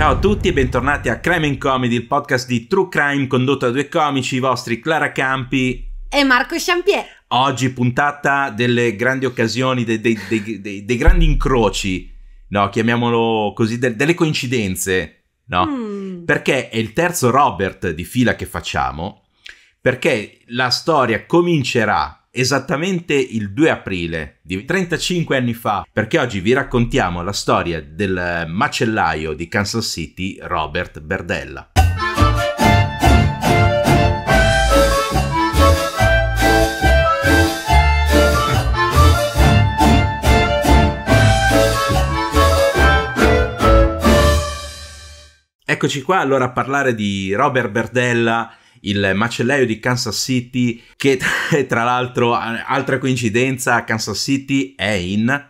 Ciao a tutti e bentornati a Crime and Comedy, il podcast di True Crime condotto da due comici, i vostri Clara Campi e Marco Champier. Oggi puntata delle grandi occasioni, dei, dei, dei, dei grandi incroci, no, chiamiamolo così, de- delle coincidenze, no? Mm. Perché è il terzo Robert di fila che facciamo, perché la storia comincerà esattamente il 2 aprile di 35 anni fa, perché oggi vi raccontiamo la storia del macellaio di Kansas City Robert Berdella. Eccoci qua allora a parlare di Robert Berdella il macellaio di Kansas City, che tra l'altro, altra coincidenza, Kansas City è in...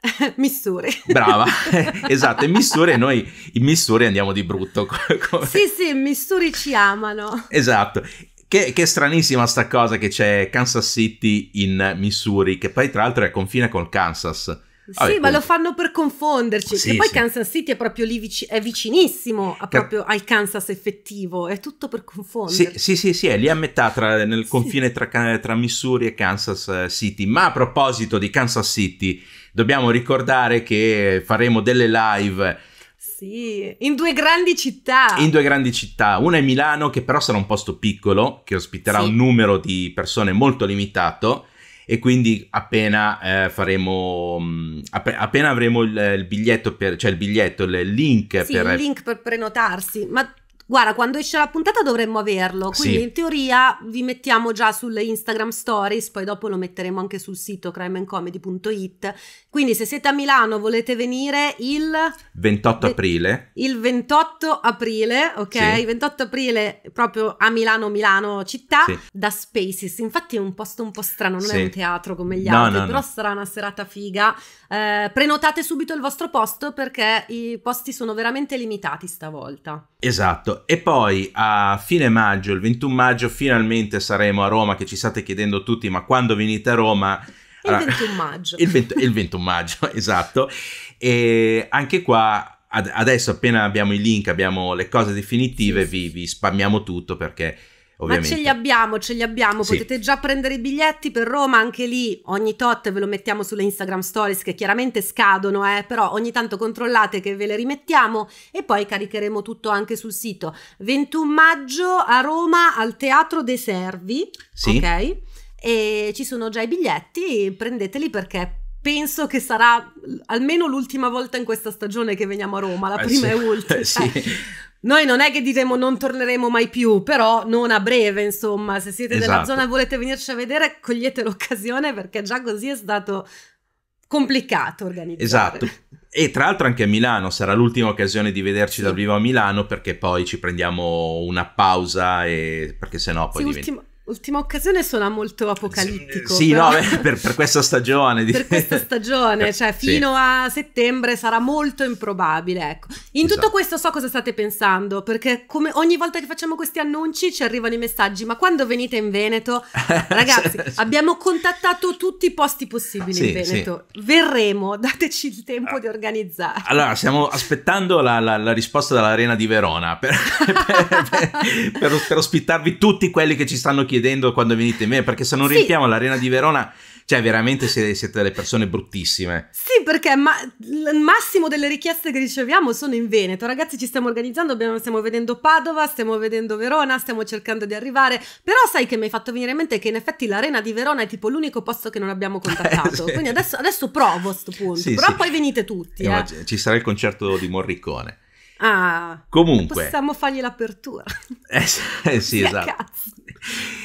Missouri. Brava, esatto, in Missouri noi in Missouri andiamo di brutto. Come... Sì, sì, in Missouri ci amano. Esatto. Che, che, stranissima sta cosa che c'è Kansas City in Missouri, che poi tra l'altro è confine col Kansas. Vabbè, sì, ma lo fanno per confonderci. Sì, e poi sì. Kansas City è proprio lì vic- è vicinissimo a, proprio al Kansas effettivo, è tutto per confonderci. Sì, sì, sì, sì è lì a metà tra, nel confine tra, tra Missouri e Kansas eh, City. Ma a proposito di Kansas City, dobbiamo ricordare che faremo delle live sì, in due grandi città. In due grandi città, una è Milano che però sarà un posto piccolo, che ospiterà sì. un numero di persone molto limitato, e quindi appena eh, faremo mm, app- appena avremo il, il biglietto per, cioè il biglietto il link sì, per il link per prenotarsi ma Guarda, quando esce la puntata dovremmo averlo, quindi sì. in teoria vi mettiamo già sulle Instagram Stories, poi dopo lo metteremo anche sul sito crimeandcomedy.it. Quindi se siete a Milano volete venire il 28 aprile. Il 28 aprile, ok? Sì. 28 aprile proprio a Milano, Milano città, sì. da Spaces. Infatti è un posto un po' strano, non è un teatro come gli no, altri, no, però no. sarà una serata figa. Eh, prenotate subito il vostro posto perché i posti sono veramente limitati stavolta. Esatto, e poi a fine maggio, il 21 maggio, finalmente saremo a Roma, che ci state chiedendo tutti, ma quando venite a Roma... Il allora, 21 maggio. Il, 20, il 21 maggio, esatto. E anche qua adesso appena abbiamo i link, abbiamo le cose definitive, vi, vi spammiamo tutto perché Ovviamente. Ma ce li abbiamo, ce li abbiamo, sì. potete già prendere i biglietti per Roma, anche lì ogni tot ve lo mettiamo sulle Instagram Stories che chiaramente scadono, eh, però ogni tanto controllate che ve le rimettiamo e poi caricheremo tutto anche sul sito. 21 maggio a Roma al Teatro dei Servi, sì. ok? E ci sono già i biglietti, prendeteli perché penso che sarà almeno l'ultima volta in questa stagione che veniamo a Roma, la eh prima eh e ultima. Eh sì. Eh. Noi non è che diremo non torneremo mai più, però non a breve, insomma, se siete esatto. della zona e volete venirci a vedere, cogliete l'occasione perché già così è stato complicato organizzare. Esatto. E tra l'altro anche a Milano sarà l'ultima occasione di vederci sì. dal vivo a Milano perché poi ci prendiamo una pausa e perché sennò poi sì, diventa... ultimo... Ultima occasione suona molto apocalittico. Sì, però... no, per, per, questa stagione. per questa stagione, cioè fino sì. a settembre sarà molto improbabile, ecco. In esatto. tutto questo so cosa state pensando, perché come ogni volta che facciamo questi annunci ci arrivano i messaggi, ma quando venite in Veneto, ragazzi, abbiamo contattato tutti i posti possibili sì, in Veneto, verremo, dateci il tempo di organizzare. Allora, stiamo aspettando la, la, la risposta dall'Arena di Verona per, per, per ospitarvi tutti quelli che ci stanno chiedendo chiedendo quando venite in me, perché se non sì. riempiamo l'arena di Verona, cioè veramente siete, siete delle persone bruttissime. Sì, perché ma- il massimo delle richieste che riceviamo sono in Veneto. Ragazzi, ci stiamo organizzando, abbiamo, stiamo vedendo Padova, stiamo vedendo Verona, stiamo cercando di arrivare. Però sai che mi hai fatto venire in mente che in effetti l'arena di Verona è tipo l'unico posto che non abbiamo contattato. Quindi adesso, adesso provo a questo punto. Sì, Però sì. poi venite tutti. eh. Ci sarà il concerto di Morricone. Ah, comunque. Possiamo fargli l'apertura. Eh, eh, sì, sì esatto.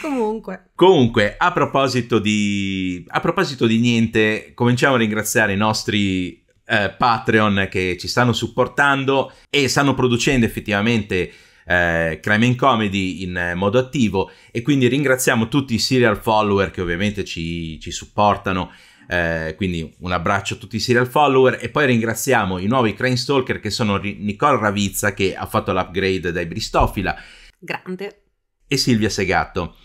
Comunque. Comunque, a proposito, di, a proposito di niente, cominciamo a ringraziare i nostri eh, Patreon che ci stanno supportando e stanno producendo effettivamente eh, Crime and Comedy in eh, modo attivo e quindi ringraziamo tutti i serial follower che ovviamente ci, ci supportano eh, quindi un abbraccio a tutti i serial follower e poi ringraziamo i nuovi Crane Stalker che sono Nicole Ravizza che ha fatto l'upgrade dai Bristofila. Grande. E Silvia Segato.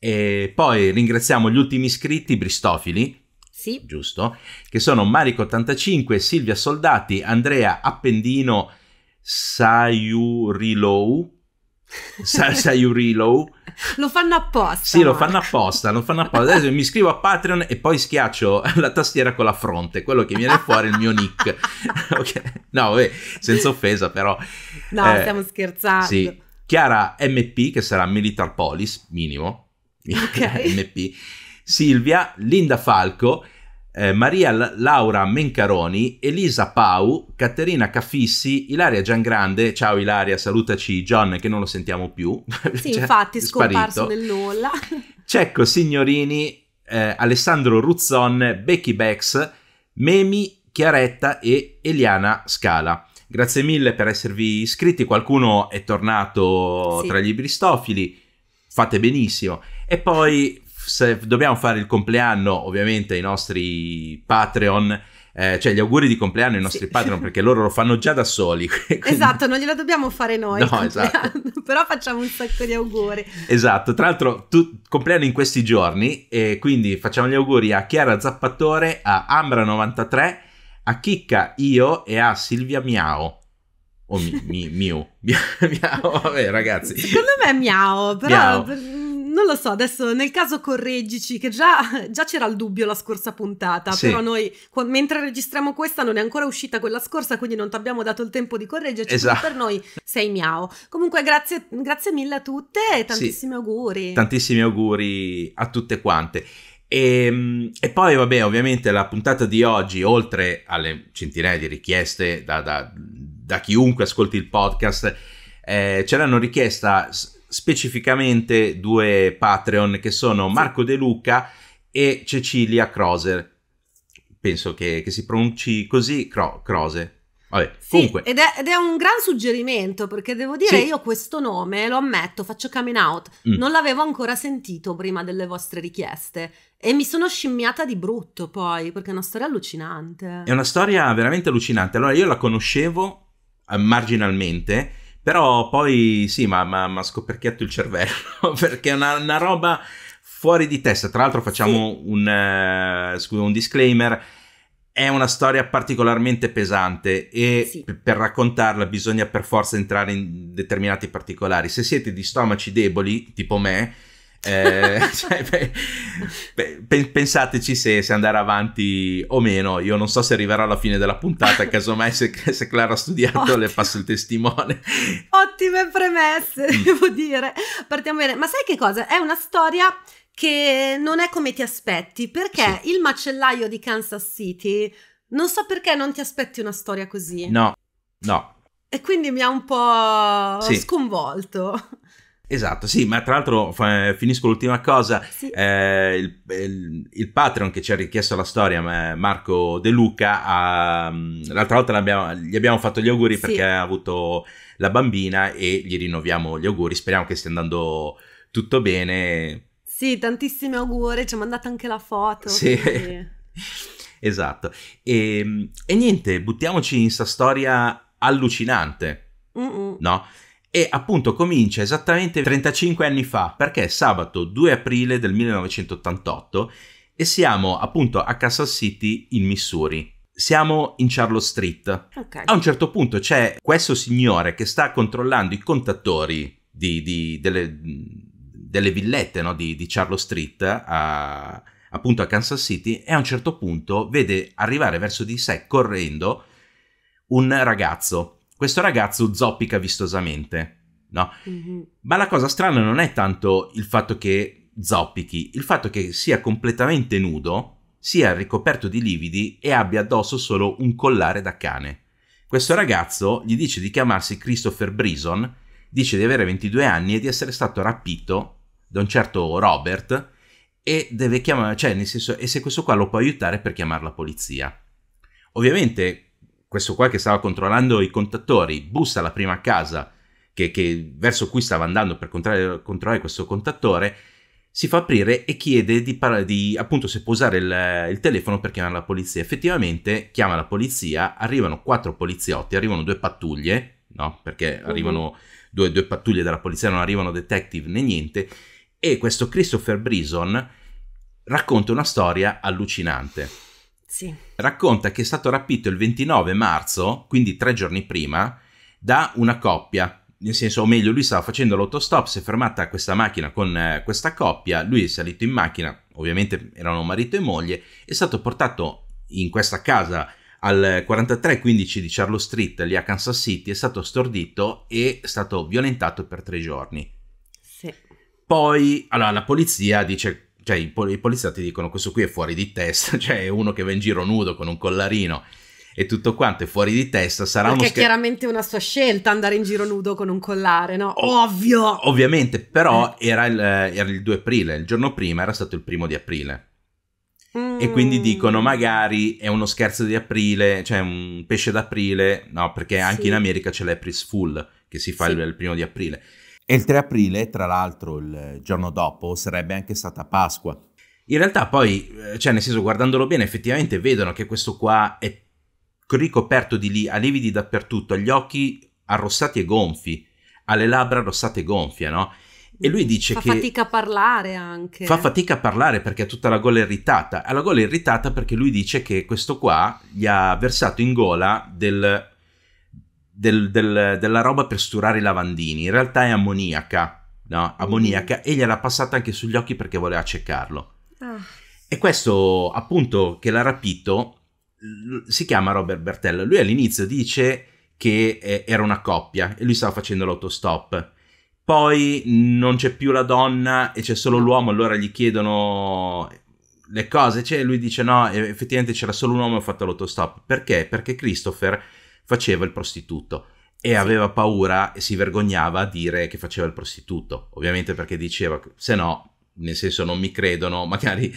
E poi ringraziamo gli ultimi iscritti Bristofili. Sì. Giusto. Che sono Marico85, Silvia Soldati, Andrea Appendino, Sayurilou Salsa Yurilo. lo fanno apposta. Sì, lo fanno apposta, lo fanno apposta. Adesso mi iscrivo a Patreon e poi schiaccio la tastiera con la fronte, quello che viene fuori è il mio nick. okay. No, vabbè, senza offesa però. No, eh, stiamo scherzando. Sì. Chiara MP, che sarà Militar Police, minimo. Okay. MP. Silvia, Linda Falco eh, Maria Laura Mencaroni, Elisa Pau, Caterina Caffissi, Ilaria Giangrande, ciao Ilaria, salutaci John che non lo sentiamo più. Cioè, sì, cioè, infatti, scomparso nel nulla. Cecco Signorini, eh, Alessandro Ruzzon, Becky Bex, Memi Chiaretta e Eliana Scala. Grazie mille per esservi iscritti, qualcuno è tornato sì. tra gli bristofili, fate benissimo. E poi se dobbiamo fare il compleanno ovviamente ai nostri Patreon, eh, cioè gli auguri di compleanno ai nostri sì. Patreon perché loro lo fanno già da soli. Quindi... Esatto, non glielo dobbiamo fare noi. No, esatto. Però facciamo un sacco di auguri. Esatto, tra l'altro tu compleanno in questi giorni e quindi facciamo gli auguri a Chiara Zappatore, a Ambra93, a Chicca, io e a Silvia Miao. O mi, mi, Miu. Miao, vabbè ragazzi. Secondo me è Miao, però... Miao non lo so, adesso nel caso correggici, che già, già c'era il dubbio la scorsa puntata, sì. però noi quando, mentre registriamo questa non è ancora uscita quella scorsa, quindi non ti abbiamo dato il tempo di correggerci, esatto. per noi sei miau. Comunque grazie, grazie mille a tutte e tantissimi sì. auguri. Tantissimi auguri a tutte quante. E, ehm, e, poi, vabbè, ovviamente la puntata di oggi, oltre alle centinaia di richieste da, da, da chiunque ascolti il podcast, eh, c'erano richieste specificamente due Patreon che sono Marco De Luca e Cecilia Croser. Penso che, che si pronunci così, Cro- Croser. Vabbè, sì, ed, è, ed è, un gran suggerimento perché devo dire sì. io questo nome, lo ammetto, faccio coming out, mm. non l'avevo ancora sentito prima delle vostre richieste e mi sono scimmiata di brutto poi perché è una storia allucinante. È una storia veramente allucinante. Allora io la conoscevo eh, marginalmente però poi sì, ma ha scoperchiato il cervello, perché è una, una, roba fuori di testa. Tra l'altro facciamo sì. un, uh, scusa, un disclaimer, è una storia particolarmente pesante e sì. per raccontarla bisogna per forza entrare in determinati particolari. Se siete di stomaci deboli, tipo me, eh, cioè, beh, beh, pensateci se, se, andare avanti o meno. Io non so se arriverà alla fine della puntata. Casomai, se, se Clara ha studiato, Ottimo. le passo il testimone. Ottime premesse, mm. devo dire. Partiamo bene. Ma sai che cosa? È una storia che non è come ti aspetti perché sì. il macellaio di Kansas City. Non so perché non ti aspetti una storia così. No, no. E quindi mi ha un po' sì. sconvolto. Esatto, sì, ma tra l'altro f- finisco l'ultima cosa, sì. eh, il, il, il, Patreon che ci ha richiesto la storia, Marco De Luca, ha, mm, l'altra volta gli abbiamo fatto gli auguri sì. perché ha avuto la bambina e gli rinnoviamo gli auguri, speriamo che stia andando tutto bene. Sì, tantissimi auguri, ci ha mandato anche la foto. Sì. esatto. E, ehm, e, niente, buttiamoci in sta storia allucinante, Mm-mm. no? E appunto comincia esattamente 35 anni fa, perché è sabato 2 aprile del 1988 e siamo appunto a Kansas City in Missouri. Siamo in Charlotte Street. Okay. A un certo punto c'è questo signore che sta controllando i contatori di, di, delle, delle, villette no? di, di Charlotte Street a, appunto a Kansas City e a un certo punto vede arrivare verso di sé correndo un ragazzo questo ragazzo zoppica vistosamente, no? Mm-hmm. Ma la cosa strana non è tanto il fatto che zoppichi, il fatto che sia completamente nudo, sia ricoperto di lividi e abbia addosso solo un collare da cane. Questo ragazzo gli dice di chiamarsi Christopher Brison, dice di avere 22 anni e di essere stato rapito da un certo Robert e deve chiamare, cioè nel senso, e se questo qua lo può aiutare per chiamare la polizia. Ovviamente questo qua che stava controllando i contattori bussa alla prima casa che, che, verso cui stava andando per controllare, controllare, questo contattore, si fa aprire e chiede di, di appunto se può usare il, il, telefono per chiamare la polizia. Effettivamente chiama la polizia, arrivano quattro poliziotti, arrivano due pattuglie, no? Perché uh-huh. arrivano due, due pattuglie della polizia, non arrivano detective né niente, e questo Christopher Brison racconta una storia allucinante sì. Racconta che è stato rapito il 29 marzo, quindi tre giorni prima, da una coppia. Nel senso, o meglio, lui stava facendo l'autostop, si è fermata questa macchina con eh, questa coppia, lui è salito in macchina, ovviamente erano marito e moglie, è stato portato in questa casa al 4315 di Charlotte Street, lì a Kansas City, è stato stordito e è stato violentato per tre giorni. Sì. Poi, allora, la polizia dice cioè i, pol- i poliziotti dicono questo qui è fuori di testa, cioè è uno che va in giro nudo con un collarino e tutto quanto è fuori di testa. Sarà Perché uno scher- chiaramente una sua scelta andare in giro nudo con un collare, no? Oh, Ovvio! Ovviamente, però eh. era, il, era, il, 2 aprile, il giorno prima era stato il primo di aprile. E quindi mm. dicono magari è uno scherzo di aprile, cioè un pesce d'aprile, no? Perché anche sì. in America c'è l'Apris Fool che si fa sì. il, il primo di aprile. E il 3 aprile, tra l'altro, il giorno dopo, sarebbe anche stata Pasqua. In realtà poi, eh, cioè nel senso, guardandolo bene, effettivamente vedono che questo qua è ricoperto di lì, ha lividi dappertutto, ha gli occhi arrossati e gonfi, ha le labbra arrossate e gonfie, no? E lui dice fa che... Fa fatica a parlare anche. Fa fatica a parlare perché ha tutta la gola irritata. Ha la gola irritata perché lui dice che questo qua gli ha versato in gola del del, del, della roba per sturare i lavandini. In realtà è ammoniaca, no? Mm. Ammoniaca e gliel'ha passata anche sugli occhi perché voleva ceccarlo. Ah. E questo appunto che l'ha rapito si chiama Robert Bertello. Lui all'inizio dice che eh, era una coppia e lui stava facendo l'autostop. Poi non c'è più la donna e c'è solo l'uomo, allora gli chiedono le cose, cioè lui dice no, effettivamente c'era solo un uomo e ho fatto l'autostop. Perché? Perché Christopher faceva il prostituto e aveva paura e si vergognava a dire che faceva il prostituto, ovviamente perché diceva se no, nel senso non mi credono, magari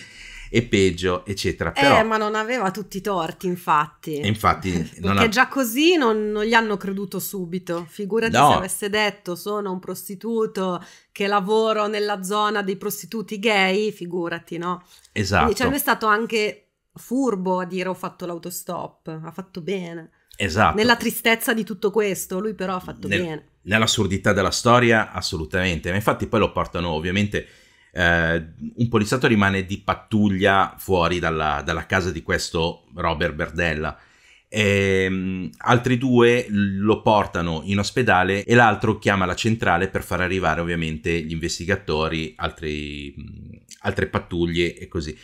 è peggio, eccetera. Però... Eh, ma non aveva tutti i torti, infatti. E infatti perché ha... già così non, non, gli hanno creduto subito. Figurati no. se avesse detto sono un prostituto che lavoro nella zona dei prostituti gay, figurati, no? Esatto. Quindi, cioè, esatto. lui è stato anche furbo a dire ho fatto l'autostop, ha fatto bene. Esatto. Nella tristezza di tutto questo, lui però ha fatto Nel, bene. Nell'assurdità della storia, assolutamente. Ma infatti poi lo portano ovviamente... Eh, un poliziotto rimane di pattuglia fuori dalla, dalla casa di questo Robert Berdella. E, ehm, altri due lo portano in ospedale e l'altro chiama la centrale per far arrivare ovviamente gli investigatori, altri, altre pattuglie e così.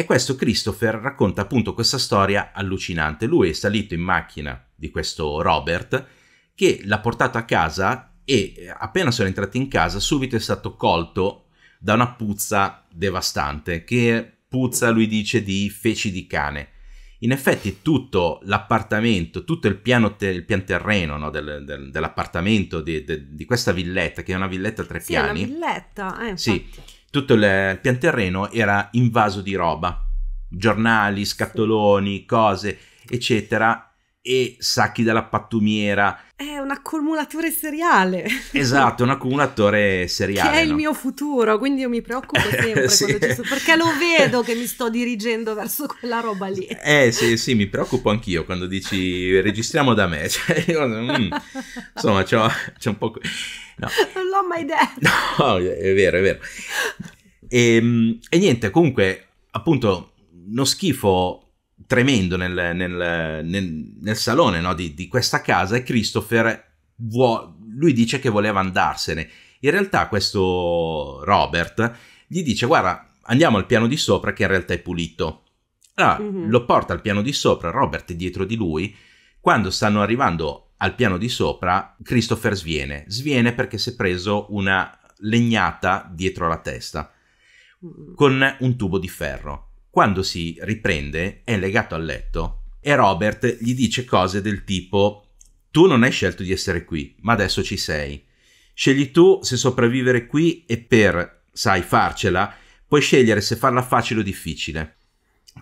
E questo Christopher racconta appunto questa storia allucinante. Lui è salito in macchina di questo Robert che l'ha portato a casa e eh, appena sono entrati in casa subito è stato colto da una puzza devastante che puzza, lui dice, di feci di cane. In effetti tutto l'appartamento, tutto il, piano te- il pian terreno no, del, del, dell'appartamento di, de- di, questa villetta, che è una villetta a tre sì, piani. È una villetta, eh, infatti. Sì tutto il eh, pian terreno era invaso di roba, giornali, scatoloni, cose, eccetera, e sacchi della pattumiera. È un accumulatore seriale. Esatto, un accumulatore seriale. che è no? il mio futuro, quindi io mi preoccupo sempre sì. so, perché lo vedo che mi sto dirigendo verso quella roba lì. Eh sì, sì, mi preoccupo anch'io quando dici registriamo da me. Cioè, io, mm, insomma, c'è un po'... No. Non l'ho mai detto. No, è vero, è vero. E, ehm, e niente, comunque, appunto, uno schifo tremendo nel, nel, nel, nel salone no, di, di, questa casa e Christopher vuo, lui dice che voleva andarsene. In realtà questo Robert gli dice guarda andiamo al piano di sopra che in realtà è pulito. Allora mm-hmm. lo porta al piano di sopra, Robert è dietro di lui. Quando stanno arrivando al piano di sopra, Christopher sviene. Sviene perché si è preso una legnata dietro la testa mm. con un tubo di ferro. Quando si riprende è legato al letto e Robert gli dice cose del tipo tu non hai scelto di essere qui, ma adesso ci sei. Scegli tu se sopravvivere qui e per, sai, farcela, puoi scegliere se farla facile o difficile.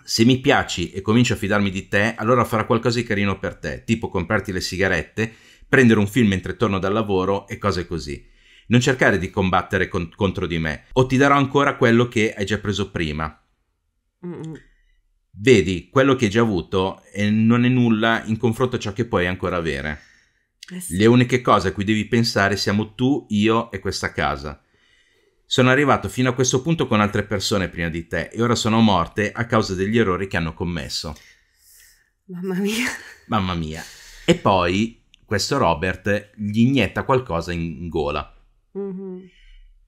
Se mi piaci e comincio a fidarmi di te, allora farò qualcosa di carino per te, tipo comprarti le sigarette, prendere un film mentre torno dal lavoro e cose così. Non cercare di combattere con- contro di me, o ti darò ancora quello che hai già preso prima. Vedi, quello che hai già avuto eh, non è nulla in confronto a ciò che puoi ancora avere. Eh Le uniche cose a cui devi pensare siamo tu, io e questa casa. Sono arrivato fino a questo punto con altre persone prima di te e ora sono morte a causa degli errori che hanno commesso. Mamma mia. Mamma mia. E poi questo Robert gli inietta qualcosa in gola. Mm-hmm.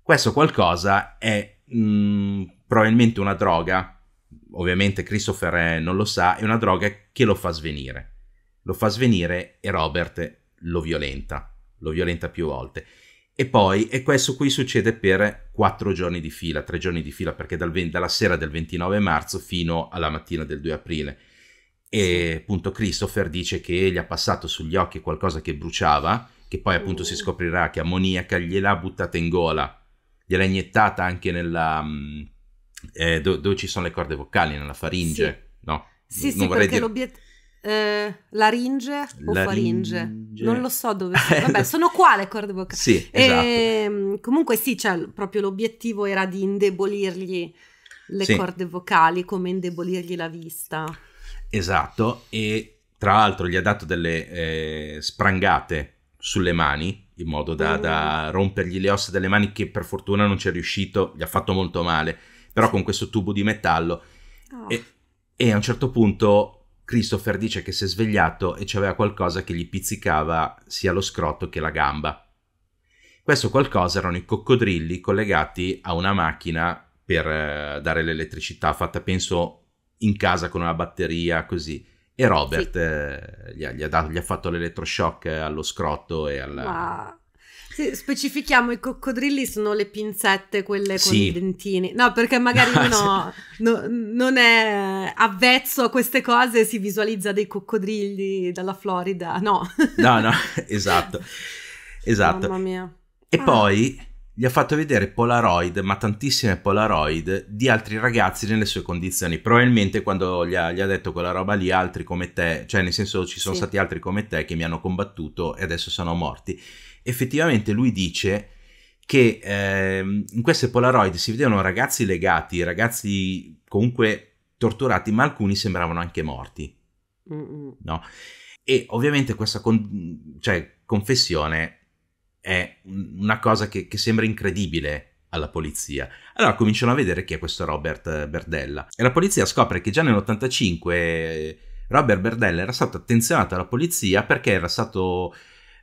Questo qualcosa è mh, mm, probabilmente una droga ovviamente Christopher eh, non lo sa, è una droga che lo fa svenire. Lo fa svenire e Robert lo violenta, lo violenta più volte. E poi, e questo qui succede per quattro giorni di fila, tre giorni di fila, perché dal, dalla sera del 29 marzo fino alla mattina del 2 aprile. E appunto Christopher dice che gli ha passato sugli occhi qualcosa che bruciava, che poi appunto si oh. scoprirà che ammoniaca gliel'ha buttata in gola, gliel'ha iniettata anche nella, mm, eh, do- dove ci sono le corde vocali, nella faringe, sì. no? Sì, sì, perché dire... l'obiettivo... Eh, laringe o laringe. faringe? Non lo so dove sono. Vabbè, sono qua le corde vocali. Sì, esatto. e, ehm, comunque sì, cioè, proprio l'obiettivo era di indebolirgli le sì. corde vocali, come indebolirgli la vista. Esatto, e tra l'altro gli ha dato delle eh, sprangate sulle mani, in modo da, mm. da rompergli le ossa delle mani, che per fortuna non ci è riuscito, gli ha fatto molto male però con questo tubo di metallo. Oh. E, e, a un certo punto Christopher dice che si è svegliato e c'aveva qualcosa che gli pizzicava sia lo scrotto che la gamba. Questo qualcosa erano i coccodrilli collegati a una macchina per eh, dare l'elettricità, fatta penso in casa con una batteria così. E Robert sì. Eh, gli, ha, gli, ha dato, gli, ha fatto l'elettroshock allo scrotto e al... Wow sì, specifichiamo, i coccodrilli sono le pinzette, quelle con sì. i dentini. No, perché magari uno no, non è avvezzo a queste cose si visualizza dei coccodrilli dalla Florida. No. no, no, esatto. Esatto. Mamma mia. E ah. poi gli ha fatto vedere Polaroid, ma tantissime Polaroid di altri ragazzi nelle sue condizioni. Probabilmente quando gli ha, gli ha detto quella roba lì, altri come te, cioè nel senso ci sono sì. stati altri come te che mi hanno combattuto e adesso sono morti effettivamente lui dice che eh, in queste Polaroid si vedevano ragazzi legati, ragazzi comunque torturati, ma alcuni sembravano anche morti. No? E ovviamente questa con- cioè, confessione è una cosa che, che sembra incredibile alla polizia. Allora cominciano a vedere chi è questo Robert Berdella e la polizia scopre che già nell'85 Robert Berdella era stato attenzionato alla polizia perché era stato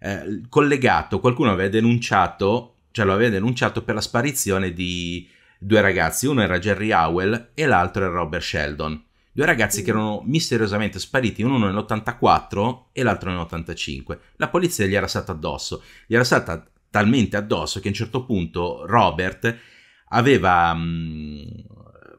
eh, collegato, qualcuno aveva denunciato, cioè lo aveva denunciato per la sparizione di due ragazzi, uno era Jerry Howell e l'altro era Robert Sheldon, due ragazzi che mm. erano misteriosamente spariti, uno nell'84 e l'altro nell'85. La polizia gli era stata addosso, gli era stata talmente addosso che a un certo punto Robert aveva mh, mm,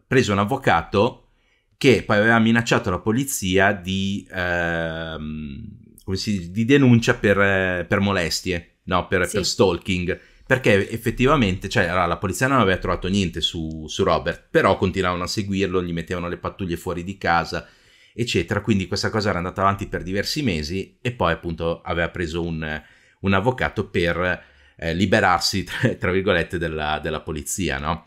preso un avvocato che poi aveva minacciato la polizia di... Ehm, come si, di denuncia per, eh, per molestie, no, per, sì. per, stalking. Perché effettivamente, cioè, allora, la polizia non aveva trovato niente su, su Robert, però continuavano a seguirlo, gli mettevano le pattuglie fuori di casa, eccetera. Quindi questa cosa era andata avanti per diversi mesi e poi appunto aveva preso un, un avvocato per eh, liberarsi, tra, tra virgolette, della, della polizia, no?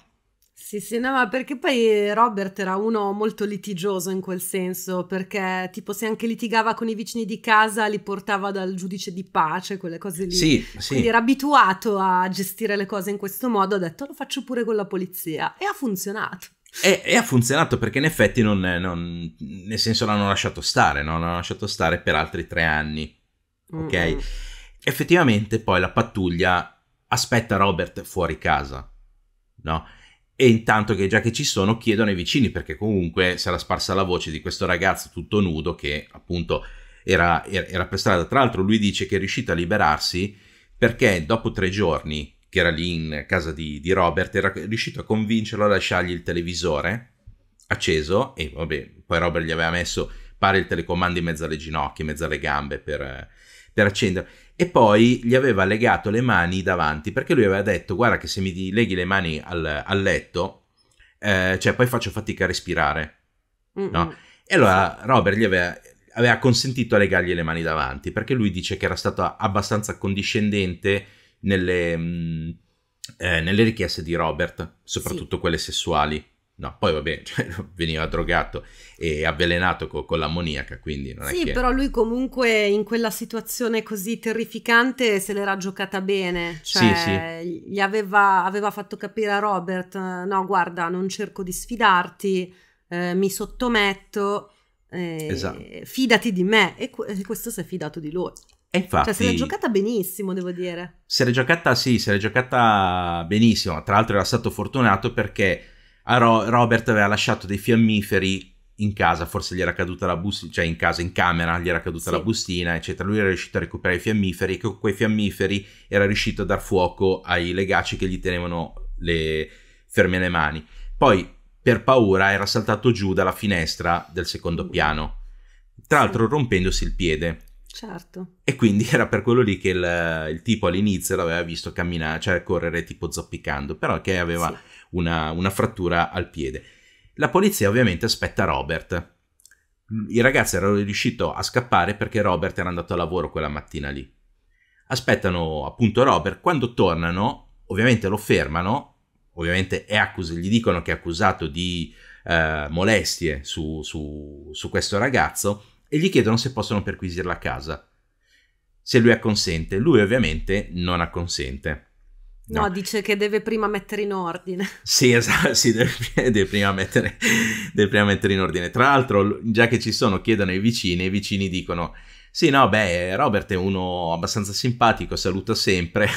Sì, sì, no, ma perché poi Robert era uno molto litigioso in quel senso, perché tipo se anche litigava con i vicini di casa li portava dal giudice di pace, quelle cose lì. Sì, sì. Quindi era abituato a gestire le cose in questo modo, ha detto lo faccio pure con la polizia e ha funzionato. E, e, ha funzionato perché in effetti non, non, nel senso l'hanno lasciato stare, no? l'hanno lasciato stare per altri tre anni, ok? Mm-hmm. Effettivamente poi la pattuglia aspetta Robert fuori casa, no? e intanto che già che ci sono chiedono ai vicini perché comunque si era sparsa la voce di questo ragazzo tutto nudo che appunto era, era per strada. Tra l'altro lui dice che è riuscito a liberarsi perché dopo tre giorni che era lì in casa di, di Robert era riuscito a convincerlo a lasciargli il televisore acceso e vabbè poi Robert gli aveva messo pare il telecomando in mezzo alle ginocchia, in mezzo alle gambe per, per accenderlo e poi gli aveva legato le mani davanti perché lui aveva detto guarda che se mi leghi le mani al, al letto, eh, cioè poi faccio fatica a respirare. Mm, no? Mm. E allora Robert gli aveva, aveva consentito a legargli le mani davanti perché lui dice che era stato abbastanza condiscendente nelle, mh, mm, eh, nelle richieste di Robert, soprattutto sì. quelle sessuali. No, poi vabbè, cioè, veniva drogato e avvelenato co- con l'ammoniaca, quindi non sì, è che... Sì, però lui comunque in quella situazione così terrificante se l'era giocata bene. Cioè, sì, sì. gli aveva, aveva, fatto capire a Robert, no guarda, non cerco di sfidarti, eh, mi sottometto, eh, esatto. fidati di me. E, que- e questo si è fidato di lui. E infatti, cioè, se l'è giocata benissimo, devo dire. Se l'è giocata, sì, se l'è giocata benissimo. Tra l'altro era stato fortunato perché a ah, Ro- Robert aveva lasciato dei fiammiferi in casa, forse gli era caduta la bustina, cioè in casa, in camera, gli era caduta sì. la bustina, eccetera. Lui era riuscito a recuperare i fiammiferi e con quei fiammiferi era riuscito a dar fuoco ai legacci che gli tenevano le ferme le mani. Poi, per paura, era saltato giù dalla finestra del secondo piano, tra l'altro rompendosi il piede. Certo. E quindi era per quello lì che il, il tipo all'inizio l'aveva visto camminare, cioè correre tipo zoppicando, però che aveva sì. una, una frattura al piede. La polizia ovviamente aspetta Robert. Il ragazzo era riuscito a scappare perché Robert era andato a lavoro quella mattina lì. Aspettano appunto Robert, quando tornano ovviamente lo fermano, ovviamente accus- gli dicono che è accusato di eh, molestie su, su, su questo ragazzo e gli chiedono se possono perquisire la casa. Se lui acconsente, lui ovviamente non acconsente. No. no, dice che deve prima mettere in ordine. Sì, esatto, sì, deve, deve, prima mettere, deve, prima mettere, in ordine. Tra l'altro, già che ci sono, chiedono ai vicini, e i vicini dicono... Sì, no, beh, Robert è uno abbastanza simpatico, saluta sempre.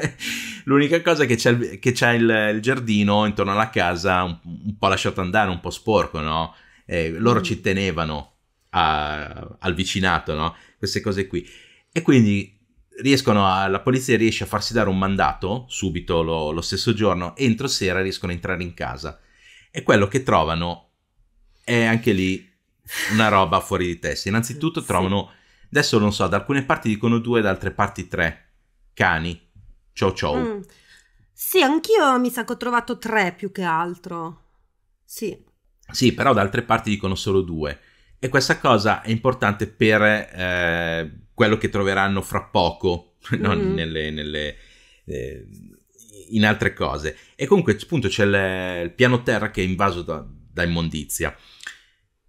L'unica cosa è che c'è, il, che c'è il, il giardino intorno alla casa un, un, po' lasciato andare, un po' sporco, no? Eh, loro mm. ci tenevano a, al vicinato, no? queste cose qui. E quindi riescono a, la polizia riesce a farsi dare un mandato subito lo, lo stesso giorno, entro sera riescono a entrare in casa. E quello che trovano è anche lì una roba fuori di testa. Innanzitutto trovano, sì. adesso non so, da alcune parti dicono due, da altre parti tre cani. Ciao ciao. Mm. Sì, anch'io mi sa che ho trovato tre più che altro. Sì. Sì, però da altre parti dicono solo due. E questa cosa è importante per eh, quello che troveranno fra poco, mm-hmm. non nelle, nelle eh, in altre cose. E comunque, appunto, c'è le, il piano terra che è invaso da, da immondizia.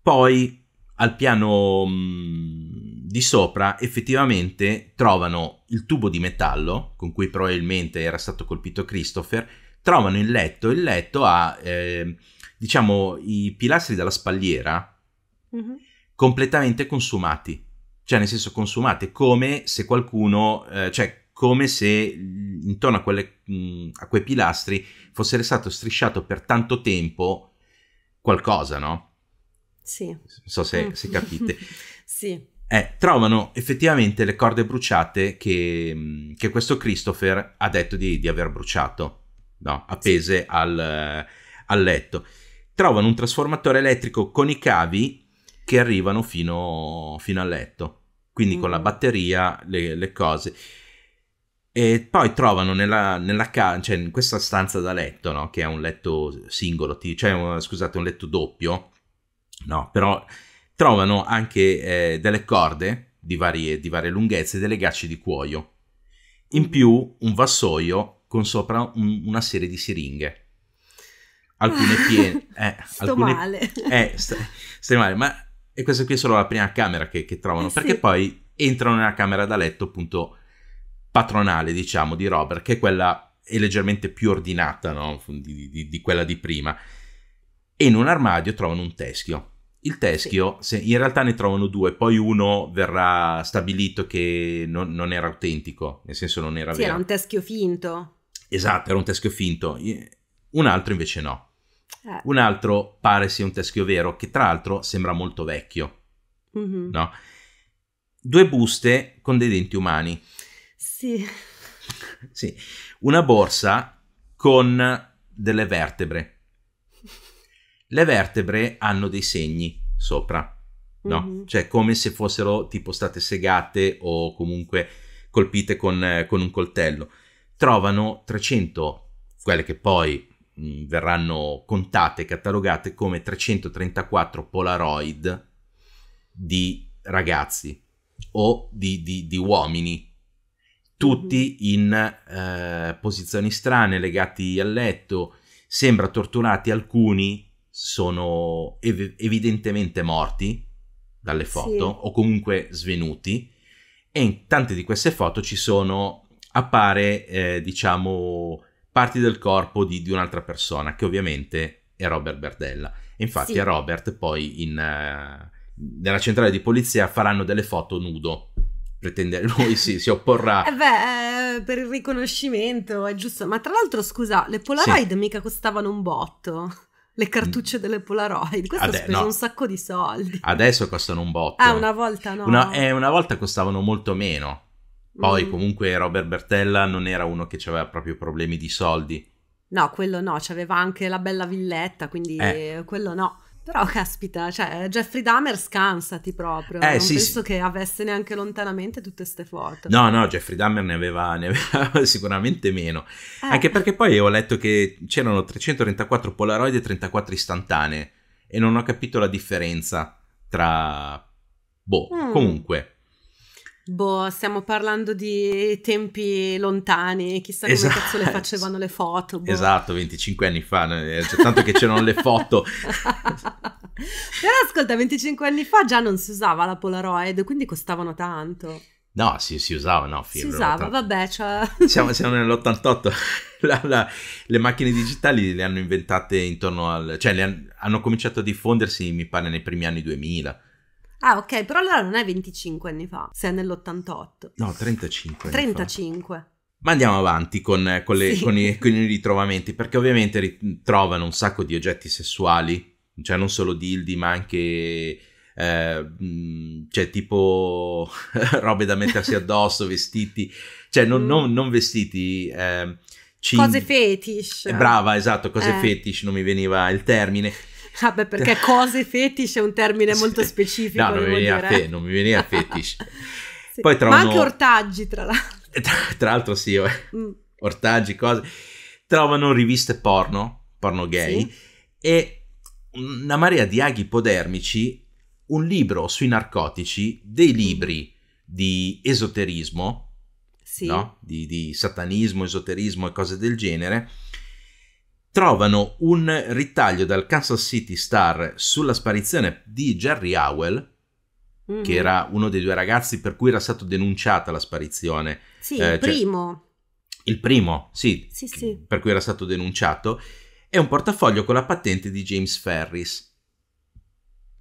Poi al piano mh, mm, di sopra effettivamente trovano il tubo di metallo con cui probabilmente era stato colpito Christopher, trovano il letto, il letto ha eh, diciamo i pilastri della spalliera mm-hmm. completamente consumati. Cioè, nel senso, consumate come se qualcuno, eh, cioè, come se intorno a, quelle, mh, a quei pilastri fosse stato strisciato per tanto tempo qualcosa, no? Sì. Non so se, se mm. capite. sì. Eh, trovano effettivamente le corde bruciate che, che questo Christopher ha detto di, di aver bruciato, no? appese sì. al, al, letto. Trovano un trasformatore elettrico con i cavi che arrivano fino, fino a letto, quindi mm. con la mm. batteria le, le, cose. E poi trovano nella, nella ca- cioè in questa stanza da letto, no? che è un letto singolo, cioè un, scusate, un letto doppio, no, però trovano anche eh, delle corde di varie, di varie lunghezze, delle gacce di cuoio, in mm. più un vassoio con sopra un, una serie di siringhe alcune piene. Eh, sto alcune, male. Eh, st- stai male, ma e questa qui è solo la prima camera che, che trovano, eh sì. perché poi entrano nella camera da letto, appunto, patronale, diciamo, di Robert, che è quella è leggermente più ordinata no? di, di, di, quella di prima. E in un armadio trovano un teschio. Il teschio, sì. se, in realtà ne trovano due, poi uno verrà stabilito che non, non era autentico, nel senso non era sì, vero. era un teschio finto. Esatto, era un teschio finto. Un altro invece no. Eh. Un altro pare sia un teschio vero, che tra l'altro sembra molto vecchio. Mm-hmm. No? Due buste con dei denti umani. Sì. sì. Una borsa con delle vertebre. Le vertebre hanno dei segni sopra, no? Mm-hmm. Cioè come se fossero tipo state segate o comunque colpite con, eh, con un coltello. Trovano 300, quelle che poi Mm, verranno contate e catalogate come 334 Polaroid di ragazzi o di, di, di uomini, tutti mhm. in eh, posizioni strane, legati al letto, sembra torturati, alcuni sono ev- evidentemente morti dalle foto sì. o comunque svenuti e in tante di queste foto ci sono appare eh, diciamo parti del corpo di, di un'altra persona, che ovviamente è Robert Berdella. infatti sì. a Robert poi in, uh, nella centrale di polizia faranno delle foto nudo. Pretendere lui sì, si opporrà. Eh beh, eh, per il riconoscimento è giusto. Ma tra l'altro, scusa, le Polaroid sì. mica costavano un botto le cartucce delle Polaroid. Questo Adè, ha speso no. un sacco di soldi. Adesso costano un botto. Ah, una volta no. Una, eh, una volta costavano molto meno. Poi mm. comunque Robert Bertella non era uno che aveva proprio problemi di soldi. No, quello no, c'aveva anche la bella villetta, quindi eh. quello no. Però caspita, cioè Jeffrey Dahmer scansati proprio, eh, non sì, penso sì. che avesse neanche lontanamente tutte queste foto. No, no, Jeffrey Dahmer ne aveva, ne aveva sicuramente meno. Eh. Anche perché poi ho letto che c'erano 334 Polaroid e 34 istantanee e non ho capito la differenza tra... Boh, mm. comunque Boh, stiamo parlando di tempi lontani, chissà come esatto. cazzo le eh, facevano le foto. Boh. Esatto, 25 anni fa, eh, cioè, tanto che c'erano le foto. Però ascolta, 25 anni fa già non si usava la Polaroid, quindi costavano tanto. No, si, si usava, no, film. Si usava, vabbè, cioè... siamo, siamo nell'88. La, la, le macchine digitali le hanno inventate intorno al... cioè hanno, hanno cominciato a diffondersi, mi pare, nei primi anni 2000. Ah, ok, però allora non è 25 anni fa, se è nell'88. No, 35. 35. Ma andiamo avanti con, con, le, sì. con, i, con, i, ritrovamenti, perché ovviamente ritrovano un sacco di oggetti sessuali, cioè non solo dildi, ma anche... Eh, mm, cioè tipo robe da mettersi addosso, vestiti, cioè non, mm. non, non vestiti... Eh, cin... Cose fetish. Eh, brava, esatto, cose eh. fetish, non mi veniva il termine Vabbè, perché cose fetish è un termine molto specifico. no, non mi, veniva fe- non mi veniva fetish. sì. Poi tra Ma anche ortaggi, tra l'altro. Tra, tra l'altro sì, mm. ortaggi, cose. Trovano riviste porno, porno gay, sì. e una marea di aghi ipodermici, un libro sui narcotici, dei mm. libri di esoterismo, sì. no? di, di, satanismo, esoterismo e cose del genere, trovano un ritaglio dal Kansas City Star sulla sparizione di Jerry Howell, mm-hmm. che mm. era uno dei due ragazzi per cui era stata denunciata la sparizione. Sì, eh, il cioè, primo. il primo, sì, sì, sì, per cui era stato denunciato, è un portafoglio con la patente di James Ferris,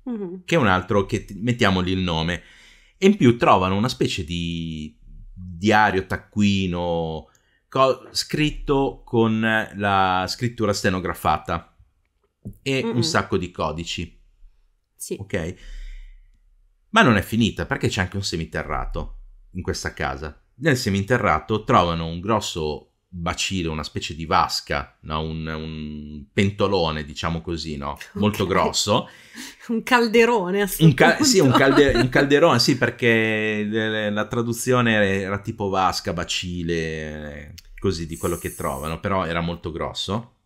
mm-hmm. che è un altro che mettiamogli il nome. E in più trovano una specie di diario, taccuino, co- scritto con la scrittura stenografata e Mm-mm. un sacco di codici. Sì. Ok. Ma non è finita perché c'è anche un seminterrato in questa casa. Nel seminterrato trovano un grosso bacile, una specie di vasca, no? un, un, pentolone, diciamo così, no? molto okay. grosso. Un calderone, un cal- sì, un, calde- un, calderone, sì, perché la traduzione era tipo vasca, bacile, così di quello che trovano, però era molto grosso.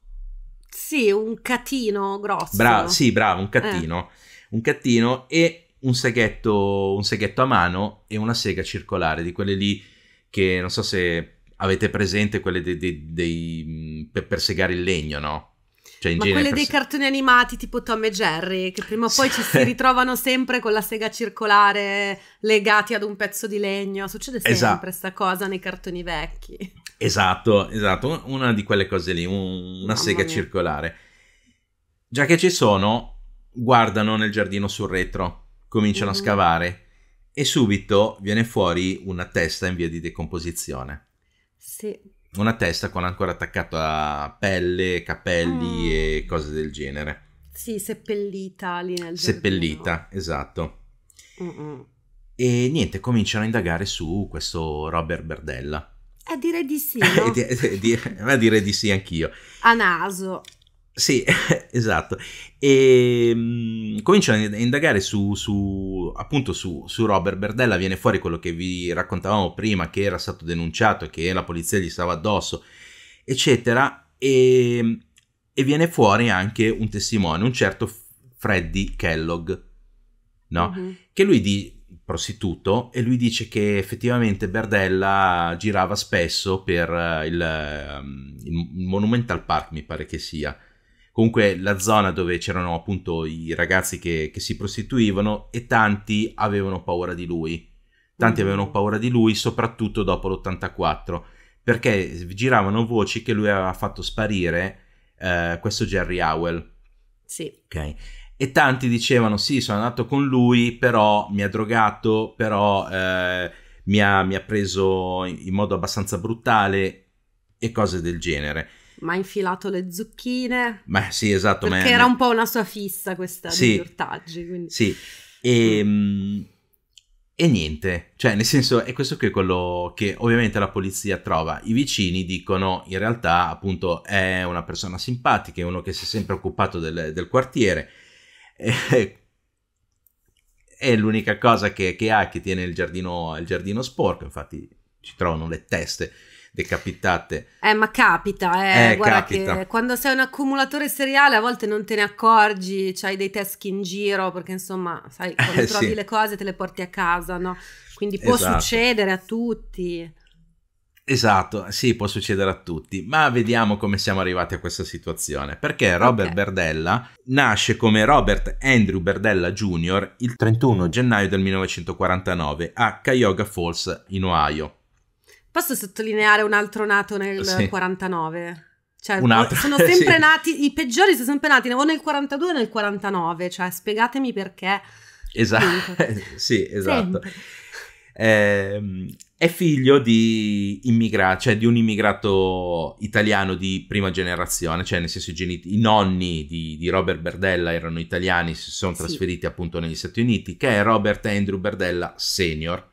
Sì, un catino grosso. Bra- sì, bravo, un catino. Eh. Un catino e un seghetto, un seghetto a mano e una sega circolare, di quelle lì che non so se avete presente quelle dei, dei, dei, per, per segare il legno, no? Cioè, in Ma quelle dei cartoni animati tipo Tom e Jerry, che prima o poi ci si ritrovano sempre con la sega circolare legati ad un pezzo di legno. Succede sempre questa esatto. cosa nei cartoni vecchi. Esatto, esatto, una di quelle cose lì, un, una Mamma sega mia. circolare. Già che ci sono, guardano nel giardino sul retro, cominciano mm-hmm. a scavare e subito viene fuori una testa in via di decomposizione. Sì. Una testa con ancora attaccata pelle, capelli mm. e cose del genere. Sì, seppellita lì nel Seppellita, esatto. Mm-mm. E niente, cominciano a indagare su questo Robert Berdella. A eh, dire di sì. No? a eh, eh, dire di sì anch'io. A naso. Sì, esatto. E ehm, cominciano a indagare su, su appunto su, su, Robert Berdella, viene fuori quello che vi raccontavamo prima, che era stato denunciato, che la polizia gli stava addosso, eccetera, e, ehm, e viene fuori anche un testimone, un certo Freddy Kellogg, no? Mm-hmm. Che lui di prostituto e lui dice che effettivamente Berdella girava spesso per eh, ehm, il, il Monumental Park, mi pare che sia comunque la zona dove c'erano appunto i ragazzi che, che, si prostituivano e tanti avevano paura di lui. Tanti mm. avevano paura di lui, soprattutto dopo l'84, perché giravano voci che lui aveva fatto sparire eh, questo Jerry Howell. Sì. Ok e tanti dicevano sì sono andato con lui però mi ha drogato però eh, mi, ha, mi, ha, preso in modo abbastanza brutale e cose del genere ma ha infilato le zucchine. Ma sì, esatto. Perché ma... era un po' una sua fissa questa sì, di ortaggi. Quindi... Sì, e, mm. e, niente, cioè nel senso è questo che è quello che ovviamente la polizia trova. I vicini dicono in realtà appunto è una persona simpatica, è uno che si è sempre occupato del, del quartiere. E, è l'unica cosa che, che, ha che tiene il giardino, il giardino sporco, infatti ci trovano le teste decapitate. Eh, ma capita, eh. eh Guarda capita. che quando sei un accumulatore seriale a volte non te ne accorgi, c'hai dei teschi in giro, perché insomma, sai, eh, quando eh, trovi sì. le cose te le porti a casa, no? Quindi può esatto. succedere a tutti. Esatto, sì, può succedere a tutti, ma vediamo come siamo arrivati a questa situazione, perché Robert okay. Berdella nasce come Robert Andrew Berdella Jr. il 31 gennaio del 1949 a Cuyahoga Falls in Ohio. Posso sottolineare un altro nato nel sì. 49? Cioè, un altro. sono sempre sì. nati, i peggiori sono sempre nati o nel 42 o nel 49, cioè spiegatemi perché. Esatto, sì, esatto. Eh, è figlio di immigrato, cioè di un immigrato italiano di prima generazione, cioè nel senso i, genit- i nonni di, di, Robert Berdella erano italiani, si sono trasferiti sì. appunto negli Stati Uniti, che è Robert Andrew Berdella Senior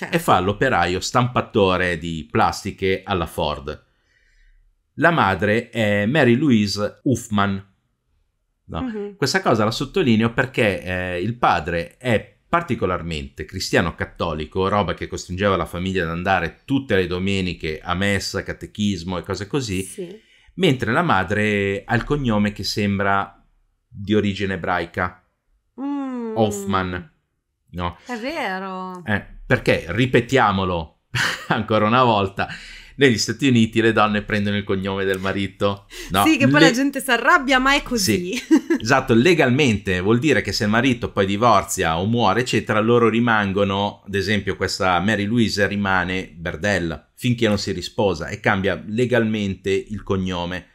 Certo. E fa l'operaio stampatore di plastiche alla Ford. La madre è Mary Louise Huffman. No? Mm-hmm. Questa cosa la sottolineo perché eh, il padre è particolarmente cristiano cattolico, roba che costringeva la famiglia ad andare tutte le domeniche a messa, catechismo e cose così, sì. mentre la madre ha il cognome che sembra di origine ebraica, mm. Hoffman. No? È vero. Eh. Perché, ripetiamolo ancora una volta, negli Stati Uniti le donne prendono il cognome del marito. No, sì, che poi le... la gente si arrabbia, ma è così. Sì, esatto, legalmente vuol dire che se il marito poi divorzia o muore, eccetera, loro rimangono, ad esempio questa Mary Louise rimane Berdella finché non si risposa e cambia legalmente il cognome.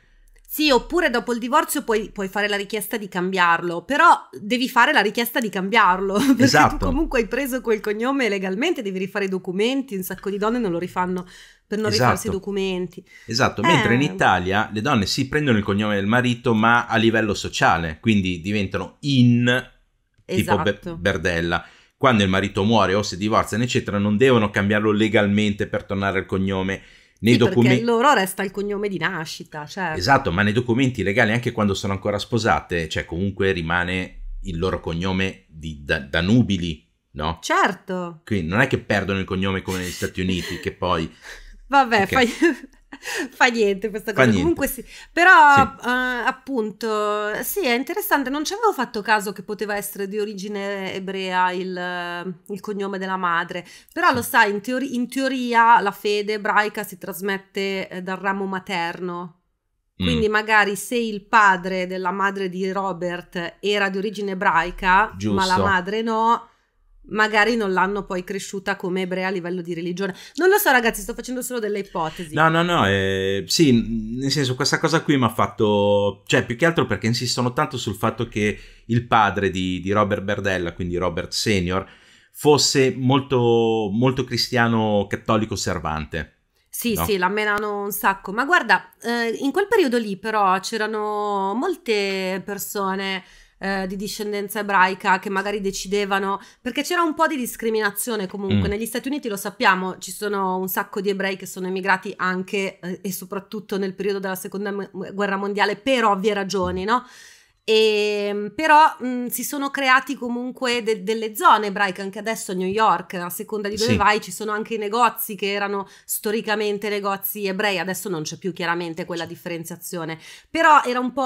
Sì, oppure dopo il divorzio puoi, puoi, fare la richiesta di cambiarlo, però devi fare la richiesta di cambiarlo, perché esatto. comunque hai preso quel cognome legalmente, devi rifare i documenti, un sacco di donne non lo rifanno per non esatto. rifarsi i esatto. documenti. Esatto, eh. mentre in eh. Italia le donne si sì, prendono il cognome del marito, ma a livello sociale, quindi diventano in esatto. be- Berdella. Quando il marito muore o si divorziano, eccetera, non devono cambiarlo legalmente per tornare al cognome nei sì, documenti... loro resta il cognome di nascita, certo. Esatto, ma nei documenti legali, anche quando sono ancora sposate, cioè comunque rimane il loro cognome di, da, da nubili, no? Certo. Quindi non è che perdono il cognome come negli Stati Uniti, che poi... Vabbè, okay. fai... Fa niente questa cosa. Niente. Comunque sì. Però sì. Uh, appunto, sì, è interessante. Non ci avevo fatto caso che poteva essere di origine ebrea il, il cognome della madre. Però lo sai, in, teori- in, teoria la fede ebraica si trasmette eh, dal ramo materno. Quindi mm. magari se il padre della madre di Robert era di origine ebraica, Giusto. ma la madre no, magari non l'hanno poi cresciuta come ebrea a livello di religione. Non lo so, ragazzi, sto facendo solo delle ipotesi. No, no, no, eh, sì, nel senso, questa cosa qui mi ha fatto, cioè, più che altro perché insistono tanto sul fatto che il padre di, di Robert Berdella, quindi Robert Senior, fosse molto, molto cristiano cattolico servante. Sì, no. sì, la menano un sacco. Ma guarda, eh, in quel periodo lì però c'erano molte persone eh, di discendenza ebraica che magari decidevano, perché c'era un po' di discriminazione comunque, mm. negli Stati Uniti lo sappiamo, ci sono un sacco di ebrei che sono emigrati anche eh, e soprattutto nel periodo della seconda guerra mondiale per ovvie ragioni, no? E, ehm, però mh, mhmm, si sono creati comunque de- delle zone ebraiche anche adesso a New York, a seconda di dove sì. vai ci sono anche i negozi che erano storicamente negozi ebrei, adesso non c'è più chiaramente quella differenziazione, però era un po'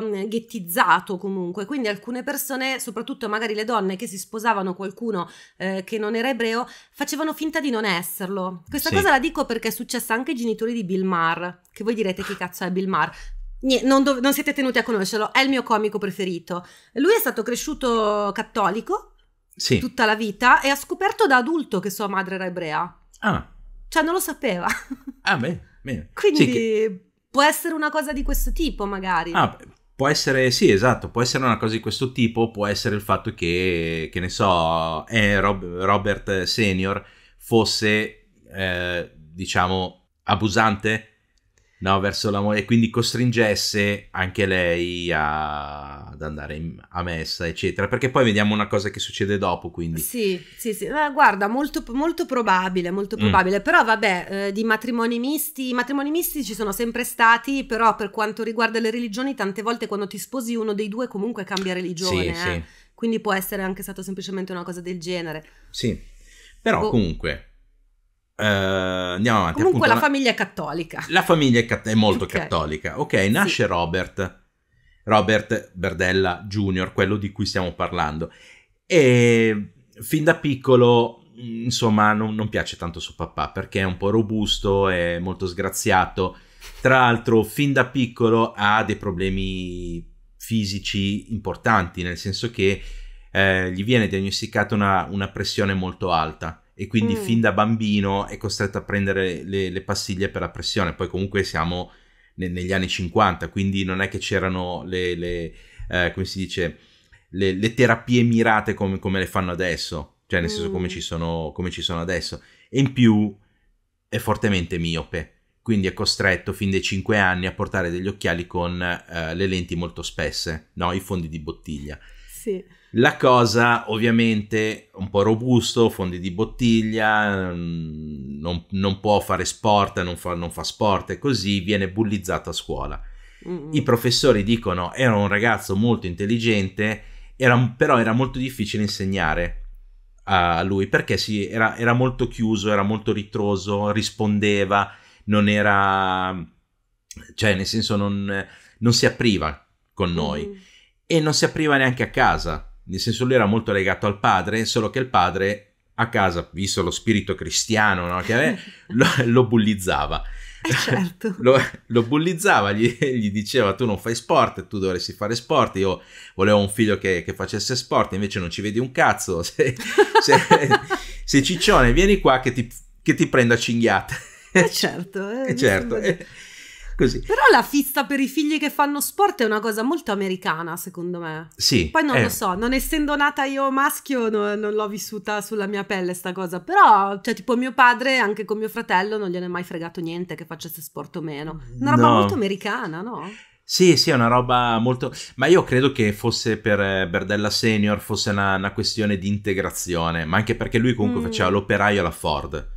mhmm, ghettizzato comunque, quindi alcune persone, soprattutto magari le donne che si sposavano qualcuno eh, che non era ebreo, facevano finta di non esserlo. Questa sì. cosa la dico perché è successa anche ai genitori di Bill Maher, che voi direte che cazzo è Bill Maher, non, dov- non siete tenuti a conoscerlo, è il mio comico preferito. Lui è stato cresciuto cattolico sì. tutta la vita e ha scoperto da adulto che sua madre era ebrea. Ah. Cioè non lo sapeva. Ah beh, bene. Quindi sì, che... può essere una cosa di questo tipo magari. Ah, può essere, sì esatto, può essere una cosa di questo tipo, può essere il fatto che, che ne so, eh, Rob- Robert Senior fosse, eh, diciamo, abusante No, verso la moglie, e quindi costringesse anche lei a, ad andare in, a messa, eccetera. Perché poi vediamo una cosa che succede dopo, quindi. Sì, sì, sì. Ma guarda, molto, molto probabile, molto mm. probabile. Mm. Però vabbè, eh, di matrimoni misti, i matrimoni misti ci sono sempre stati, però per quanto riguarda le religioni, tante volte quando ti sposi uno dei due comunque cambia religione. Sì, eh? sì. Quindi può essere anche stato semplicemente una cosa del genere. Sì, però boh. comunque Uh, andiamo avanti. Comunque appunto, la famiglia è cattolica. La famiglia è, cat- è molto okay. cattolica. Ok, nasce sì. Robert. Robert Berdella Jr., quello di cui stiamo parlando. E fin da piccolo, insomma, non, non piace tanto suo papà perché è un po' robusto, è molto sgraziato. Tra l'altro, fin da piccolo ha dei problemi fisici importanti, nel senso che eh, gli viene diagnosticata una, una pressione molto alta e quindi mm. fin da bambino è costretto a prendere le, le pastiglie per la pressione. Poi comunque siamo ne, negli anni 50, quindi non è che c'erano le, le eh, come si dice, le, le terapie mirate come, come, le fanno adesso, cioè nel mm. senso come mm. ci, sono, come ci sono adesso. E in più è fortemente miope, quindi è costretto fin dai 5 anni a portare degli occhiali con eh, le lenti molto spesse, no? I fondi di bottiglia. Sì. La cosa ovviamente un po' robusto, fondi di bottiglia, mm, non, non può fare sport, non fa, non fa, sport e così viene bullizzato a scuola. Mm-hmm. I professori dicono era un ragazzo molto intelligente, era, però era molto difficile insegnare a lui perché sì, era, era molto chiuso, era molto ritroso, rispondeva, non era... cioè nel senso non, non si apriva con noi. Mm-hmm e non si apriva neanche a casa nel senso lui era molto legato al padre, solo che il padre a casa, visto lo spirito cristiano no, che aveva, lo, lo, bullizzava. Certo. Lo, lo, bullizzava, gli, gli, diceva tu non fai sport, tu dovresti fare sport, io volevo un figlio che, che facesse sport, invece non ci vedi un cazzo, se, se, se ciccione vieni qua che ti, che ti prendo a cinghiate. Eh certo. Eh, certo. Sembra... Così. Però la fissa per i figli che fanno sport è una cosa molto americana, secondo me. Sì. Poi non eh. lo so, non essendo nata io maschio, no, non l'ho vissuta sulla mia pelle sta cosa. Però, cioè, tipo mio padre, anche con mio fratello, non gliene è mai fregato niente che facesse sport o meno. Una roba no. molto americana, no? Sì, sì, è una roba molto... Ma io credo che fosse per eh, Berdella Senior, fosse una, una questione di integrazione, ma anche perché lui comunque mm. faceva l'operaio alla Ford,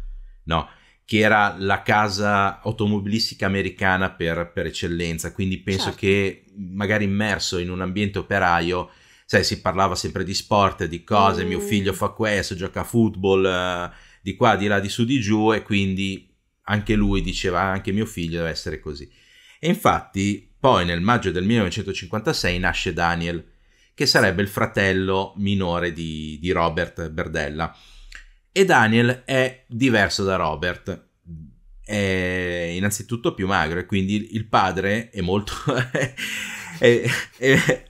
no? che era la casa automobilistica americana per, per eccellenza, quindi penso certo. che magari immerso in un ambiente operaio, sai, si parlava sempre di sport, di cose, mm. mio figlio fa questo, gioca a football, eh, di qua, di là, di su, di giù, e quindi anche lui diceva, anche mio figlio deve essere così. E infatti poi nel maggio del 1956 nasce Daniel, che sarebbe il fratello minore di, di Robert Berdella. E Daniel è diverso da Robert. È innanzitutto più magro e quindi il padre è molto, è, è,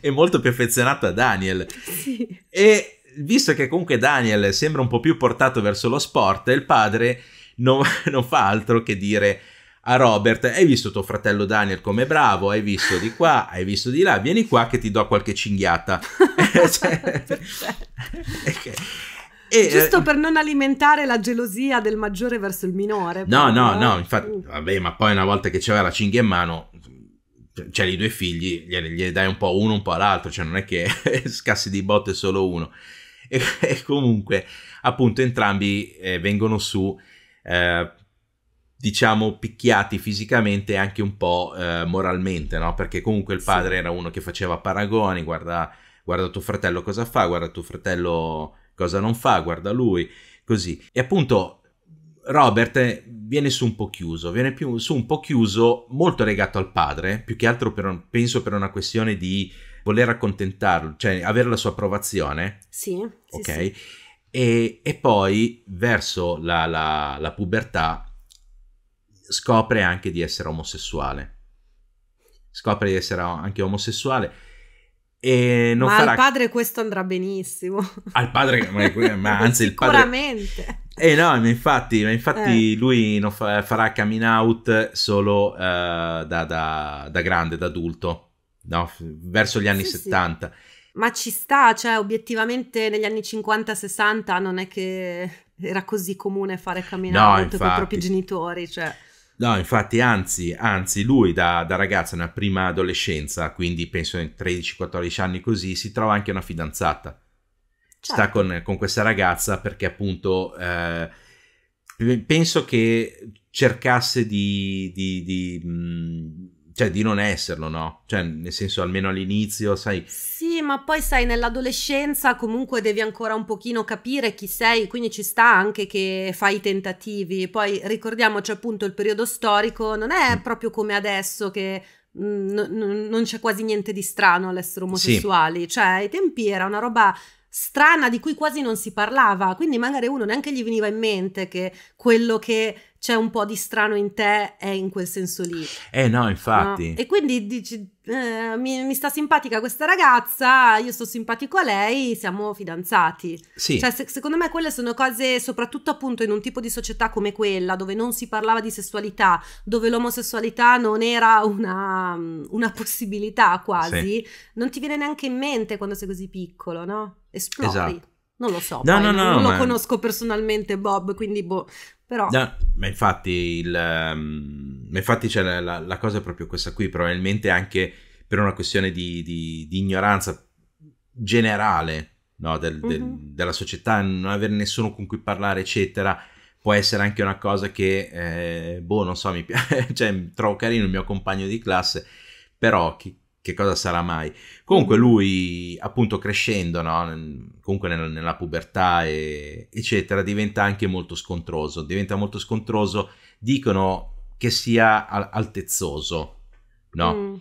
è, molto più affezionato a Daniel. Sì. E visto che comunque Daniel sembra un po' più portato verso lo sport, il padre non, non fa altro che dire a Robert, hai visto tuo fratello Daniel come bravo, hai visto di qua, hai visto di là, vieni qua che ti do qualche cinghiata. cioè, okay. E, eh, Giusto eh, per non alimentare la gelosia del maggiore verso il minore. No, proprio. no, no, infatti, uh. vabbè, ma poi una volta che c'aveva la cinghia in mano, cioè i due figli, gli, glieli dai un po' uno, un po' l'altro, cioè non è che scassi di botte solo uno. E, e comunque, appunto, entrambi eh, vengono su, eh, diciamo, picchiati fisicamente e anche un po' eh, moralmente, no? Perché comunque il padre sì. era uno che faceva paragoni, guarda, guarda tuo fratello cosa fa, guarda tuo fratello cosa non fa, guarda lui, così. E appunto Robert eh, viene su un po' chiuso, viene più, su un po' chiuso, molto legato al padre, più che altro per un, penso per una questione di voler accontentarlo, cioè avere la sua approvazione. Sì. Ok. sì. E, e, poi verso la, la, la pubertà scopre anche di essere omosessuale. Scopre di essere anche omosessuale e non ma farà... al padre questo andrà benissimo. Al padre, ma, ma anzi, il padre. Sicuramente. Eh no, ma infatti, ma infatti eh. lui fa, farà coming out solo uh, da, da, da, grande, da adulto, no? verso gli anni sì, 70. Sì. Ma ci sta, cioè obiettivamente negli anni 50-60 non è che era così comune fare coming no, out infatti. con i propri genitori. Cioè. No, infatti, anzi, anzi lui da, da ragazzo, nella prima adolescenza, quindi penso in 13-14 anni così, si trova anche una fidanzata. Certo. Sta con, con, questa ragazza perché appunto eh, penso che cercasse di, di, di mh, mm, cioè di non esserlo, no? Cioè, nel senso, almeno all'inizio, sai... Sì, ma poi sai, nell'adolescenza comunque devi ancora un pochino capire chi sei, quindi ci sta anche che fai i tentativi. Poi ricordiamoci appunto il periodo storico, non è mm. proprio come adesso che n- mm, n- non c'è quasi niente di strano all'essere omosessuali, sì. cioè ai tempi era una roba strana di cui quasi non si parlava, quindi magari uno neanche gli veniva in mente che quello che c'è un po' di strano in te è in quel senso lì. Eh no, infatti. No? E quindi dici, eh, mi, mi, sta simpatica questa ragazza, io sto simpatico a lei, siamo fidanzati. Sì. Cioè, se, secondo me quelle sono cose, soprattutto appunto in un tipo di società come quella, dove non si parlava di sessualità, dove l'omosessualità non era una, mm, una possibilità quasi, sì. non ti viene neanche in mente quando sei così piccolo, no? Esplori. Esatto. Non lo so, no, no, no, non ma... lo conosco personalmente Bob, quindi boh, però... No, ma infatti, il, um, infatti c'è la, la, la, cosa è proprio questa qui, probabilmente anche per una questione di, di, di ignoranza generale no, del, mm-hmm. della società, non avere nessuno con cui parlare, eccetera, può essere anche una cosa che, eh, boh, non so, mi piace, cioè, trovo carino il mio compagno di classe, però chi, che cosa sarà mai. Comunque mm. lui, appunto crescendo, no? comunque nella, nella pubertà, e, eccetera, diventa anche molto scontroso, diventa molto scontroso, dicono che sia altezzoso, no? Mm.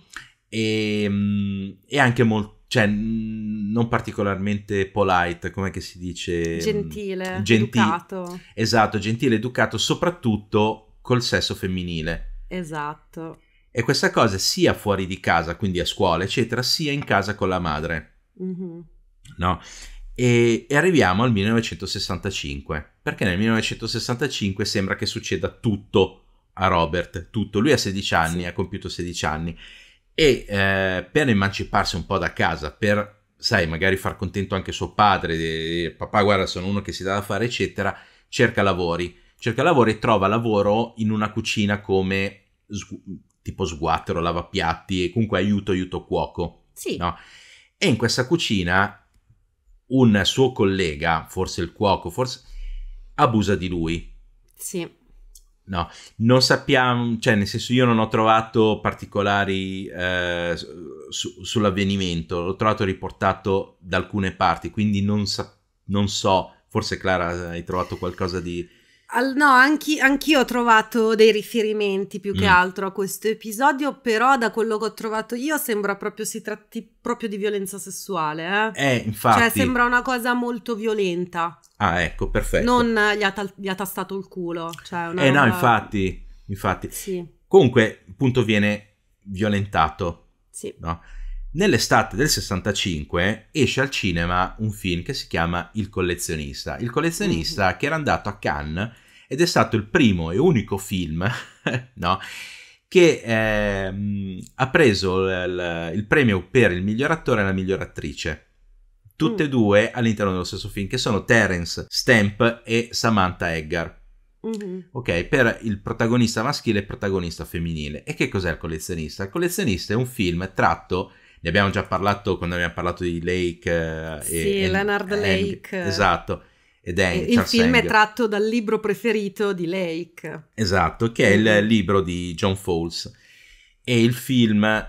E, ehm, e, anche molto... Cioè, non particolarmente polite, come si dice? Gentile, Genti- educato. Esatto, gentile, educato, soprattutto col sesso femminile. Esatto e questa cosa sia fuori di casa, quindi a scuola, eccetera, sia in casa con la madre. Mm-hmm. No? E, e arriviamo al 1965, perché nel 1965 sembra che succeda tutto a Robert, tutto. Lui ha 16 anni, sì. ha compiuto 16 anni e eh, per emanciparsi un po' da casa, per, sai, magari far contento anche suo padre, eh, papà guarda sono uno che si dà da fare, eccetera, cerca lavori, cerca lavori e trova lavoro in una cucina come tipo sguattero, lavapiatti, comunque aiuto, aiuto cuoco. Sì. No? E in questa cucina un suo collega, forse il cuoco, forse abusa di lui. Sì. No, non sappiamo, cioè nel senso io non ho trovato particolari eh, su, sull'avvenimento, l'ho trovato riportato da alcune parti, quindi non, sa- non so, forse Clara hai trovato qualcosa di al, no, anch'i, anch'io ho trovato dei riferimenti più che mm. altro a questo episodio, però da quello che ho trovato io sembra proprio si tratti proprio di violenza sessuale. Eh, eh cioè, infatti. Cioè sembra una cosa molto violenta. Ah, ecco, perfetto. Non gli ha, ta- gli ha tastato il culo. Cioè eh roba... no, infatti, infatti. Sì. Comunque, appunto, viene violentato. Sì. No? Nell'estate del 65 esce al cinema un film che si chiama Il collezionista. Il collezionista mhm. che era andato a Cannes ed è stato il primo e unico film no, che eh, ha preso il, il, premio per il miglior attore e la miglior attrice. Tutte e mm. due all'interno dello stesso film, che sono Terence Stamp e Samantha Edgar. Mm-hmm. Ok, per il protagonista maschile e il protagonista femminile. E che cos'è il collezionista? Il collezionista è un film tratto ne abbiamo già parlato quando abbiamo parlato di Lake. Eh, sì, e, Leonard and, Lake. And, esatto. Ed è il Charles film Engel. è tratto dal libro preferito di Lake. Esatto, che è il mhm. libro di John Fowles. E il film,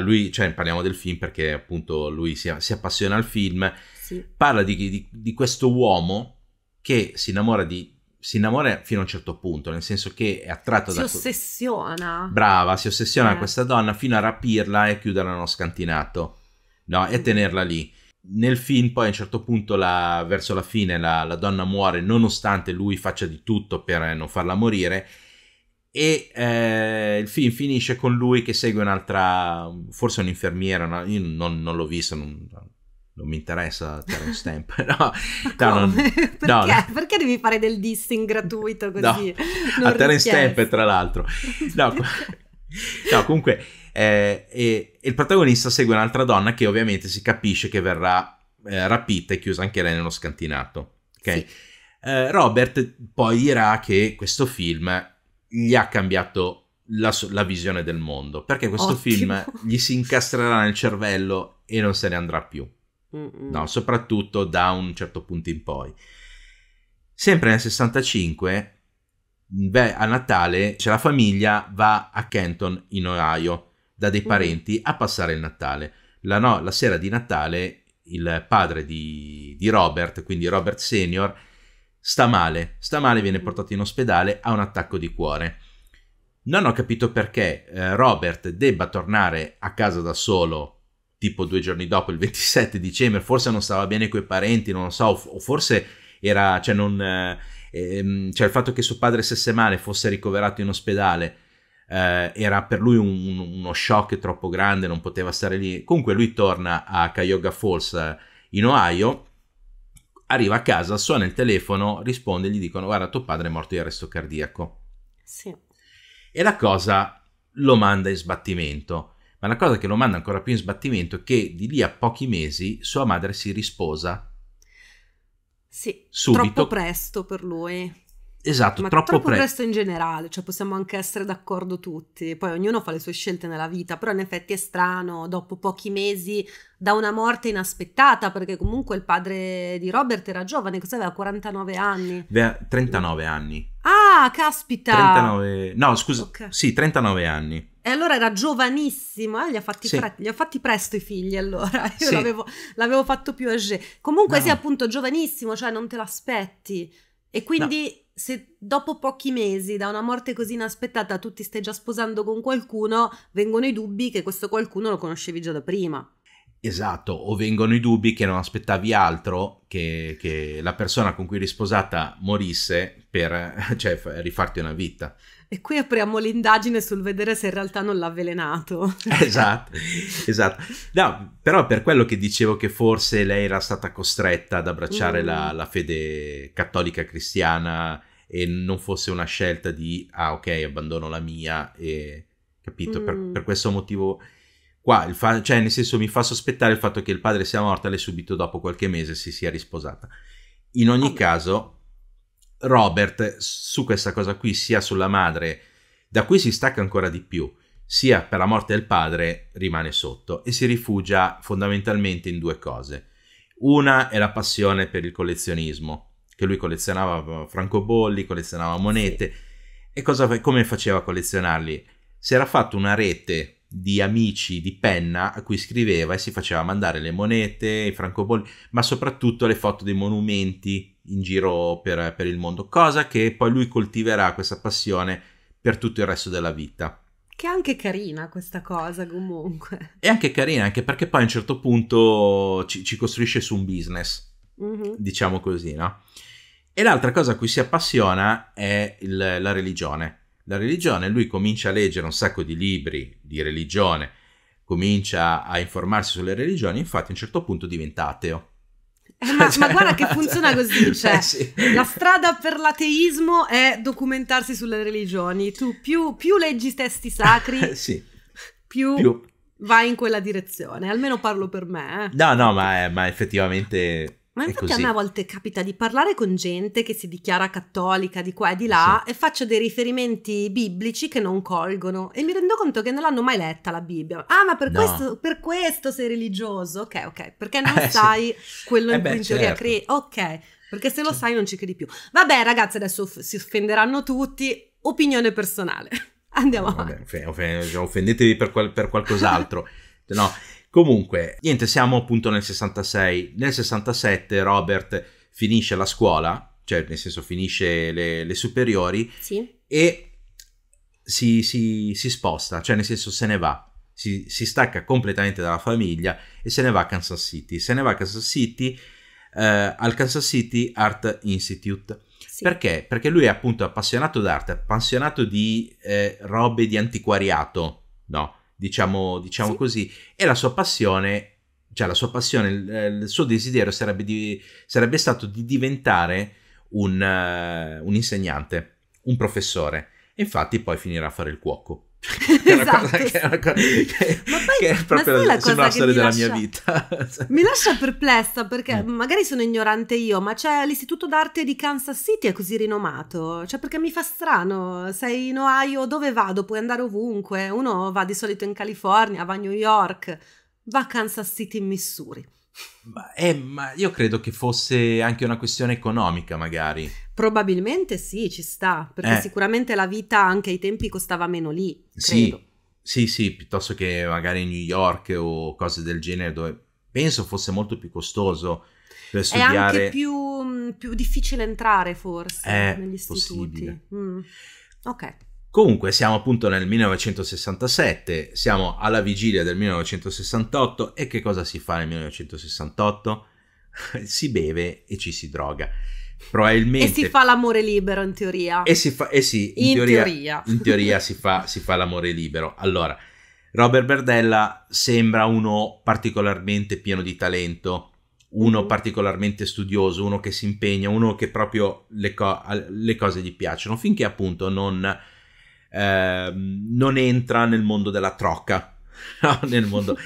lui, cioè parliamo del film perché appunto lui si, si appassiona al film, sì. parla di, di, di questo uomo che si innamora di si innamora fino a un certo punto, nel senso che è attratto si da... Si ossessiona. Brava, si ossessiona eh. questa donna fino a rapirla e chiuderla uno scantinato, no? E mm. tenerla lì. Nel film poi a un certo punto, la, verso la fine, la, la, donna muore nonostante lui faccia di tutto per eh, non farla morire e eh, il film finisce con lui che segue un'altra, forse un'infermiera, una, io non, non l'ho visto, non, non mi interessa Terence Stamp, no. Non, perché? No, perché? devi fare del dissing gratuito così? No, a Terence Stamp tra l'altro. No, no comunque, eh, e, e il protagonista segue un'altra donna che ovviamente si capisce che verrà eh, rapita e chiusa anche lei nello scantinato, ok? Sì. Eh, Robert poi dirà che questo film gli ha cambiato la, la visione del mondo, perché questo Ottimo. film gli si incastrerà nel cervello e non se ne andrà più. Mm-mm. no, soprattutto da un certo punto in poi. Sempre nel 65, beh, a Natale cioè la famiglia va a Canton in Ohio da dei mm. parenti a passare il Natale. La, no, la sera di Natale il padre di, di Robert, quindi Robert Senior, sta male, sta male, viene mm. portato in ospedale, ha un attacco di cuore. Non ho capito perché eh, Robert debba tornare a casa da solo tipo due giorni dopo, il 27 dicembre, forse non stava bene coi parenti, non lo so, o forse era, cioè non, eh, ehm, cioè il fatto che suo padre stesse male, fosse ricoverato in ospedale, eh, era per lui un, uno shock troppo grande, non poteva stare lì. Comunque lui torna a Cuyahoga Falls eh, in Ohio, arriva a casa, suona il telefono, risponde, gli dicono guarda tuo padre è morto di arresto cardiaco. Sì. E la cosa lo manda in sbattimento ma la cosa che lo manda ancora più in sbattimento è che di lì a pochi mesi sua madre si risposa. Sì, subito. troppo presto per lui. Esatto, Ma troppo, troppo pre- presto in generale, cioè possiamo anche essere d'accordo tutti, poi ognuno fa le sue scelte nella vita, però in effetti è strano, dopo pochi mesi da una morte inaspettata, perché comunque il padre di Robert era giovane, aveva, 49 anni? Aveva 39 anni. Ah, caspita! 39... No, scusa, okay. sì, 39 anni. E allora era giovanissimo, eh? gli, ha fatti, sì. pre- gli ha fatti presto i figli allora, io sì. l'avevo, l'avevo, fatto più âgé. Comunque no. sì, appunto, giovanissimo, cioè non te l'aspetti. E quindi no. se dopo pochi mesi da una morte così inaspettata tu ti stai già sposando con qualcuno, vengono i dubbi che questo qualcuno lo conoscevi già da prima. Esatto, o vengono i dubbi che non aspettavi altro che, che la persona con cui eri sposata morisse per cioè, rifarti una vita. E qui apriamo l'indagine sul vedere se in realtà non l'ha avvelenato. esatto, esatto. No, però per quello che dicevo che forse lei era stata costretta ad abbracciare mm. la, la, fede cattolica cristiana e non fosse una scelta di, ah ok, abbandono la mia, e, capito? Mm. Per, per, questo motivo qua, il fa- cioè nel senso mi fa sospettare il fatto che il padre sia morto e lei subito dopo qualche mese si sia risposata. In ogni oh. caso Robert su questa cosa qui, sia sulla madre, da cui si stacca ancora di più, sia per la morte del padre, rimane sotto e si rifugia fondamentalmente in due cose. Una è la passione per il collezionismo, che lui collezionava francobolli, collezionava monete. E cosa, come faceva a collezionarli? Si era fatto una rete di amici di penna a cui scriveva e si faceva mandare le monete, i francobolli, ma soprattutto le foto dei monumenti in giro per, per il mondo, cosa che poi lui coltiverà questa passione per tutto il resto della vita. Che è anche carina questa cosa comunque. È anche carina, anche perché poi a un certo punto ci, ci costruisce su un business, mm-hmm. diciamo così, no? E l'altra cosa a cui si appassiona è il, la religione. La religione, lui comincia a leggere un sacco di libri di religione, comincia a informarsi sulle religioni, infatti a un certo punto diventa ateo. Eh, ma, cioè, ma, guarda che funziona così, eh, cioè, eh sì. la strada per l'ateismo è documentarsi sulle religioni, tu più, più leggi testi sacri, sì. più, più, vai in quella direzione, almeno parlo per me. Eh. No, no, ma, ma effettivamente ma infatti a me a volte capita di parlare con gente che si dichiara cattolica di qua e di là sì. e faccio dei riferimenti biblici che non colgono e mi rendo conto che non l'hanno mai letta la Bibbia. Ah, ma per, no. questo, per questo, sei religioso? Ok, ok, perché non eh, sai sì. quello eh in beh, cui in teoria certo. credi? Ok, perché se lo sì. sai non ci credi più. Vabbè ragazzi, adesso f- si offenderanno tutti, opinione personale. Andiamo no, avanti. Vabbè, cioè, offendetevi per, qual- per qualcos'altro. no, Comunque, niente, siamo appunto nel 66. Nel 67 Robert finisce la scuola, cioè nel senso finisce le, le superiori sì. e si, si, si, sposta, cioè nel senso se ne va. Si, si, stacca completamente dalla famiglia e se ne va a Kansas City. Se ne va a Kansas City, eh, al Kansas City Art Institute. Sì. Perché? Perché lui è appunto appassionato d'arte, appassionato di eh, robe di antiquariato, no? diciamo, diciamo sì. così, e la sua passione, cioè la sua passione, il, eh, il suo desiderio sarebbe, di, sarebbe, stato di diventare un, uh, un insegnante, un professore, e infatti poi finirà a fare il cuoco. esatto. Cosa, sì. cosa, che, ma poi, che è proprio ma la, la, la storia della mia vita. mi lascia perplessa perché mm. magari sono ignorante io, ma c'è l'istituto d'arte di Kansas City è così rinomato, cioè perché mi fa strano, sei in Ohio, dove vado? Puoi andare ovunque, uno va di solito in California, va a New York, va a Kansas City in Missouri. Ma, eh, ma io credo che fosse anche una questione economica, magari. Probabilmente sì, ci sta, perché eh. sicuramente la vita anche ai tempi costava meno lì. Sì, sì, sì, piuttosto che magari New York o cose del genere, dove penso fosse molto più costoso per studiare. È anche più, più difficile entrare, forse, È eh, negli istituti. Mm. Ok. Comunque siamo appunto nel 1967, siamo alla vigilia del 1968 e che cosa si fa nel 1968? si beve e ci si droga. Probabilmente... E si fa l'amore libero in teoria. E si fa, eh sì, in, in teoria, teoria. In teoria si, fa, si fa l'amore libero. Allora, Robert Berdella sembra uno particolarmente pieno di talento, uno mhm. particolarmente studioso, uno che si impegna, uno che proprio le, co- le cose gli piacciono, finché appunto non Ehm, non entra nel mondo della trocca, no? nel mondo...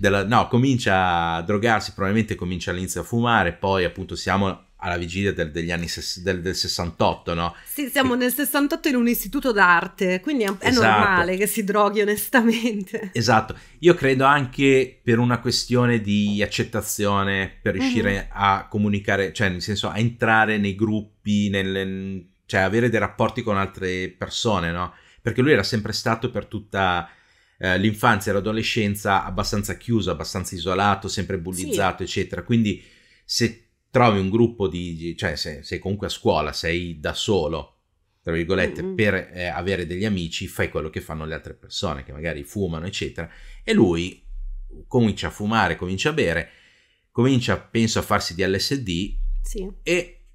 Della, no, comincia a drogarsi, probabilmente comincia all'inizio a fumare, poi appunto siamo alla vigilia del, degli anni ses, del, del, 68, no? Sì, siamo e, nel 68 in un istituto d'arte, quindi è, esatto. normale che si droghi onestamente. Esatto, io credo anche per una questione di accettazione, per riuscire mm-hmm. a comunicare, cioè nel senso a entrare nei gruppi, nel, cioè avere dei rapporti con altre persone, no? perché lui era sempre stato per tutta eh, l'infanzia e l'adolescenza abbastanza chiuso, abbastanza isolato, sempre bullizzato, sì. eccetera. Quindi se trovi un gruppo di... cioè se sei comunque a scuola, sei da solo, tra virgolette, mm-hmm. per eh, avere degli amici, fai quello che fanno le altre persone, che magari fumano, eccetera. E lui comincia a fumare, comincia a bere, comincia, penso, a farsi di LSD sì. e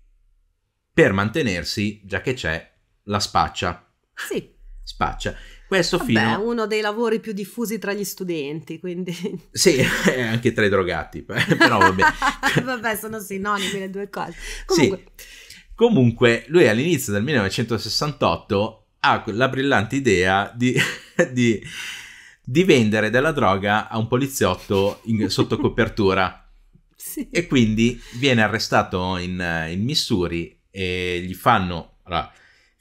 per mantenersi, già che c'è, la spaccia. Sì spaccia. Questo film è uno dei lavori più diffusi tra gli studenti, quindi... Sì, eh, anche tra i drogati, però vabbè. vabbè, sono sinonimi le due cose. Comunque... Sì. Comunque, lui all'inizio del 1968 ha la brillante idea di, di, di vendere della droga a un poliziotto in, sotto copertura. sì. E quindi viene arrestato in, in Missouri e gli fanno... Allora,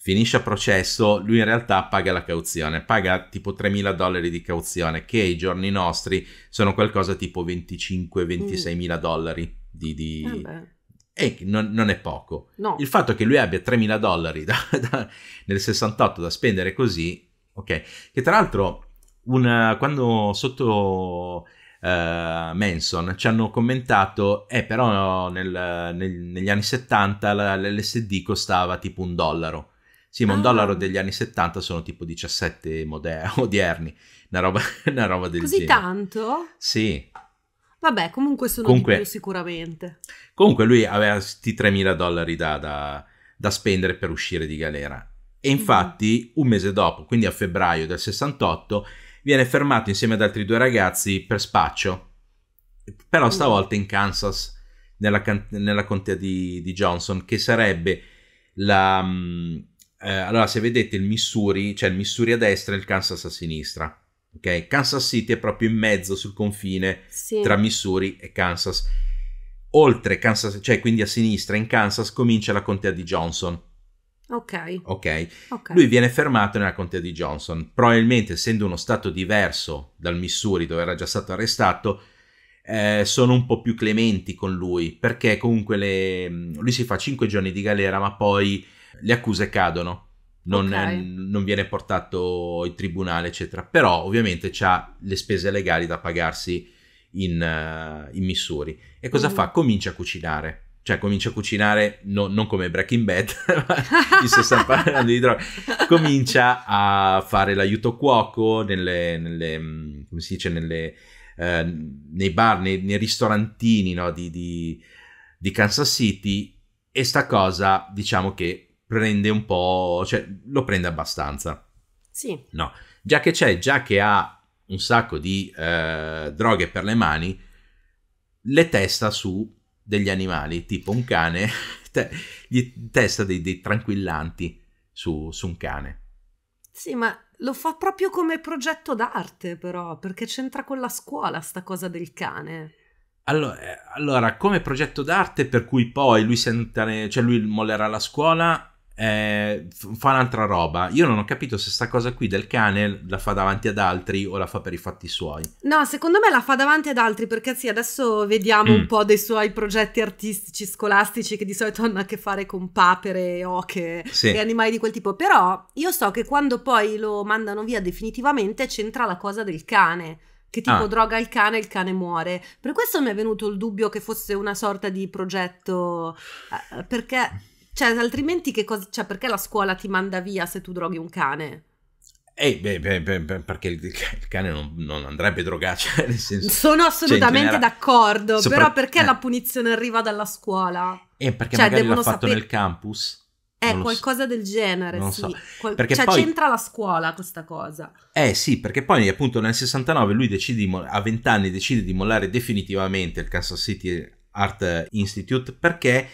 finisce a processo, lui in realtà paga la cauzione, paga tipo 3.000 dollari di cauzione, che ai giorni nostri sono qualcosa tipo 25-26 mila mm. dollari di... di... Eh e non, non, è poco. No. Il fatto che lui abbia 3.000 dollari da, da, nel 68 da spendere così, ok, che tra l'altro una, quando sotto... Uh, Manson ci hanno commentato eh però nel, nel, negli anni 70 la, l'LSD costava tipo un dollaro sì, ma un ah. dollaro degli anni 70 sono tipo 17 moder- odierni, una roba, una roba del Così genere. Così tanto? Sì. Vabbè, comunque sono comunque, più sicuramente. Comunque lui aveva questi 3.000 dollari da, da, da, spendere per uscire di galera. E mm-hmm. infatti mm. un mese dopo, quindi a febbraio del 68, viene fermato insieme ad altri due ragazzi per spaccio, però mm. stavolta in Kansas, nella, nella contea di, di, Johnson, che sarebbe la... Mh, mm, eh, allora se vedete il Missouri, cioè il Missouri a destra e il Kansas a sinistra. Ok, Kansas City è proprio in mezzo sul confine sì. tra Missouri e Kansas. Oltre Kansas, cioè quindi a sinistra in Kansas comincia la contea di Johnson. Ok. okay. okay. Lui viene fermato nella contea di Johnson. Probabilmente, essendo uno stato diverso dal Missouri, dove era già stato arrestato, eh, sono un po' più clementi con lui perché comunque le... lui si fa 5 giorni di galera, ma poi le accuse cadono. Non, okay. non, viene portato in tribunale, eccetera. Però ovviamente ha le spese legali da pagarsi in, uh, in Missouri. E cosa mm. fa? Comincia a cucinare. Cioè, comincia a cucinare no, non come Breaking Bad, ma sto parlando di droga. Comincia a fare l'aiuto cuoco nelle, nelle mm, come si dice, nelle, eh, nei bar, nei, nei ristorantini no, di, di, di Kansas City. E sta cosa, diciamo che prende un po', cioè lo prende abbastanza. Sì. No, già che c'è, già che ha un sacco di eh, droghe per le mani, le testa su degli animali, tipo un cane, te, gli testa dei, dei tranquillanti su, su un cane. Sì, ma lo fa proprio come progetto d'arte, però, perché c'entra con la scuola sta cosa del cane. Allora, eh, allora come progetto d'arte, per cui poi lui, sentane, cioè lui mollerà la scuola eh, fa un'altra roba. Io non ho capito se sta cosa qui del cane la fa davanti ad altri o la fa per i fatti suoi. No, secondo me la fa davanti ad altri perché sì, adesso vediamo mm. un po' dei suoi progetti artistici scolastici che di solito hanno a che fare con papere, oche sì. e animali di quel tipo. Però io so che quando poi lo mandano via definitivamente c'entra la cosa del cane che tipo ah. droga il cane e il cane muore. Per questo mi è venuto il dubbio che fosse una sorta di progetto, eh, perché cioè, altrimenti che cosa... Cioè, perché la scuola ti manda via se tu droghi un cane? Eh, beh, beh, beh, perché il, cane non, non andrebbe drogato, cioè, nel senso... Sono cioè, assolutamente cioè, generale, d'accordo, sopra... però perché eh. la punizione arriva dalla scuola? Eh, perché cioè, magari l'ha fatto sapere... nel campus. Eh, qualcosa so. del genere, non sì. So. Qual... Perché cioè, poi... c'entra la scuola questa cosa. Eh sì, perché poi appunto nel 69 lui decide di mo- a 20 anni decide di mollare definitivamente il Kansas City Art Institute perché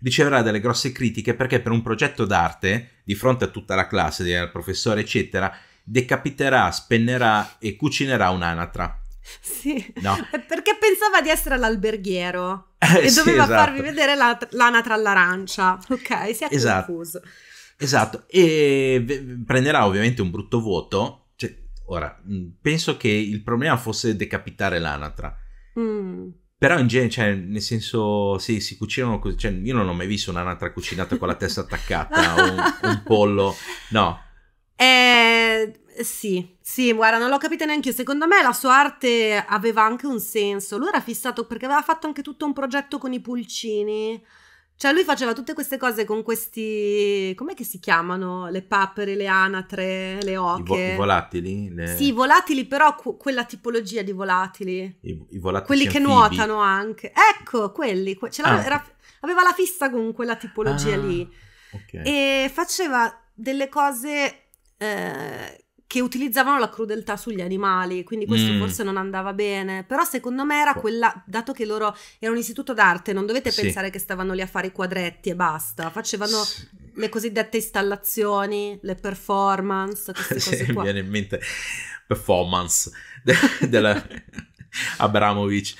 riceverà delle grosse critiche perché per un progetto d'arte, di fronte a tutta la classe, al professore, eccetera, decapiterà, spennerà e cucinerà un'anatra. Sì, no. Eh, perché pensava di essere l'alberghiero eh, e sì, doveva esatto. farvi vedere la, l'anatra all'arancia, ok? Si è esatto. confuso. Esatto, e v- prenderà ovviamente un brutto voto. Cioè, ora, penso che il problema fosse decapitare l'anatra. Mm. Però in genere, cioè, nel senso, sì, si cucinano così. Cioè, io non ho mai visto un'anatra cucinata con la testa attaccata o un, un pollo. No. Eh, sì, sì, guarda, non l'ho capita neanche io. Secondo me la sua arte aveva anche un senso. Lui era fissato perché aveva fatto anche tutto un progetto con i pulcini. Cioè lui faceva tutte queste cose con questi, com'è che si chiamano? Le papere, le anatre, le oche. I, vo- i volatili? Le... Sì, i volatili, però cu- quella tipologia di volatili. I, i volatili Quelli che anfibi. nuotano anche. Ecco, quelli. Que- ah. era, aveva la fissa con quella tipologia ah, lì. Okay. E faceva delle cose eh, che utilizzavano la crudeltà sugli animali, quindi questo mm. forse non andava bene, però secondo me era quella, dato che loro erano un istituto d'arte, non dovete sì. pensare che stavano lì a fare i quadretti e basta, facevano sì. le cosiddette installazioni, le performance, queste cose qua. Mi viene in mente performance della Abramovic.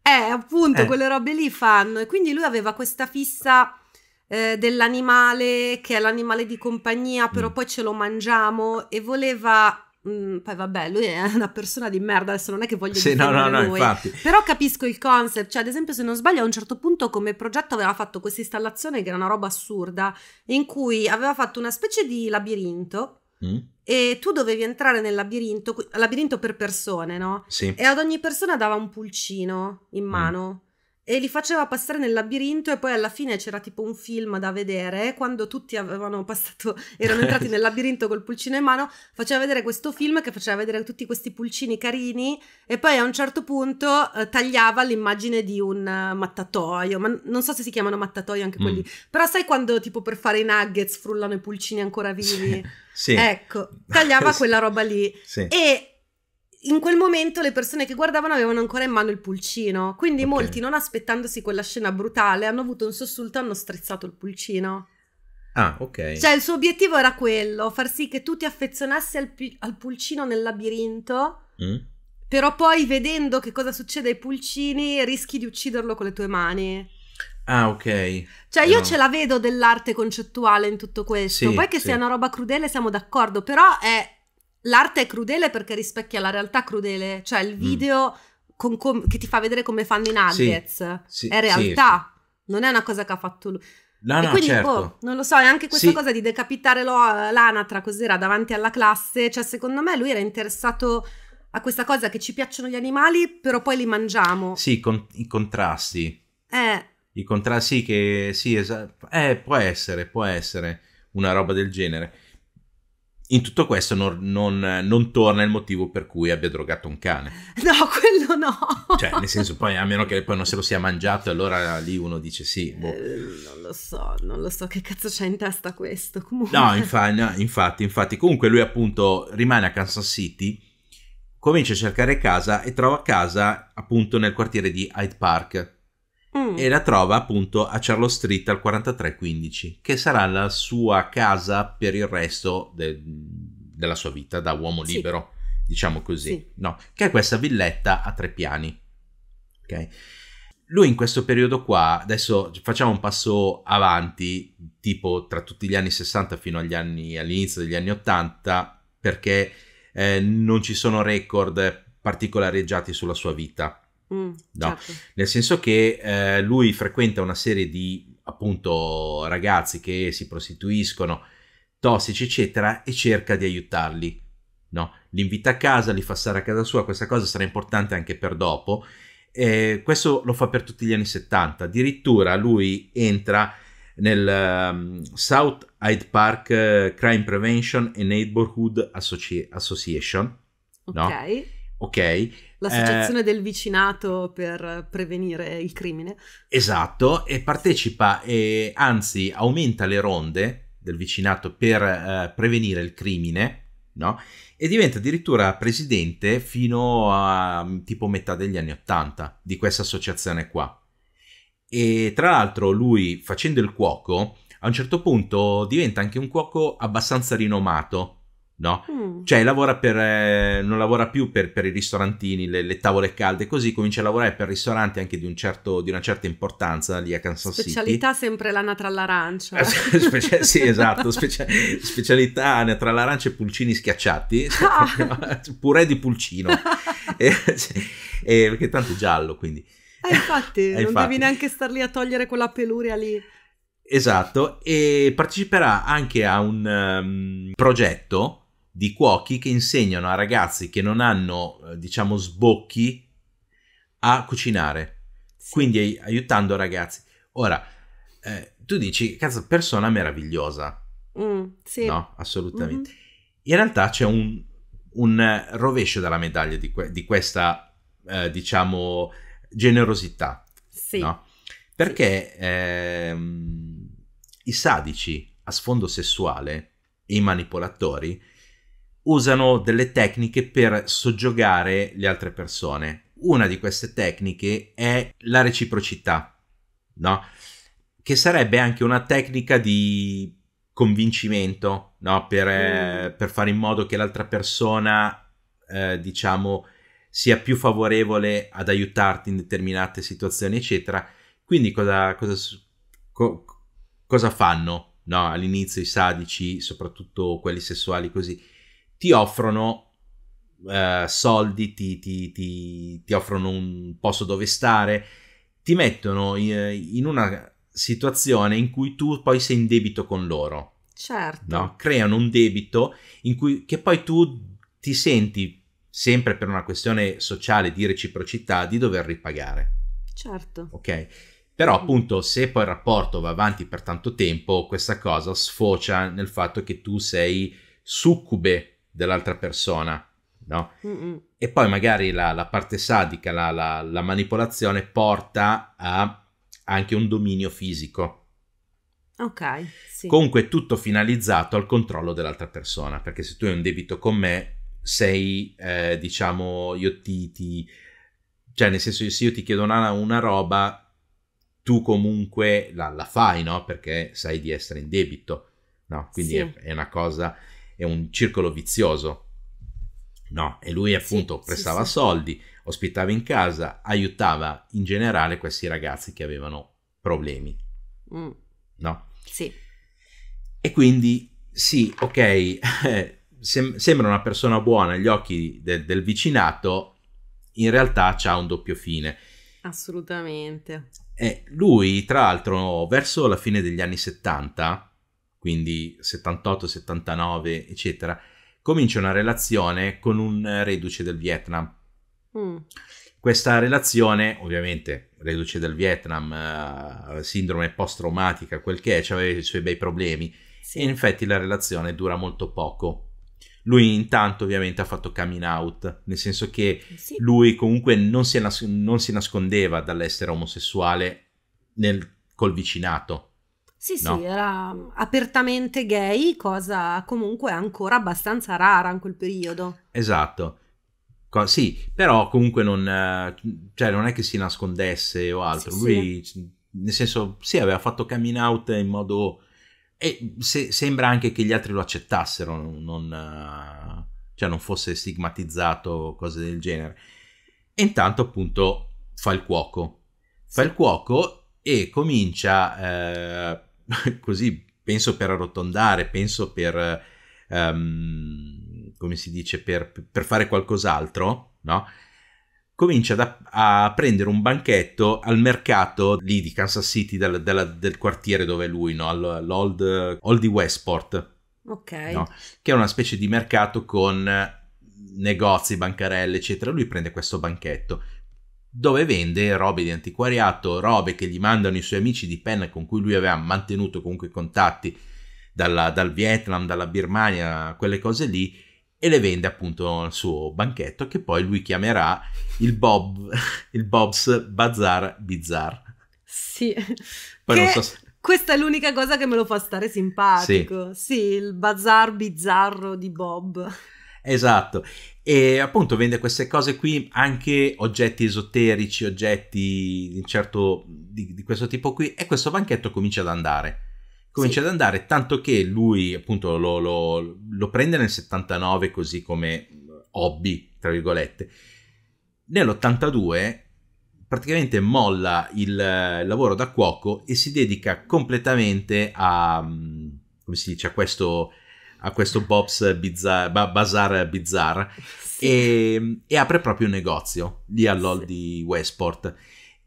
Eh, appunto, eh. quelle robe lì fanno e quindi lui aveva questa fissa eh, dell'animale che è l'animale di compagnia, però mm. poi ce lo mangiamo e voleva Mm, poi vabbè, lui è una persona di merda, adesso non è che voglio sì, no, no, no, lui. Infatti. Però capisco il concept, cioè ad esempio se non sbaglio a un certo punto come progetto aveva fatto questa installazione che era una roba assurda, in cui aveva fatto una specie di labirinto mm. e tu dovevi entrare nel labirinto, labirinto per persone, no? Sì. E ad ogni persona dava un pulcino in mm. mano. Mm e li faceva passare nel labirinto e poi alla fine c'era tipo un film da vedere quando tutti avevano passato erano entrati nel labirinto col pulcino in mano faceva vedere questo film che faceva vedere tutti questi pulcini carini e poi a un certo punto eh, tagliava l'immagine di un eh, mattatoio ma non so se si chiamano mattatoio anche quelli mm. però sai quando tipo per fare i nuggets frullano i pulcini ancora vivi sì. Sì. ecco tagliava quella roba lì sì. e in quel momento le persone che guardavano avevano ancora in mano il pulcino, quindi okay. molti, non aspettandosi quella scena brutale, hanno avuto un sussulto e hanno strizzato il pulcino. Ah, ok. Cioè, il suo obiettivo era quello, far sì che tu ti affezionassi al, al pulcino nel labirinto, mm. però poi vedendo che cosa succede ai pulcini rischi di ucciderlo con le tue mani. Ah, ok. Cioè, io ce la vedo dell'arte concettuale in tutto questo. Sì, poi che sì. sia una roba crudele siamo d'accordo, però è l'arte è crudele perché rispecchia la realtà crudele, cioè il mm. video mm. com- che ti fa vedere come fanno in Nuggets sì, è realtà, sì. non è una cosa che ha fatto lui. No, no, quindi, certo. boh, non lo so, e anche questa sì. cosa di decapitare lo- l'anatra cos'era davanti alla classe, cioè secondo me lui era interessato a questa cosa che ci piacciono gli animali, però poi li mangiamo. Sì, con- i contrasti. Eh. I contrasti, che sì, esatto. Eh, può essere, può essere una roba del genere in tutto questo non, non, non, torna il motivo per cui abbia drogato un cane. No, quello no. Cioè, nel senso, poi a meno che poi non se lo sia mangiato, allora lì uno dice sì. Eh, boh. Eh, non lo so, non lo so che cazzo c'è in testa questo. Comunque. No, infa- no, infatti, infatti, comunque lui appunto rimane a Kansas City, comincia a cercare casa e trova casa appunto nel quartiere di Hyde Park Mm. E la trova appunto a Charlotte Street al 4315, che sarà la sua casa per il resto de- della sua vita da uomo sì. libero, diciamo così, sì. no? Che è questa villetta a tre piani. Ok? Lui in questo periodo qua, adesso facciamo un passo avanti, tipo tra tutti gli anni 60 fino anni, all'inizio degli anni 80, perché eh, non ci sono record particolareggiati sulla sua vita. Mm, no. certo. Nel senso che eh, lui frequenta una serie di appunto ragazzi che si prostituiscono, tossici, eccetera, e cerca di aiutarli. No? Li invita a casa, li fa stare a casa sua, questa cosa sarà importante anche per dopo. Eh, questo lo fa per tutti gli anni 70. Addirittura lui entra nel um, South Hyde Park eh, Crime Prevention and Neighborhood Associ- Association. Ok. No? Ok l'associazione eh, del vicinato per prevenire il crimine. Esatto, e partecipa e anzi aumenta le ronde del vicinato per eh, prevenire il crimine, no? E diventa addirittura presidente fino a tipo metà degli anni 80 di questa associazione qua. E tra l'altro lui facendo il cuoco a un certo punto diventa anche un cuoco abbastanza rinomato no? Mm. Cioè lavora per, eh, non lavora più per, per i ristorantini, le, le, tavole calde, così comincia a lavorare per ristoranti anche di, un certo, di una certa importanza lì a Kansas specialità City. Specialità sempre l'anatra all'arancia. Eh, specia- sì, esatto, specia- specialità anatra all'arancia e pulcini schiacciati, ah. purè di pulcino, e, e, eh, eh, perché tanto è giallo, quindi... Eh, infatti, eh, non infatti. devi neanche star lì a togliere quella peluria lì. Esatto, e parteciperà anche a un um, progetto di cuochi che insegnano a ragazzi che non hanno, eh, diciamo, sbocchi a cucinare. Sì. Quindi aiutando ragazzi. Ora, eh, tu dici, cazzo, persona meravigliosa. Mm, sì. No, assolutamente. Mm-hmm. In realtà c'è un, un, rovescio della medaglia di, que- di questa, eh, diciamo, generosità. Sì. No? Perché sì. Ehm, i sadici a sfondo sessuale e i manipolatori usano delle tecniche per soggiogare le altre persone. Una di queste tecniche è la reciprocità, no? Che sarebbe anche una tecnica di convincimento, no? Per, eh, mm. per fare in modo che l'altra persona, eh, diciamo, sia più favorevole ad aiutarti in determinate situazioni, eccetera. Quindi cosa, cosa, co, cosa fanno no? all'inizio i sadici, soprattutto quelli sessuali così? ti offrono eh, soldi, ti, ti, ti, ti, offrono un posto dove stare, ti mettono eh, in una situazione in cui tu poi sei in debito con loro. Certo. No? Creano un debito in cui, che poi tu ti senti, sempre per una questione sociale di reciprocità, di dover ripagare. Certo. Ok. Però mm. appunto se poi il rapporto va avanti per tanto tempo, questa cosa sfocia nel fatto che tu sei succube dell'altra persona, no? Mm-mm. E poi magari la, la parte sadica, la, la, la, manipolazione porta a anche un dominio fisico. Ok. Sì. Comunque tutto finalizzato al controllo dell'altra persona, perché se tu hai un debito con me, sei, eh, diciamo, io ti, ti, Cioè, nel senso, se io ti chiedo una, una roba, tu comunque la, la, fai, no? Perché sai di essere in debito, no? Quindi sì. è, è, una cosa è un circolo vizioso. No, e lui appunto sì, prestava sì, soldi, ospitava in casa, aiutava in generale questi ragazzi che avevano problemi. Mm. No? Sì. E quindi sì, ok, sem- sembra una persona buona agli occhi de- del vicinato, in realtà ha un doppio fine. Assolutamente. E lui, tra l'altro, verso la fine degli anni 70, quindi 78, 79, eccetera, comincia una relazione con un reduce del Vietnam. Mm. Questa relazione, ovviamente, reduce del Vietnam, uh, sindrome post-traumatica, quel che è, cioè aveva i suoi bei problemi. Sì. E in effetti la relazione dura molto poco. Lui intanto ovviamente ha fatto coming out, nel senso che sì. lui comunque non si, nas- non si nascondeva dall'essere omosessuale nel- col vicinato. Sì, no. sì, era mm, apertamente gay, cosa comunque ancora abbastanza rara in quel periodo. Esatto. Co- sì, però comunque non, eh, cioè non, è che si nascondesse o altro. Sì, Lui, sì. nel senso, sì, aveva fatto coming out in modo... E se, sembra anche che gli altri lo accettassero, non, eh, cioè non fosse stigmatizzato o cose del genere. E intanto appunto fa il cuoco. Fa il cuoco e comincia... Eh, così, penso per arrotondare, penso per, um, come si dice, per, per fare qualcos'altro, no? comincia da, a prendere un banchetto al mercato lì di Kansas City, dal, dalla, del quartiere dove è lui, no? all'Old Old Westport. Ok. No? Che è una specie di mercato con negozi, bancarelle, eccetera. Lui prende questo banchetto dove vende robe di antiquariato, robe che gli mandano i suoi amici di penna con cui lui aveva mantenuto comunque contatti dalla, dal Vietnam, dalla Birmania, quelle cose lì, e le vende appunto al suo banchetto che poi lui chiamerà il, Bob, il Bob's Bazar Bizarre. Sì. Poi che... non so se questa è l'unica cosa che me lo fa stare simpatico. Sì, sì il bazar bizzarro di Bob. Esatto. E appunto vende queste cose qui, anche oggetti esoterici, oggetti di, certo, di, di questo tipo qui, e questo banchetto comincia ad andare. Comincia sì. ad andare, tanto che lui appunto lo, lo, lo prende nel 79 così come hobby, tra virgolette. Nell'82 praticamente molla il lavoro da cuoco e si dedica completamente a, mm, come si dice, a questo a questo Bob's Bizarre, Bazar Bizarre sì. e, e, apre proprio un negozio lì all'Hall sì. di Westport.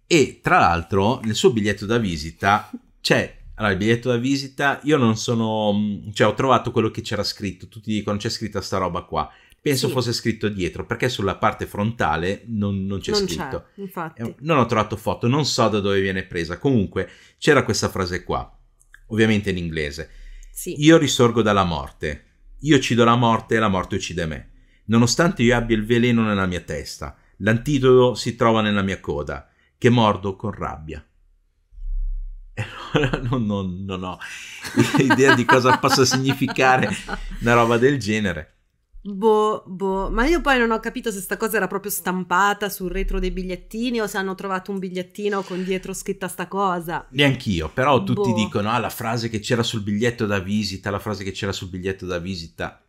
E tra l'altro nel suo biglietto da visita c'è allora, il biglietto da visita, io non sono... Mm, cioè ho trovato quello che c'era scritto, tutti dicono c'è scritta sta roba qua. Penso sì. fosse scritto dietro, perché sulla parte frontale non, non c'è non scritto. C'è, infatti. Eh, non ho trovato foto, non so da dove viene presa. Comunque, c'era questa frase qua, ovviamente in inglese. Sì. Io risorgo dalla morte. Io uccido la morte e la morte uccide me. Nonostante io abbia il veleno nella mia testa, l'antidoto si trova nella mia coda, che mordo con rabbia. E allora non, non, non ho idea di cosa possa significare una roba del genere. Boh, boh, ma io poi non ho capito se sta cosa era proprio stampata sul retro dei bigliettini o se hanno trovato un bigliettino con dietro scritta sta cosa. Neanch'io, però tutti boh. dicono, ah, la frase che c'era sul biglietto da visita, la frase che c'era sul biglietto da visita.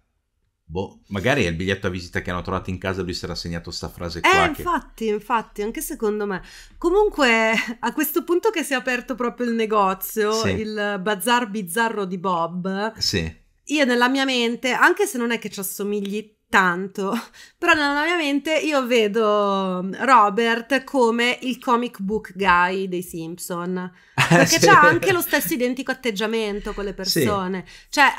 Boh, magari è il biglietto a visita che hanno trovato in casa, e lui si era segnato sta frase qua. Eh, che... infatti, infatti, anche secondo me. Comunque, a questo punto che si è aperto proprio il negozio, sì. il bazar bizzarro di Bob, sì io nella mia mente, anche se non è che ci assomigli tanto, però nella mia mente io vedo mm, Robert come il comic book guy dei Simpson, eh, perché sì. ha anche lo stesso identico atteggiamento con le persone, sì. cioè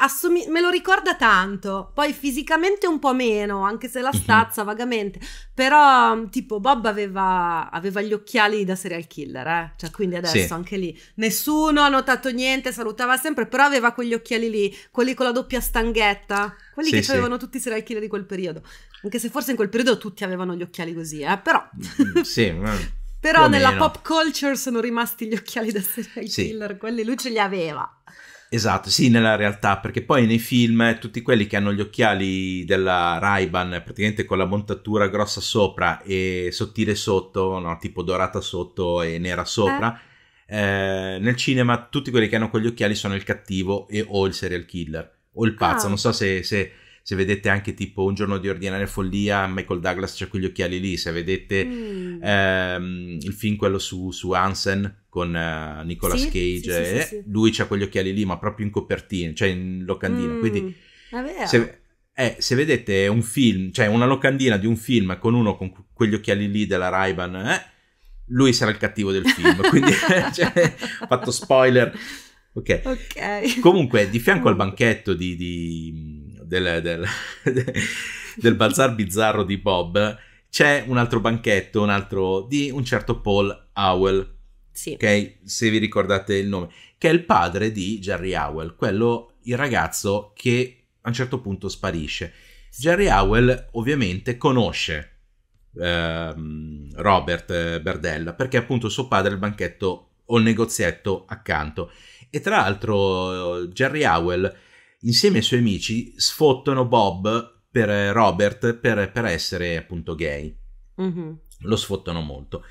me lo ricorda tanto, poi fisicamente un po' meno, anche se la mhm. stazza vagamente, però, tipo, Bob aveva, aveva gli occhiali da serial killer, eh? cioè, quindi adesso sì. anche lì nessuno ha notato niente, salutava sempre, però aveva quegli occhiali lì, quelli con la doppia stanghetta, quelli sì, che sì. avevano tutti i serial killer di quel periodo. Anche se forse in quel periodo tutti avevano gli occhiali così, eh? però. Mm, sì, ma... Però nella meno. pop culture sono rimasti gli occhiali da serial killer, quelli lui ce li aveva. Esatto, sì, nella realtà, perché poi nei film eh, tutti quelli che hanno gli occhiali della Ray-Ban praticamente con la montatura grossa sopra e sottile sotto, no, tipo dorata sotto e nera sopra, eh. Eh, nel cinema tutti quelli che hanno quegli occhiali sono il cattivo e, o il serial killer o il pazzo, ah. non so se, se se vedete anche tipo un giorno di ordinaria follia, Michael Douglas c'ha quegli occhiali lì, se vedete mm. ehm, il film quello su, su Hansen, con uh, Nicolas sì, Cage. Sì, sì, lui c'ha quegli occhiali lì, ma proprio in copertina, cioè in locandina. Mm, Quindi, se, eh, se, vedete un film, cioè una locandina di un film con uno con quegli occhiali lì della Raiban, eh, lui sarà il cattivo del film. Quindi, cioè, fatto spoiler. Okay. ok. Comunque, di fianco al banchetto di, di, del, del, del bazar bizzarro di Bob c'è un altro banchetto, un altro di un certo Paul Howell sì. Ok, se vi ricordate il nome, che è il padre di Jerry Howell, quello il ragazzo che a un certo punto sparisce. Jerry Howell ovviamente conosce ehm, Robert eh, Berdella perché appunto suo padre è il banchetto o il negozietto accanto. E tra l'altro Jerry Howell insieme ai suoi amici sfottono Bob per eh, Robert per, per essere appunto gay. Mm-hmm. Lo sfottano molto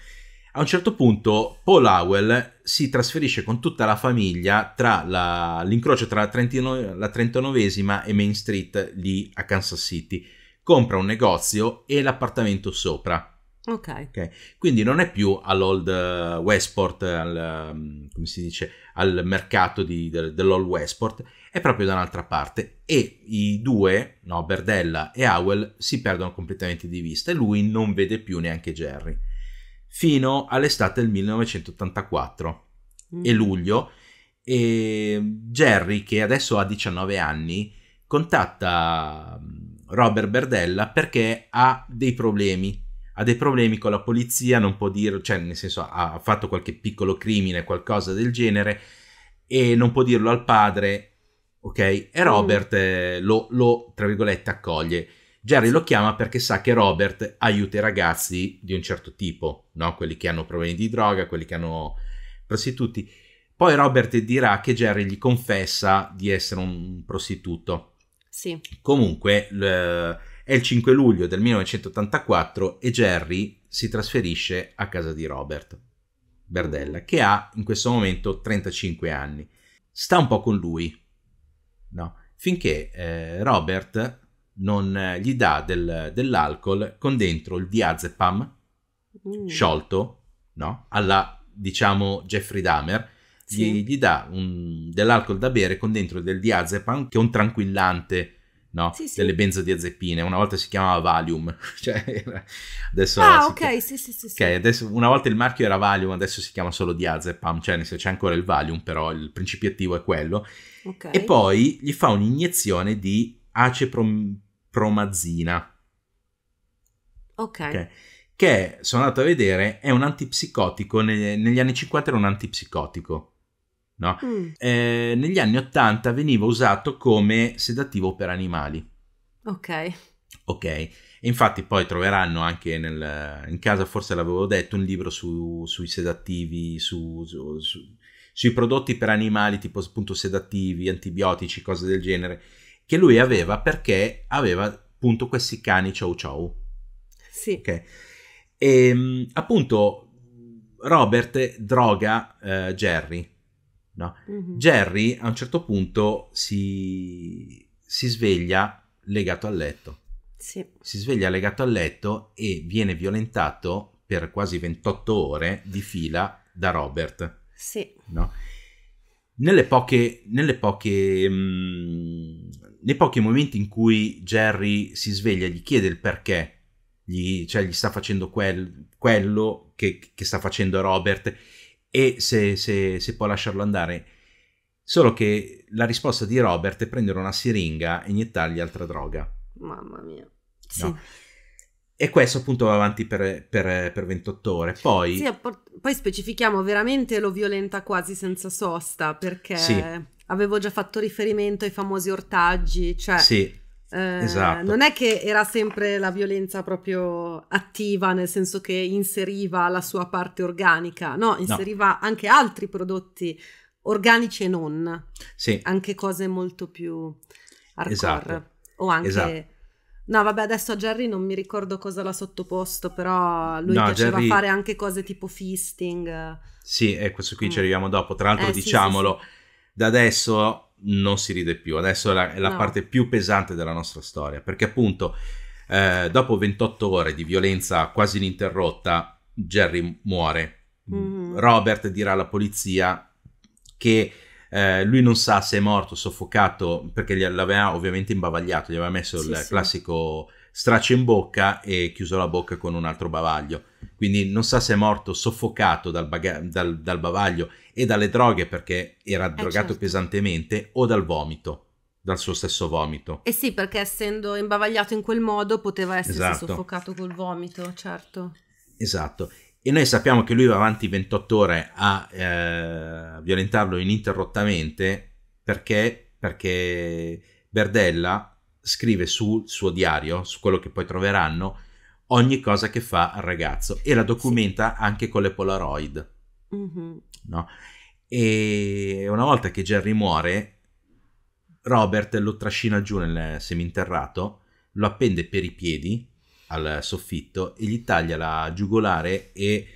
a un certo punto Paul Howell si trasferisce con tutta la famiglia tra la, l'incrocio tra la, 39esima e Main Street lì a Kansas City. Compra un negozio e l'appartamento sopra. Okay. ok. Quindi non è più all'Old eh, Westport, al, mm, come si dice, al mercato di, dell'Old Westport, è proprio da un'altra parte. E i due, no, Berdella e Howell, si perdono completamente di vista e lui non vede più neanche Jerry fino all'estate del 1984 mm. e luglio. E Jerry, che adesso ha 19 anni, contatta mm, Robert Berdella perché ha dei problemi. Ha dei problemi con la polizia, non può dire, cioè nel senso ha fatto qualche piccolo crimine, qualcosa del genere, e non può dirlo al padre, ok? E mm. Robert mm. lo, lo, tra virgolette, accoglie. Jerry lo chiama perché sa che Robert aiuta i ragazzi di un certo tipo, no? quelli che hanno problemi di droga, quelli che hanno prostituti. Poi Robert dirà che Jerry gli confessa di essere un prostituto. Sì. Comunque è il 5 luglio del 1984 e Jerry si trasferisce a casa di Robert Berdella, che ha in questo momento 35 anni. Sta un po' con lui, no? Finché eh, Robert non eh, gli dà del, dell'alcol con dentro il diazepam mm. sciolto, no? Alla, diciamo, Jeffrey Dahmer, sì. gli, gli, dà un, dell'alcol da bere con dentro del diazepam, che è un tranquillante, no? Sì, sì. Delle benzodiazepine, una volta si chiamava Valium, cioè, adesso... Ah, ok, chiama... sì, sì, sì. Ok, adesso, una volta il marchio era Valium, adesso si chiama solo diazepam, cioè se c'è ancora il Valium, però il principio attivo è quello. Okay. E poi gli fa un'iniezione di aceprom cromazina. Ok. okay. Che sono andato a vedere, è un antipsicotico, neg- negli anni 50 era un antipsicotico. No? Mm. Eh, negli anni 80 veniva usato come sedativo per animali. Ok. Ok, infatti poi troveranno anche nel, in casa, forse l'avevo detto, un libro su, sui sedativi, su, su, sui prodotti per animali tipo appunto sedativi, antibiotici, cose del genere che lui aveva perché aveva appunto questi cani ciao ciao. Sì. Okay. E ehm, appunto Robert droga eh, Jerry. No? Mm-hmm. Jerry a un certo punto si, si sveglia legato al letto. Sì. Si sveglia legato al letto e viene violentato per quasi 28 ore di fila da Robert. Sì. No? Nelle poche, nelle poche mh, mm, nei pochi momenti in cui Jerry si sveglia gli chiede il perché, gli, cioè gli sta facendo quel, quello che, che, sta facendo Robert e se, se, se può lasciarlo andare. Solo che la risposta di Robert è prendere una siringa e iniettargli altra droga. Mamma mia. Sì. No? E questo appunto va avanti per, per, per 28 ore. Poi... Sì, poi specifichiamo, veramente lo violenta quasi senza sosta perché... Sì avevo già fatto riferimento ai famosi ortaggi, cioè... Sì. Eh, esatto. Non è che era sempre la violenza proprio attiva, nel senso che inseriva la sua parte organica, no, inseriva no. anche altri prodotti organici e non, sì. anche cose molto più hardcore. Esatto. O anche... Esatto. No, vabbè, adesso a Jerry non mi ricordo cosa l'ha sottoposto, però lui no, piaceva Jerry... fare anche cose tipo fisting. Sì, e questo qui mm. ci arriviamo dopo. Tra l'altro, eh, diciamolo, sì, sì, da adesso non si ride più, adesso è la, è la no. parte più pesante della nostra storia, perché appunto eh, dopo 28 ore di violenza quasi ininterrotta, Jerry muore. Mm-hmm. Robert dirà alla polizia che eh, lui non sa se è morto soffocato perché gli, l'aveva ovviamente imbavagliato, gli aveva messo sì, il sì. classico straccio in bocca e chiuso la bocca con un altro bavaglio. Quindi non sa se è morto soffocato dal, baga- dal, dal bavaglio e dalle droghe perché era eh, drogato certo. pesantemente o dal vomito, dal suo stesso vomito. Eh sì, perché essendo imbavagliato in quel modo poteva essere esatto. soffocato col vomito, certo. Esatto. E noi sappiamo che lui va avanti 28 ore a eh, violentarlo ininterrottamente perché, perché Berdella scrive sul suo diario, su quello che poi troveranno, ogni cosa che fa al ragazzo e la documenta sì. anche con le Polaroid. Mm-hmm no? E una volta che Jerry muore, Robert lo trascina giù nel seminterrato, lo appende per i piedi al soffitto e gli taglia la giugolare e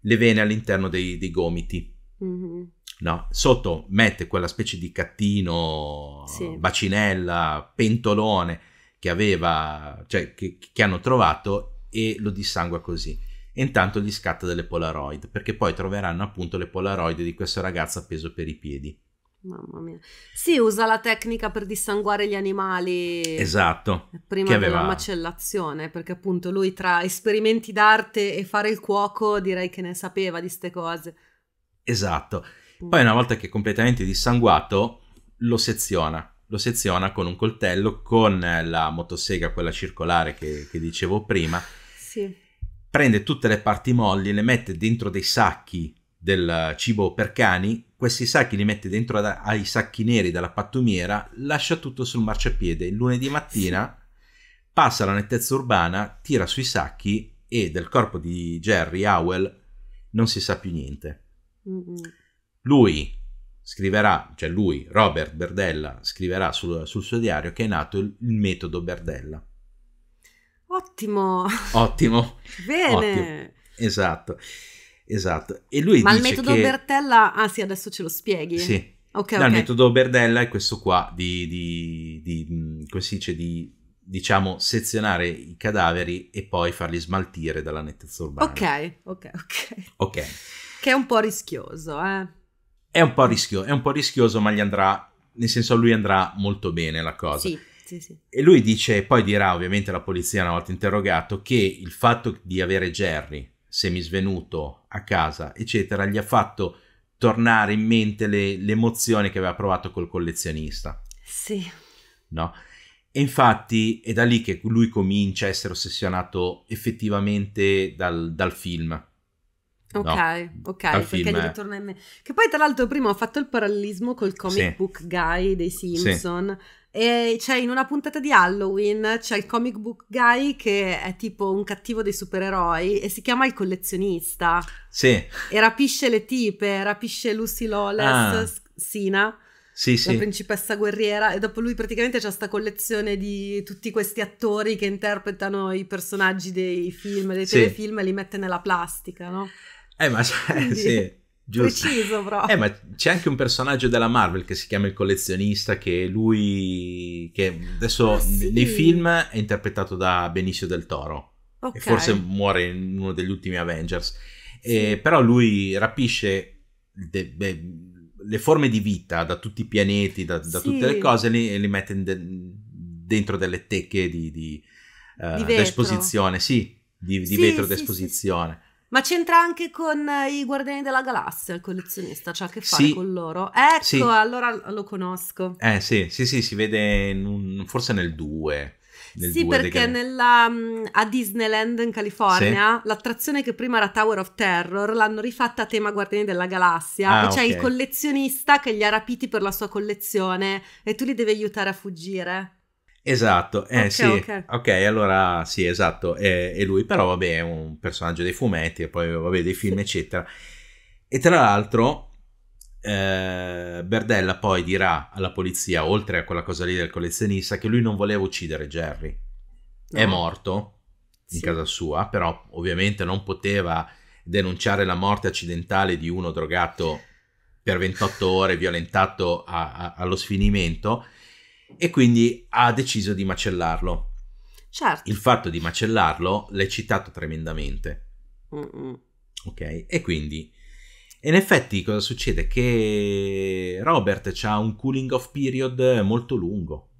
le vene all'interno dei, dei gomiti. Mm-hmm. No, sotto mette quella specie di cattino, sì. bacinella, pentolone che aveva, cioè che, che hanno trovato e lo dissangua così e intanto gli scatta delle Polaroid, perché poi troveranno appunto le Polaroid di questo ragazzo appeso per i piedi. Mamma mia. Sì, usa la tecnica per dissanguare gli animali. Esatto. Prima aveva... della macellazione, perché appunto lui tra esperimenti d'arte e fare il cuoco direi che ne sapeva di ste cose. Esatto. Mm. Poi una volta che è completamente dissanguato, lo seziona. Lo seziona con un coltello, con la motosega, quella circolare che, che dicevo prima. Sì prende tutte le parti molli, le mette dentro dei sacchi del cibo per cani, questi sacchi li mette dentro ai sacchi neri della pattumiera, lascia tutto sul marciapiede. Il Lunedì mattina passa la nettezza urbana, tira sui sacchi e del corpo di Jerry Howell non si sa più niente. Lui scriverà, cioè lui, Robert Berdella, scriverà sul, sul suo diario che è nato il, il metodo Berdella. Ottimo. Ottimo. Bene. Ottimo. Esatto. Esatto. E lui Ma il metodo che... Bertella, ah sì, adesso ce lo spieghi. Sì. Okay, no, okay. Il metodo Bertella è questo qua di, di, di mm, come si dice, di diciamo sezionare i cadaveri e poi farli smaltire dalla nettezza urbana. Ok, ok, ok. Ok. Che è un po' rischioso, eh. È un po', rischio, è un po rischioso, ma gli andrà, nel senso a lui andrà molto bene la cosa. Sì. Sì, sì. E lui dice, poi dirà ovviamente la polizia una volta interrogato, che il fatto di avere Jerry semisvenuto a casa, eccetera, gli ha fatto tornare in mente le, l'emozione che aveva provato col collezionista. Sì. No? E infatti è da lì che lui comincia a essere ossessionato effettivamente dal, dal film. Ok, no, ok, perché film, gli ritorna eh. in mente. Che poi tra l'altro prima ho fatto il parallelismo col comic sì. book guy dei Simpson. Sì e c'è in una puntata di Halloween c'è il comic book guy che è tipo un cattivo dei supereroi e si chiama il collezionista. Sì. E rapisce le tipe, rapisce Lucy Lawless, ah. Sina. Sì, sì. La principessa guerriera e dopo lui praticamente c'è questa collezione di tutti questi attori che interpretano i personaggi dei film, dei sì. telefilm e li mette nella plastica, no? Eh ma cioè, Quindi... sì. Giusto. Preciso, però. Eh, ma c'è anche un personaggio della Marvel che si chiama il collezionista, che lui, che adesso ah, sì. nei film è interpretato da Benicio del Toro. Okay. E forse muore in uno degli ultimi Avengers. Sì. però lui rapisce de- de- le forme di vita da tutti i pianeti, da, da sì. tutte le cose, e li mette de- dentro delle tecche di, di, uh, di d'esposizione. Sì, di, di vetro d'esposizione. Ma c'entra anche con eh, i Guardiani della Galassia, il collezionista, c'ha cioè a che fare sì. con loro. Ecco, sì. allora lo conosco. Eh sì, sì, sì, si vede un, forse nel 2. sì, perché nella, a Disneyland in California sì. l'attrazione che prima era Tower of Terror l'hanno rifatta a tema Guardiani della Galassia ah, e c'è il collezionista che li ha rapiti per la sua collezione e tu li devi aiutare a fuggire. Esatto, eh, okay, sì. Okay. ok, allora sì, esatto, è, è, lui, però vabbè è un personaggio dei fumetti e poi vabbè dei film, eccetera. E tra l'altro eh, Berdella poi dirà alla polizia, oltre a quella cosa lì del collezionista, che lui non voleva uccidere Jerry. No. È morto in sì. casa sua, però ovviamente non poteva denunciare la morte accidentale di uno drogato per 28 ore, violentato a, a, allo sfinimento e quindi ha deciso di macellarlo. Certo. Il fatto di macellarlo l'è citato tremendamente. Mm-mm. Ok? E quindi... E In effetti cosa succede? Che Robert ha un cooling off period molto lungo.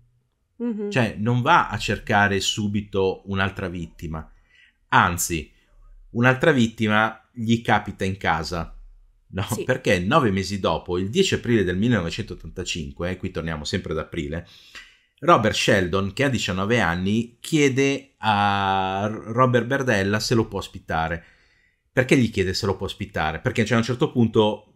Mm-hmm. Cioè non va a cercare subito un'altra vittima. Anzi, un'altra vittima gli capita in casa No? Sì. Perché nove mesi dopo, il 10 aprile del 1985, eh, qui torniamo sempre ad aprile, Robert Sheldon, che ha 19 anni, chiede a Robert Berdella se lo può ospitare. Perché gli chiede se lo può ospitare? Perché cioè, a un certo punto,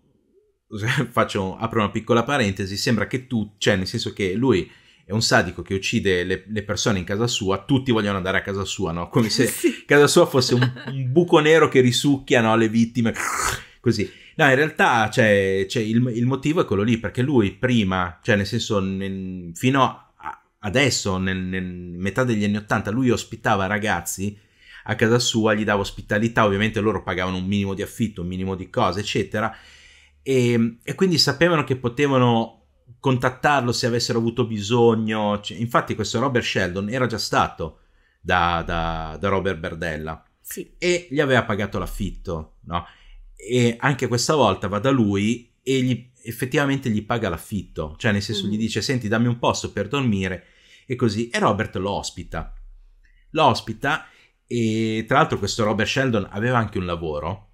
faccio, apro una piccola parentesi, sembra che tu, cioè nel senso che lui è un sadico che uccide le, le, persone in casa sua, tutti vogliono andare a casa sua, no? Come se sì. casa sua fosse un, un buco nero che risucchia no? le vittime. così. No, in realtà cioè, cioè il, il, motivo è quello lì, perché lui prima, cioè nel senso nel, fino a adesso, nel, nel metà degli anni Ottanta, lui ospitava ragazzi a casa sua, gli dava ospitalità, ovviamente loro pagavano un minimo di affitto, un minimo di cose, eccetera, e, e quindi sapevano che potevano contattarlo se avessero avuto bisogno. Cioè, infatti, questo Robert Sheldon era già stato da, da, da Robert Berdella sì. e gli aveva pagato l'affitto, no? e anche questa volta va da lui e gli, effettivamente gli paga l'affitto, cioè nel senso mm. gli dice senti dammi un posto per dormire e così e Robert lo ospita, lo ospita e tra l'altro questo Robert Sheldon aveva anche un lavoro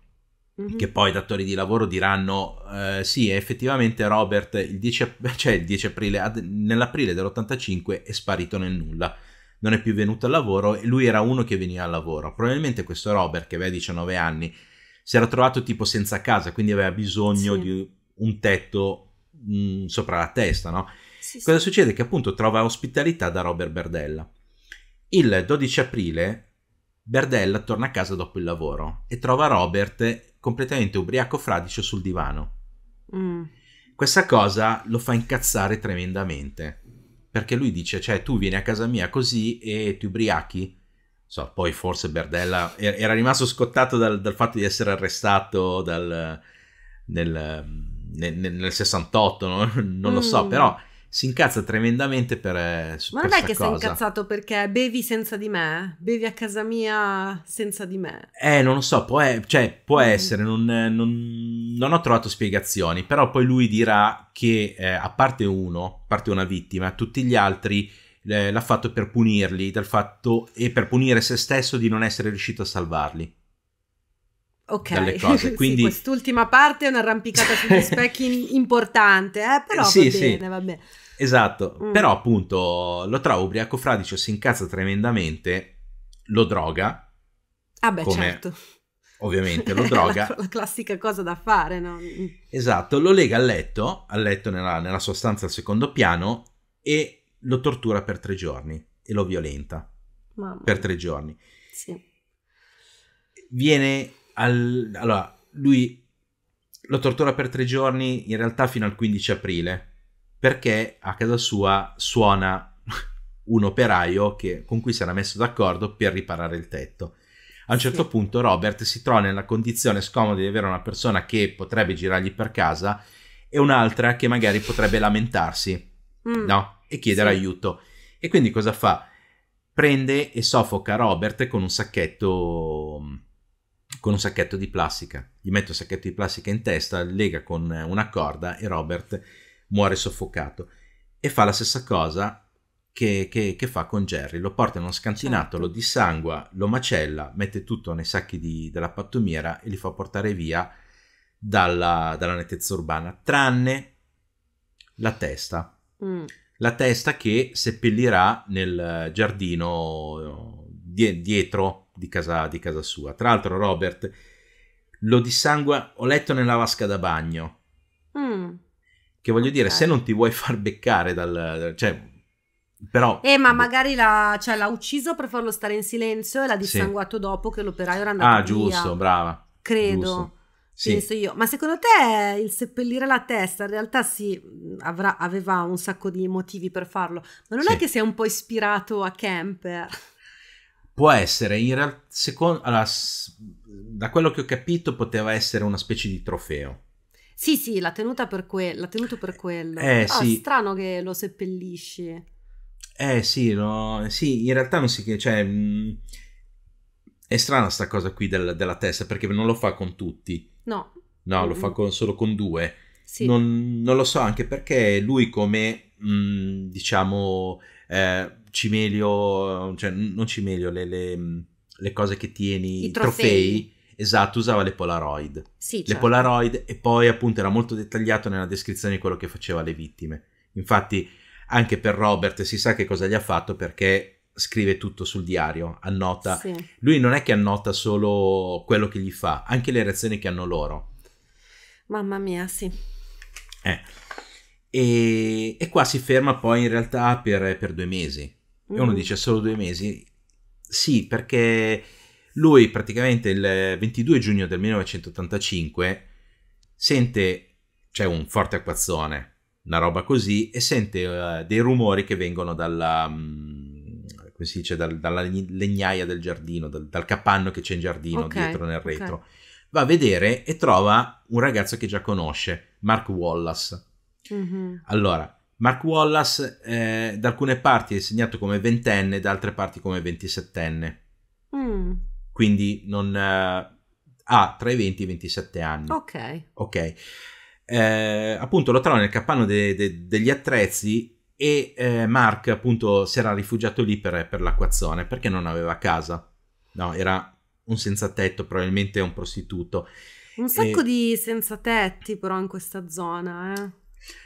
mm-hmm. che poi i datori di lavoro diranno eh, sì effettivamente Robert il 10, cioè il 10 aprile, ad, nell'aprile dell'85 è sparito nel nulla non è più venuto al lavoro e lui era uno che veniva al lavoro probabilmente questo Robert che aveva 19 anni si era trovato tipo senza casa, quindi aveva bisogno sì. di un tetto mh, mm, sopra la testa, no? Sì, Cosa sì. succede? Che appunto trova ospitalità da Robert Berdella. Il 12 aprile Berdella torna a casa dopo il lavoro e trova Robert completamente ubriaco fradicio sul divano. Mm. Questa cosa lo fa incazzare tremendamente perché lui dice, cioè tu vieni a casa mia così e ti ubriachi So, poi forse Berdella era rimasto scottato dal, dal fatto di essere arrestato dal, nel, nel, nel, 68, no? non lo so, mm. però si incazza tremendamente per... Eh, Ma per non è che si è incazzato perché bevi senza di me, eh? bevi a casa mia senza di me. Eh, non lo so, può, cioè, può mm. essere, non, non, non, ho trovato spiegazioni, però poi lui dirà che eh, a parte uno, a parte una vittima, tutti gli altri eh, l'ha fatto per punirli dal fatto e per punire se stesso di non essere riuscito a salvarli. Ok, cose. Quindi... sì, quest'ultima parte è un'arrampicata sugli specchi importante, eh? però sì, va bene, sì. va bene. Esatto, mm. però appunto lo trova ubriaco fradicio, si incazza tremendamente, lo droga. Ah beh, come... certo. Ovviamente lo droga. la, la, classica cosa da fare, no? Mm. Esatto, lo lega al letto, al letto nella, nella sua stanza al secondo piano e lo tortura per tre giorni e lo violenta Mamma. per tre giorni. Sì. Viene al... allora, lui lo tortura per tre giorni, in realtà fino al 15 aprile, perché a casa sua suona un operaio che, con cui si era messo d'accordo per riparare il tetto. A un certo sì. punto Robert si trova nella condizione scomoda di avere una persona che potrebbe girargli per casa e un'altra che magari potrebbe lamentarsi, mm. no? e chiedere sì. aiuto. E quindi cosa fa? Prende e soffoca Robert con un sacchetto con un sacchetto di plastica. Gli mette un sacchetto di plastica in testa, lega con una corda e Robert muore soffocato. E fa la stessa cosa che, che, che fa con Jerry. Lo porta in uno scantinato, certo. Esatto. lo dissangua, lo macella, mette tutto nei sacchi di, della pattumiera e li fa portare via dalla, dalla nettezza urbana, tranne la testa. Mm la testa che seppellirà nel giardino eh, dietro di casa, di casa sua. Tra l'altro Robert lo dissangua, ho letto nella vasca da bagno. Mm. Che voglio okay. dire, se non ti vuoi far beccare dal... Cioè, però... Eh, ma magari l'ha, cioè, l'ha ucciso per farlo stare in silenzio e l'ha dissanguato sì. dopo che l'operaio era andato ah, via. Ah, giusto, brava. Credo. Giusto. Sì. Penso io. Ma secondo te il seppellire la testa in realtà sì, avrà, aveva un sacco di motivi per farlo, ma non sì. è che sia un po' ispirato a Camper? Può essere, in realtà, secondo, allora, da quello che ho capito, poteva essere una specie di trofeo. Sì, sì, l'ha, tenuta per que- l'ha tenuto per quello. Eh, oh, sì. strano che lo seppellisci. Eh sì, no, sì, in realtà non si... Cioè, mh, è strana sta cosa qui del, della testa perché non lo fa con tutti. No. No, mm-hmm. lo fa con, solo con due. Sì. Non, non, lo so anche perché lui come, mh, mm, diciamo, eh, cimelio, cioè non cimelio, le, le, mm, le cose che tieni, i trofei, trofei esatto, usava le Polaroid. Sì, certo. Le Polaroid e poi appunto era molto dettagliato nella descrizione di quello che faceva alle vittime. Infatti anche per Robert si sa che cosa gli ha fatto perché scrive tutto sul diario, annota. Sì. Lui non è che annota solo quello che gli fa, anche le reazioni che hanno loro. Mamma mia, sì. Eh. E, e, qua si ferma poi in realtà per, per due mesi. Mm. E uno mm. dice solo due mesi? Sì, perché lui praticamente il 22 giugno del 1985 sente, c'è cioè un forte acquazzone, una roba così, e sente uh, dei rumori che vengono dalla... Um, come si dice, dal, dalla legnaia del giardino, dal, dal capanno che c'è in giardino okay, dietro nel retro. Okay. Va a vedere e trova un ragazzo che già conosce, Mark Wallace. Mm-hmm. Allora, Mark Wallace eh, da alcune parti è segnato come ventenne, da altre parti come ventisettenne. Mm. Quindi non... Eh, ha tra i 20 e i 27 anni. Ok. Ok. Eh, appunto lo trova nel capanno de- de- degli attrezzi e eh, Mark appunto si era rifugiato lì per, per l'acquazzone perché non aveva casa, no, era un senza tetto, probabilmente un prostituto. Un sacco e... di senza tetti però in questa zona, eh.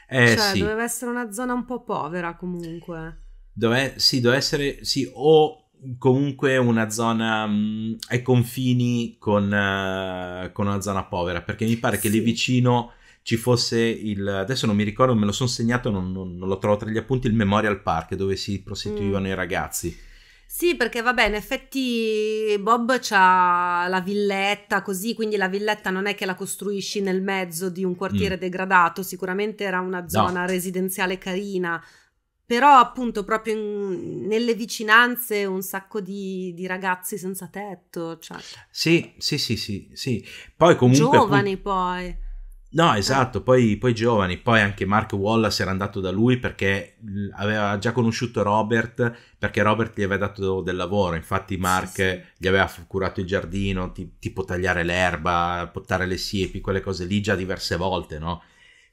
eh cioè, sì. doveva essere una zona un po' povera comunque. Dove, sì, doveva essere, sì, o comunque una zona mh, mm, ai confini con, uh, con, una zona povera, perché mi pare sì. che lì vicino ci fosse il, adesso non mi ricordo, me lo sono segnato, non, non, non, lo trovo tra gli appunti, il Memorial Park dove si prostituivano mm. i ragazzi. Sì, perché vabbè, in effetti Bob c'ha la villetta così, quindi la villetta non è che la costruisci nel mezzo di un quartiere mm. degradato, sicuramente era una zona no. residenziale carina, però appunto proprio in, nelle vicinanze un sacco di, di ragazzi senza tetto. Cioè. Sì, sì, sì, sì, sì. Poi comunque... Giovani appunto... poi. No, esatto, poi, poi, giovani, poi anche Mark Wallace era andato da lui perché aveva già conosciuto Robert, perché Robert gli aveva dato del lavoro, infatti Mark sì, sì. gli aveva curato il giardino, tipo tagliare l'erba, portare le siepi, quelle cose lì già diverse volte, no?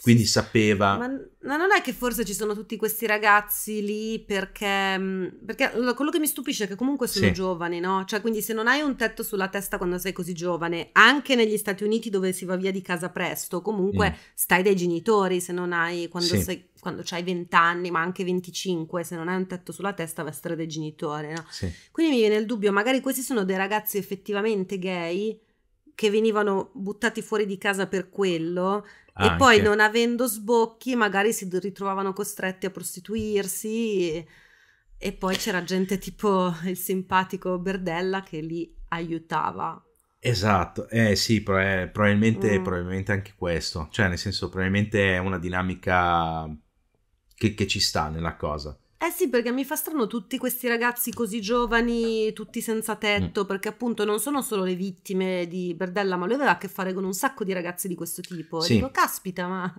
quindi sapeva. Ma, ma, non è che forse ci sono tutti questi ragazzi lì perché, perché quello che mi stupisce è che comunque sono sì. giovani, no? Cioè, quindi se non hai un tetto sulla testa quando sei così giovane, anche negli Stati Uniti dove si va via di casa presto, comunque mm. stai dai genitori se non hai quando sì. sei quando hai 20 anni, ma anche 25, se non hai un tetto sulla testa, va a strada dei genitori, no? Quindi mi viene il dubbio, magari questi sono dei ragazzi effettivamente gay che venivano buttati fuori di casa per quello ah, e poi non avendo sbocchi magari si ritrovavano costretti a prostituirsi e, e poi c'era gente tipo il simpatico Berdella che li aiutava Esatto, eh sì, pro- probabilmente, mm. probabilmente, anche questo, cioè nel senso probabilmente è una dinamica che, che ci sta nella cosa. Eh sì, perché mi fa strano tutti questi ragazzi così giovani, tutti senza tetto, mm. perché appunto non sono solo le vittime di Berdella, ma lui aveva a che fare con un sacco di ragazzi di questo tipo. Sì. E dico, caspita, ma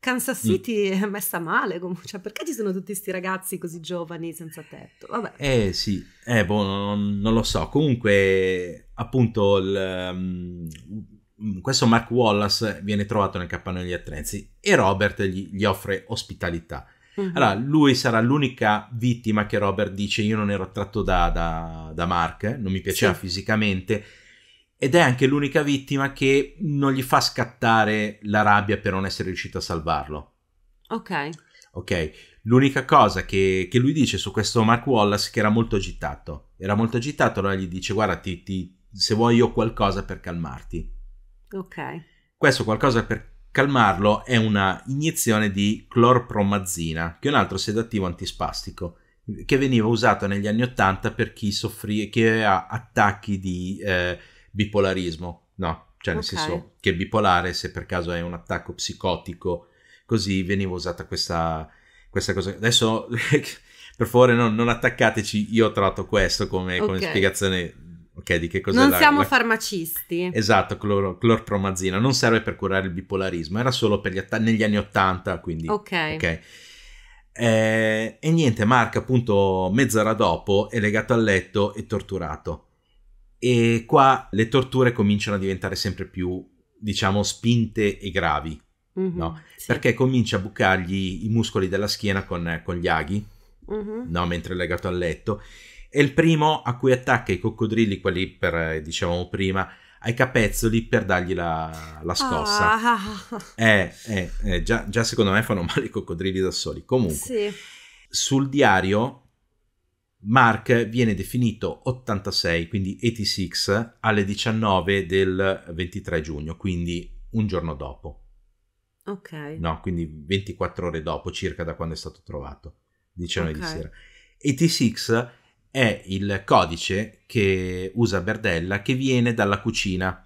Kansas mm. City mm. è messa male, comunque. Cioè, perché ci sono tutti questi ragazzi così giovani senza tetto? Vabbè. Eh sì, eh, boh, non, non lo so. Comunque, appunto, il, ehm, mm, questo Mark Wallace viene trovato nel capanno degli Attrezzi e Robert gli, gli offre ospitalità Uh-huh. Allora, lui sarà l'unica vittima che Robert dice io non ero attratto da, da, da Mark, eh? non mi piaceva sì. fisicamente, ed è anche l'unica vittima che non gli fa scattare la rabbia per non essere riuscito a salvarlo. Ok. Ok, l'unica cosa che, che lui dice su questo Mark Wallace che era molto agitato, era molto agitato, allora gli dice guarda ti, ti, se vuoi io qualcosa per calmarti. Ok. Questo qualcosa per Calmarlo è una iniezione di clorpromazina, che è un altro sedativo antispastico, che veniva usato negli anni Ottanta per chi soffriva, che ha attacchi di eh, bipolarismo, no? Cioè nel okay. senso che è bipolare se per caso è un attacco psicotico, così veniva usata questa, questa cosa. Adesso per favore non, non, attaccateci, io ho trovato questo come, okay. come spiegazione Ok, di che cos'è Non la, siamo la... farmacisti. Esatto, clor- clorpromazina. Non serve per curare il bipolarismo, era solo att- negli anni Ottanta, quindi... Ok. okay. Eh, e niente, Mark appunto mezz'ora dopo è legato al letto e torturato. E qua le torture cominciano a diventare sempre più, diciamo, spinte e gravi, mm-hmm, no? sì. Perché comincia a bucargli i muscoli della schiena con, con gli aghi, mm-hmm. no? Mentre è legato al letto è il primo a cui attacca i coccodrilli, quelli per, eh, dicevamo prima, ai capezzoli per dargli la, la scossa. Ah. Eh, eh, eh, già, già, secondo me fanno male i coccodrilli da soli. Comunque, sì. sul diario Mark viene definito 86, quindi 86, alle 19 del 23 giugno, quindi un giorno dopo. Ok. No, quindi 24 ore dopo circa da quando è stato trovato, 19 okay. di sera. 86 è il codice che usa Berdella che viene dalla cucina,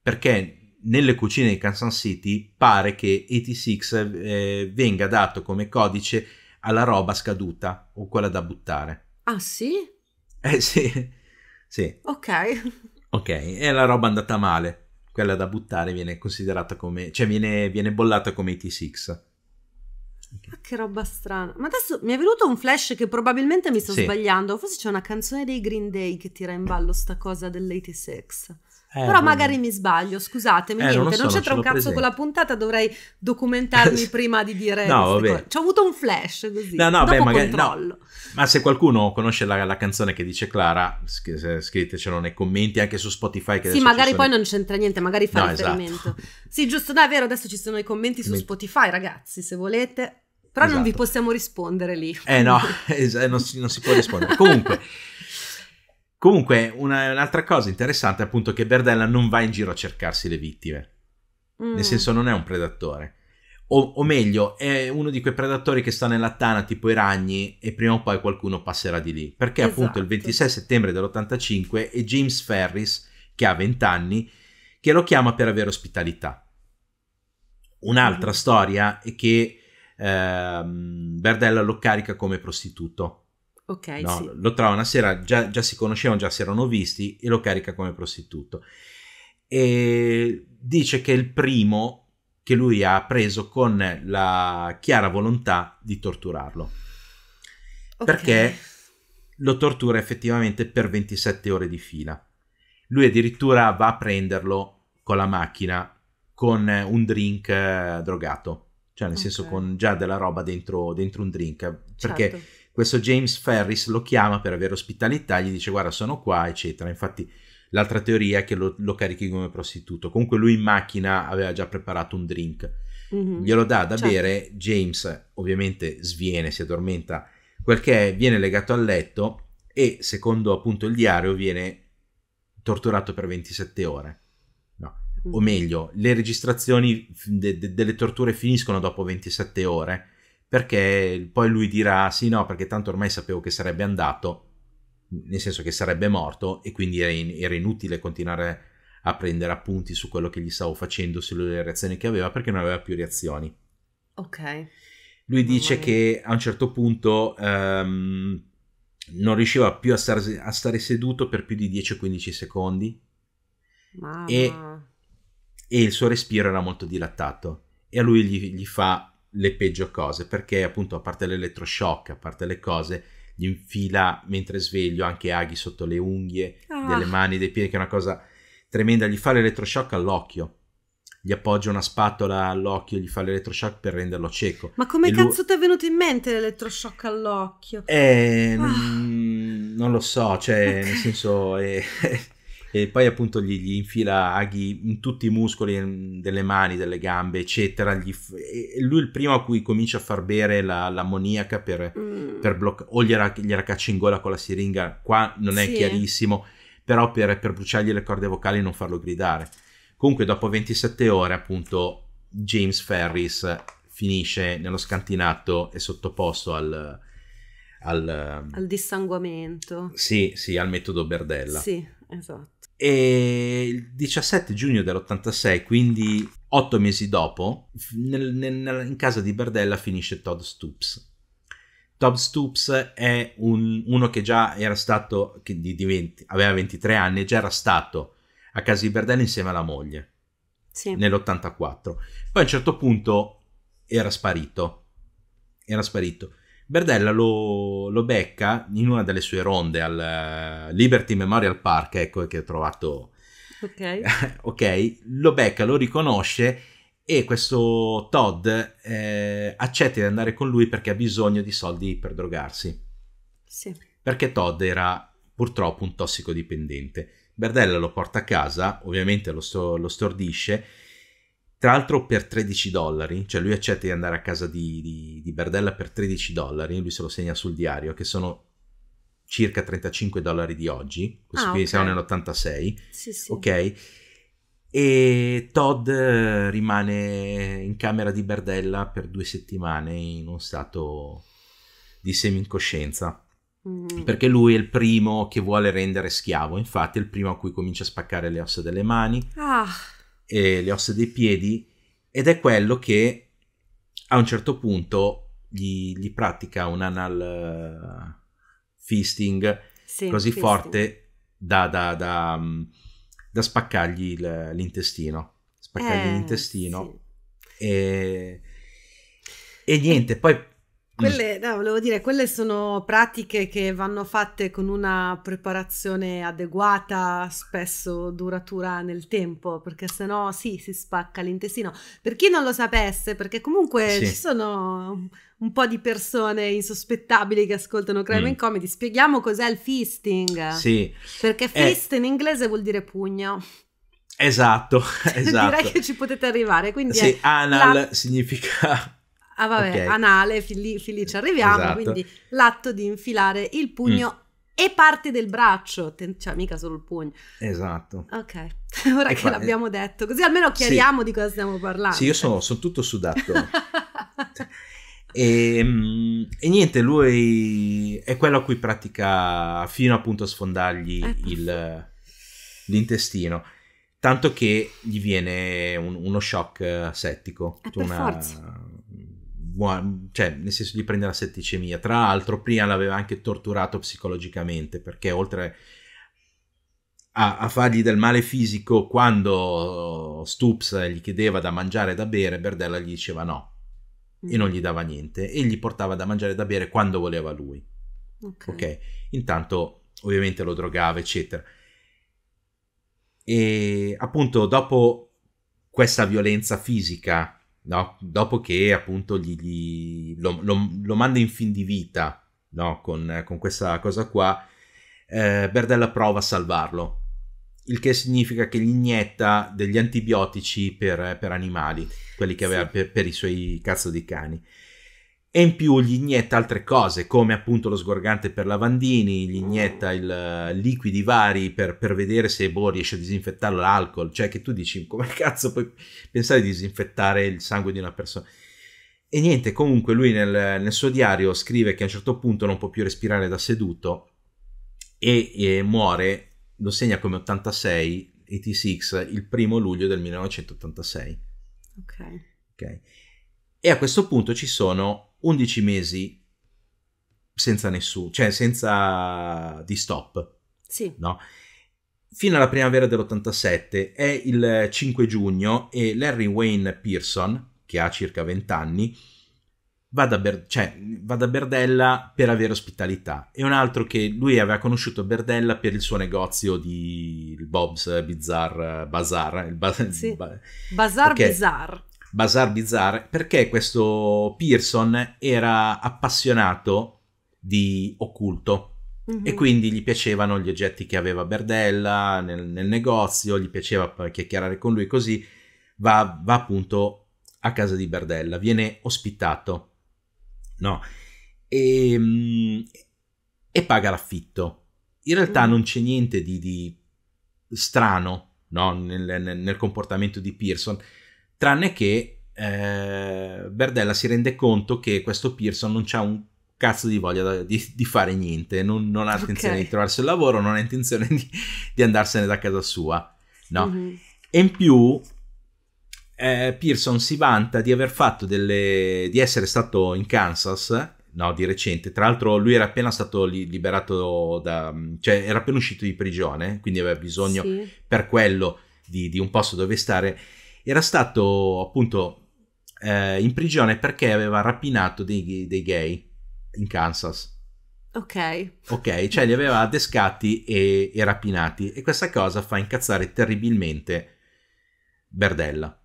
perché nelle cucine di Kansas City pare che 86 eh, venga dato come codice alla roba scaduta o quella da buttare. Ah sì? Eh sì, sì. Ok. Ok, è la roba andata male, quella da buttare viene considerata come, cioè viene, viene bollata come 86. Ma che roba strana. Ma adesso mi è venuto un flash che probabilmente mi sto sì. sbagliando. Forse c'è una canzone dei Green Day che tira in ballo sta cosa del dell'86. Eh, Però magari mi sbaglio, scusatemi, eh, niente, non, so, c'entra un cazzo presente. con la puntata, dovrei documentarmi prima di dire No, vabbè. Ci ho avuto un flash così. No, no, Dopo beh, magari no. Ma se qualcuno conosce la, la canzone che dice Clara, sch- scrivetecelo nei commenti anche su Spotify Sì, magari sono... poi non c'entra niente, magari fa no, esatto. riferimento. Esatto. Sì, giusto, no, è vero, adesso ci sono i commenti su Spotify, ragazzi, se volete però esatto. non vi esatto. possiamo rispondere lì. Eh no, non, si, non si può rispondere. Comunque... Comunque, una, un'altra cosa interessante è appunto che Berdella non va in giro a cercarsi le vittime. Mm. Nel senso, non è un predatore. O, o, meglio, è uno di quei predatori che sta nella tana, tipo i ragni, e prima o poi qualcuno passerà di lì. Perché esatto. appunto il 26 esatto. settembre dell'85 è James Ferris, che ha 20 anni, che lo chiama per avere ospitalità. Un'altra mm. storia è che ehm, Berdella lo carica come prostituto. Ok, no, sì. Lo trova una sera, già, già, si conoscevano, già si erano visti e lo carica come prostituto. E dice che è il primo che lui ha preso con la chiara volontà di torturarlo. Okay. Perché lo tortura effettivamente per 27 ore di fila. Lui addirittura va a prenderlo con la macchina con un drink eh, drogato cioè nel okay. senso con già della roba dentro, dentro un drink, perché certo. questo James Ferris lo chiama per avere ospitalità, gli dice guarda sono qua, eccetera. Infatti l'altra teoria è che lo, lo carichi come prostituto, comunque lui in macchina aveva già preparato un drink, mm-hmm. glielo dà da certo. bere, James ovviamente sviene, si addormenta, quel che è, viene legato al letto e secondo appunto il diario viene torturato per 27 ore o meglio, le registrazioni de- de- delle torture finiscono dopo 27 ore, perché poi lui dirà sì no, perché tanto ormai sapevo che sarebbe andato, nel senso che sarebbe morto e quindi era, in- era inutile continuare a prendere appunti su quello che gli stavo facendo, sulle reazioni che aveva, perché non aveva più reazioni. Ok. Lui dice oh che a un certo punto um, non riusciva più a, star- a stare seduto per più di 10-15 secondi. Mamma. E e il suo respiro era molto dilattato e a lui gli, gli fa le peggio cose perché appunto a parte l'elettroshock, a parte le cose, gli infila mentre sveglio anche aghi sotto le unghie, ah. delle mani, dei piedi, che è una cosa tremenda, gli fa l'elettroshock all'occhio gli appoggia una spatola all'occhio, gli fa l'elettroshock per renderlo cieco. Ma come lui... cazzo ti è venuto in mente l'elettroshock all'occhio? Eh, ah. Mm, non lo so, cioè, okay. nel senso, eh, e poi appunto gli, gli, infila aghi in tutti i muscoli delle mani, delle gambe, eccetera. Gli, è lui il primo a cui comincia a far bere la, l'ammoniaca per, mm. per bloccare, o gliela, gliela caccia in gola con la siringa, qua non è sì. chiarissimo, però per, per bruciargli le corde vocali e non farlo gridare. Comunque dopo 27 ore appunto James Ferris finisce nello scantinato e sottoposto al, al, ehm, al dissanguamento. Sì, sì, al metodo Berdella. Sì, esatto. E il 17 giugno dell'86, quindi otto mesi dopo, nel, nel, in casa di Berdella finisce Todd Stoops. Todd Stoops è un, uno che già era stato, che di, di 20, aveva 23 anni già era stato a casa di Berdella insieme alla moglie sì. nell'84. Poi a un certo punto era sparito. Era sparito. Berdella lo, lo, becca in una delle sue ronde al eh, Liberty Memorial Park, ecco che ho trovato. Okay. ok. lo becca, lo riconosce e questo Todd eh, accetta di andare con lui perché ha bisogno di soldi per drogarsi. Sì. Perché Todd era purtroppo un tossicodipendente. Berdella lo porta a casa, ovviamente lo, sto, lo stordisce tra l'altro per 13 dollari, cioè lui accetta di andare a casa di, di, di Berdella per 13 dollari, lui se lo segna sul diario, che sono circa 35 dollari di oggi, questo ah, qui okay. siamo nell'86, sì, sì. ok? E Todd eh, rimane in camera di Berdella per due settimane in uno stato di semi-incoscienza. Mm-hmm. Perché lui è il primo che vuole rendere schiavo, infatti è il primo a cui comincia a spaccare le ossa delle mani. Ah eh, le ossa dei piedi ed è quello che a un certo punto gli, gli pratica un anal eh, feasting sì, così fisting. forte da, da, da, mm, da spaccargli l'intestino. Spaccargli eh, l'intestino. Sì. E, e niente, poi quelle, no, volevo dire, quelle sono pratiche che vanno fatte con una preparazione adeguata, spesso duratura nel tempo, perché sennò sì, si spacca l'intestino. Per chi non lo sapesse, perché comunque sì. ci sono un po' di persone insospettabili che ascoltano Crime mm. and Comedy, spieghiamo cos'è il fisting. Sì. Perché eh. fist eh. in inglese vuol dire pugno. Esatto, esatto. Direi che ci potete arrivare, quindi... Sì, anal la... significa ah, vabbè, okay. anale, fin lì, ci arriviamo, esatto. quindi l'atto di infilare il pugno mm e parte del braccio, cioè mica solo il pugno. Esatto. Ok, ora e che qua... l'abbiamo detto, così almeno chiariamo sì. di cosa stiamo parlando. Sì, io sono, sono tutto sudato. e, ehm, e, niente, lui è quello a cui pratica fino appunto a sfondargli eh. il, l'intestino. Tanto che gli viene un, uno shock eh, settico, eh, cioè una, buon, cioè nel senso di prendere la setticemia. Tra l'altro prima l'aveva anche torturato psicologicamente perché oltre a, a fargli del male fisico quando Stups gli chiedeva da mangiare e da bere, Berdella gli diceva no mm. e non gli dava niente e gli portava da mangiare e da bere quando voleva lui. Ok. okay? Intanto ovviamente lo drogava eccetera. E appunto dopo questa violenza fisica no? dopo che appunto gli, gli, lo, lo, lo, manda in fin di vita no? con, con, questa cosa qua, eh, Berdella prova a salvarlo, il che significa che gli inietta degli antibiotici per, per animali, quelli che aveva sì. per, per i suoi cazzo di cani e in più gli inietta altre cose come appunto lo sgorgante per lavandini, gli inietta il eh, liquidi vari per, per, vedere se boh, riesce a disinfettare l'alcol, cioè che tu dici come cazzo puoi pensare di disinfettare il sangue di una persona. E niente, comunque lui nel, nel suo diario scrive che a un certo punto non può più respirare da seduto e, e muore, lo segna come 86, 86, il primo luglio del 1986. Ok. okay. E a questo punto ci sono 11 mesi senza nessuno, cioè senza di stop. Sì. No? Fino alla primavera dell'87 è il 5 giugno e Larry Wayne Pearson, che ha circa 20 anni, va da, Ber- cioè, va da Berdella per avere ospitalità. E un altro che lui aveva conosciuto Berdella per il suo negozio di Bob's Bizarre Bazaar. Il ba- sì. ba- Bazar perché, Bizarre. Bazar Bizarre perché questo Pearson era appassionato di occulto mm-hmm. e mhm. quindi gli piacevano gli oggetti che aveva Berdella nel, nel negozio, gli piaceva chiacchierare con lui così va, va appunto a casa di Berdella, viene ospitato no? e, ehm, e paga l'affitto. In realtà mm. non c'è niente di, di strano no? nel, nel, nel comportamento di Pearson tranne che eh, Berdella si rende conto che questo Pearson non c'ha un cazzo di voglia da, di, di, fare niente, non, non ha intenzione di trovarsi il lavoro, non ha intenzione di, di andarsene da casa sua, no? Mm-hmm. E in più eh, Pearson si vanta di aver fatto delle... di essere stato in Kansas, no, di recente, tra l'altro lui era appena stato li, liberato da... Mm, cioè era appena uscito di prigione, quindi aveva bisogno sì. per quello di, di un posto dove stare era stato appunto eh, in prigione perché aveva rapinato dei, dei gay in Kansas. Ok. Ok, cioè li aveva adescati e, e, rapinati e questa cosa fa incazzare terribilmente Berdella.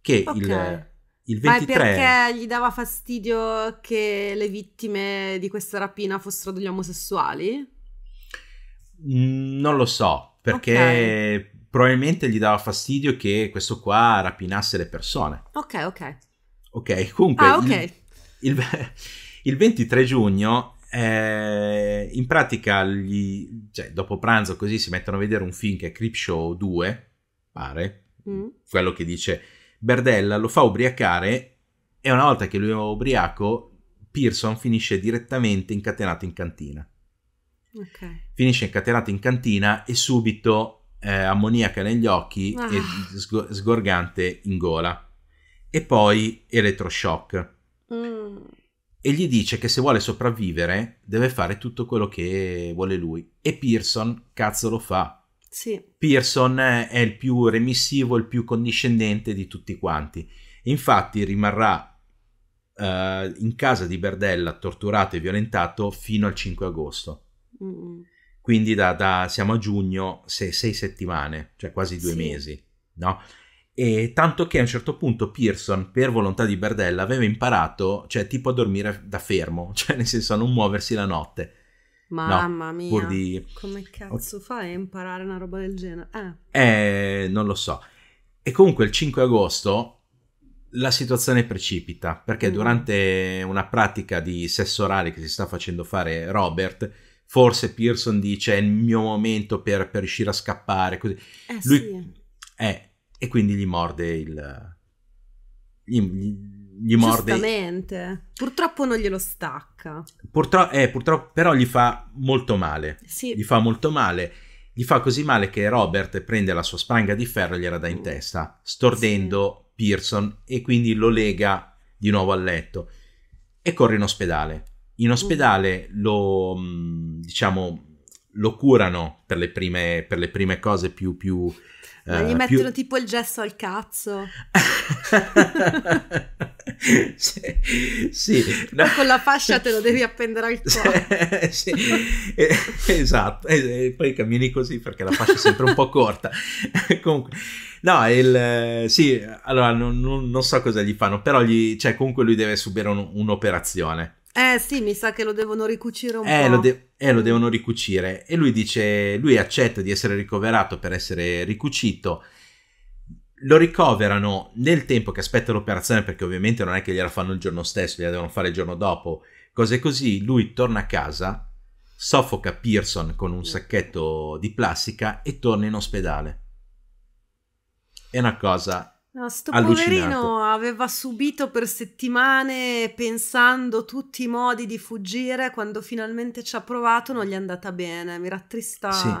Che okay. il, il 23... Ma perché gli dava fastidio che le vittime di questa rapina fossero degli omosessuali? Mm, non lo so, perché okay probabilmente gli dava fastidio che questo qua rapinasse le persone. Ok, ok. Ok, comunque... Ah, okay. Il, il, il 23 giugno eh, in pratica, gli, cioè, dopo pranzo, così si mettono a vedere un film che è Show 2, pare, mm. quello che dice Berdella lo fa ubriacare e una volta che lui è ubriaco, Pearson finisce direttamente incatenato in cantina. Okay. Finisce incatenato in cantina e subito eh, ammoniaca negli occhi ah. e sg- sgorgante in gola. E poi elettroshock. Mm. E gli dice che se vuole sopravvivere deve fare tutto quello che vuole lui. E Pearson, cazzo, lo fa. Sì. Pearson è il più remissivo, il più condiscendente di tutti quanti. Infatti rimarrà uh, in casa di Berdella torturato e violentato fino al 5 agosto. Mm. Quindi da, da siamo a giugno, sei, sei, settimane, cioè quasi due sì. mesi, no? E tanto che a un certo punto Pearson, per volontà di Berdella, aveva imparato, cioè tipo a dormire da fermo, cioè nel senso a non muoversi la notte. Mamma no, mia, di... come cazzo fa a imparare una roba del genere? Eh. eh, non lo so. E comunque il 5 agosto la situazione precipita, perché mm. durante una pratica di sesso orale che si sta facendo fare Robert, forse Pearson dice è il mio momento per, per riuscire a scappare, così. Eh, Lui, sì. eh, e quindi gli morde il... Gli, gli, gli morde. Giustamente. Purtroppo non glielo stacca. Purtro- eh, purtroppo, però gli fa molto male. Sì. Gli fa molto male. Gli fa così male che Robert prende la sua spranga di ferro e gliela dà in mm. testa, stordendo sì. Pearson, e quindi lo lega di nuovo al letto e corre in ospedale. In mm. ospedale lo, mm, diciamo, lo curano per le prime, per le prime cose più... più ma eh, gli uh, mettono più... tipo il gesso al cazzo. cioè, sì, no. Con la fascia te lo devi appendere al cuore. sì, eh, esatto, e eh, poi cammini così perché la fascia è sempre un po' corta. comunque, no, il, sì, allora non, non, non, so cosa gli fanno, però gli, cioè, comunque lui deve subire un, un'operazione eh sì, mi sa che lo devono ricucire un eh, po'. Lo de- eh, lo devono ricucire. E lui dice, lui accetta di essere ricoverato per essere ricucito. Lo ricoverano nel tempo che aspetta l'operazione, perché ovviamente non è che gliela fanno il giorno stesso, gliela devono fare il giorno dopo. Cose così, lui torna a casa, soffoca Pearson con un mm. sacchetto di plastica e torna in ospedale. È una cosa No, ah, sto poverino aveva subito per settimane pensando tutti i modi di fuggire, quando finalmente ci ha provato non gli è andata bene, mi rattrista sì.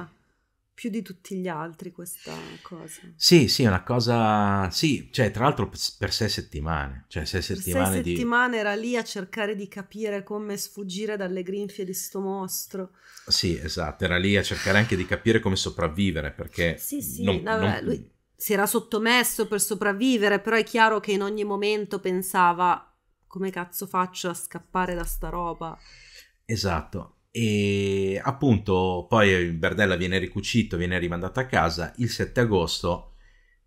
più di tutti gli altri questa cosa. Sì, sì, è una cosa, sì, cioè tra l'altro per sei settimane, cioè sei settimane sei di... settimane era lì a cercare di capire come sfuggire dalle grinfie di sto mostro. Sì, esatto, era lì a cercare anche di capire come sopravvivere, perché... Sì, sì, non, vabbè, non... lui si era sottomesso per sopravvivere, però è chiaro che in ogni momento pensava come cazzo faccio a scappare da sta roba. Esatto. E appunto poi Berdella viene ricucito, viene rimandato a casa. Il 7 agosto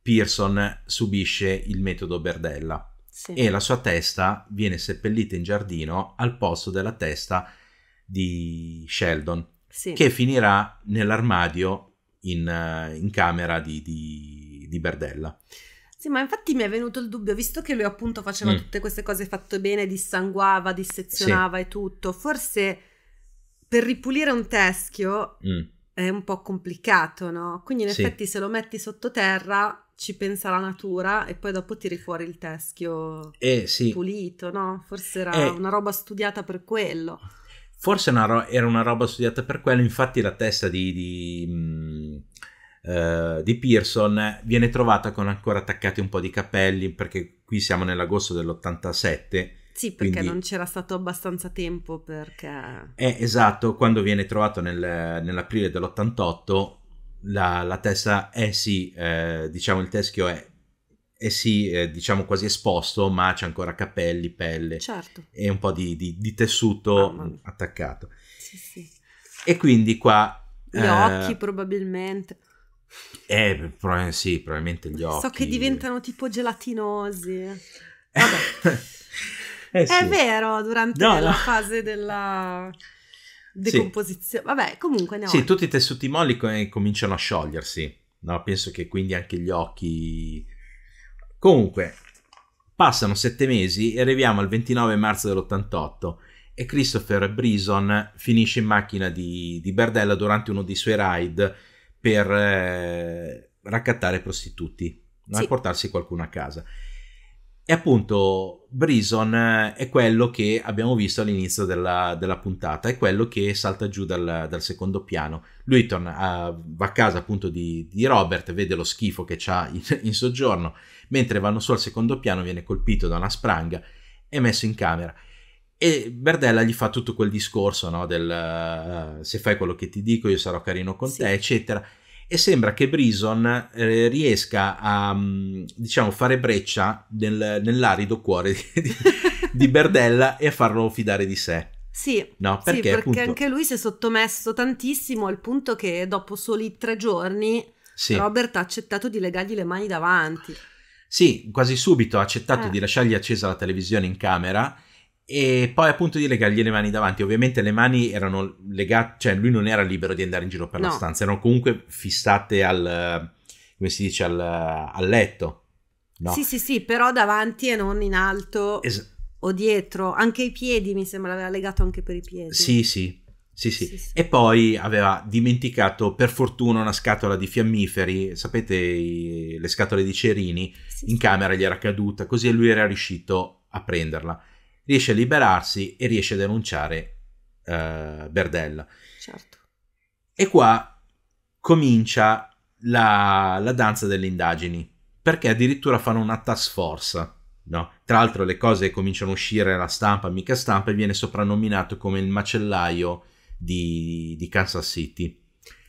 Pearson subisce il metodo Berdella sì. e la sua testa viene seppellita in giardino al posto della testa di Sheldon, sì. che finirà nell'armadio in, in camera di, di, di, Berdella. Sì, ma infatti mi è venuto il dubbio, visto che lui appunto faceva mm. tutte queste cose fatto bene, dissanguava, dissezionava sì. e tutto, forse per ripulire un teschio mm. è un po' complicato, no? Quindi in sì. effetti se lo metti sottoterra ci pensa la natura e poi dopo tiri fuori il teschio eh, sì. pulito, no? Forse era eh, una roba studiata per quello. Forse una ro- era una roba studiata per quello, infatti la testa di, di eh, di Pearson viene trovata con ancora attaccati un po' di capelli perché qui siamo nell'agosto dell'87 sì, perché Quindi, non c'era stato abbastanza tempo perché... Eh, esatto, quando viene trovato nel, nell'aprile dell'88 la, la, testa è sì, eh, diciamo il teschio è, è sì, eh, diciamo quasi esposto, ma c'è ancora capelli, pelle certo. e un po' di, di, di tessuto attaccato. Sì, sì. E quindi qua... Gli occhi eh, probabilmente. Eh, probabilmente sì, probabilmente gli occhi. So che diventano tipo gelatinosi. Vabbè. eh sì. È vero, durante no, la no. fase della decomposizione. Sì. Vabbè, comunque andiamo. Sì, avanti. tutti i tessuti molli com- eh, cominciano a sciogliersi. No, penso che quindi anche gli occhi... Comunque, passano sette mesi e arriviamo al 29 marzo dell'88 e Christopher Brison finisce in macchina di, di Berdella durante uno dei suoi ride per eh, raccattare prostituti sì. e portarsi qualcuno a casa. E appunto Brison eh, è quello che abbiamo visto all'inizio della, della puntata, è quello che salta giù dal, dal secondo piano. Lui torna a, ah, va a casa appunto di, di, Robert, vede lo schifo che c'ha in, in soggiorno, mentre vanno su al secondo piano viene colpito da una spranga e messo in camera. E Berdella gli fa tutto quel discorso no, del uh, se fai quello che ti dico io sarò carino con sì. te, eccetera. E sembra che Brison eh, riesca a, mm, diciamo, fare breccia nel, nell'arido cuore di, di, di Berdella e a farlo fidare di sé. Sì, no, perché, sì, perché appunto... anche lui si è sottomesso tantissimo al punto che dopo soli tre giorni sì. Robert ha accettato di legargli le mani davanti. Sì, quasi subito ha accettato eh. di lasciargli accesa la televisione in camera e poi appunto di legargli le mani davanti. Ovviamente le mani erano legate, cioè lui non era libero di andare in giro per no. la stanza, erano comunque fissate al, come si dice, al, al letto. No. Sì, sì, sì, però davanti e non in alto es- o dietro. Anche i piedi mi sembra aveva legato anche per i piedi. Sì, sì. Sì, sì. sì, sì. E poi aveva dimenticato per fortuna una scatola di fiammiferi, sapete i, le scatole di cerini, sì, in camera gli era caduta, così lui era riuscito a prenderla riesce a liberarsi e riesce a denunciare eh, Berdella. Certo. E qua comincia la, la, danza delle indagini, perché addirittura fanno una task force. No? Tra l'altro le cose cominciano a uscire la stampa, mica stampa, e viene soprannominato come il macellaio di, di Kansas City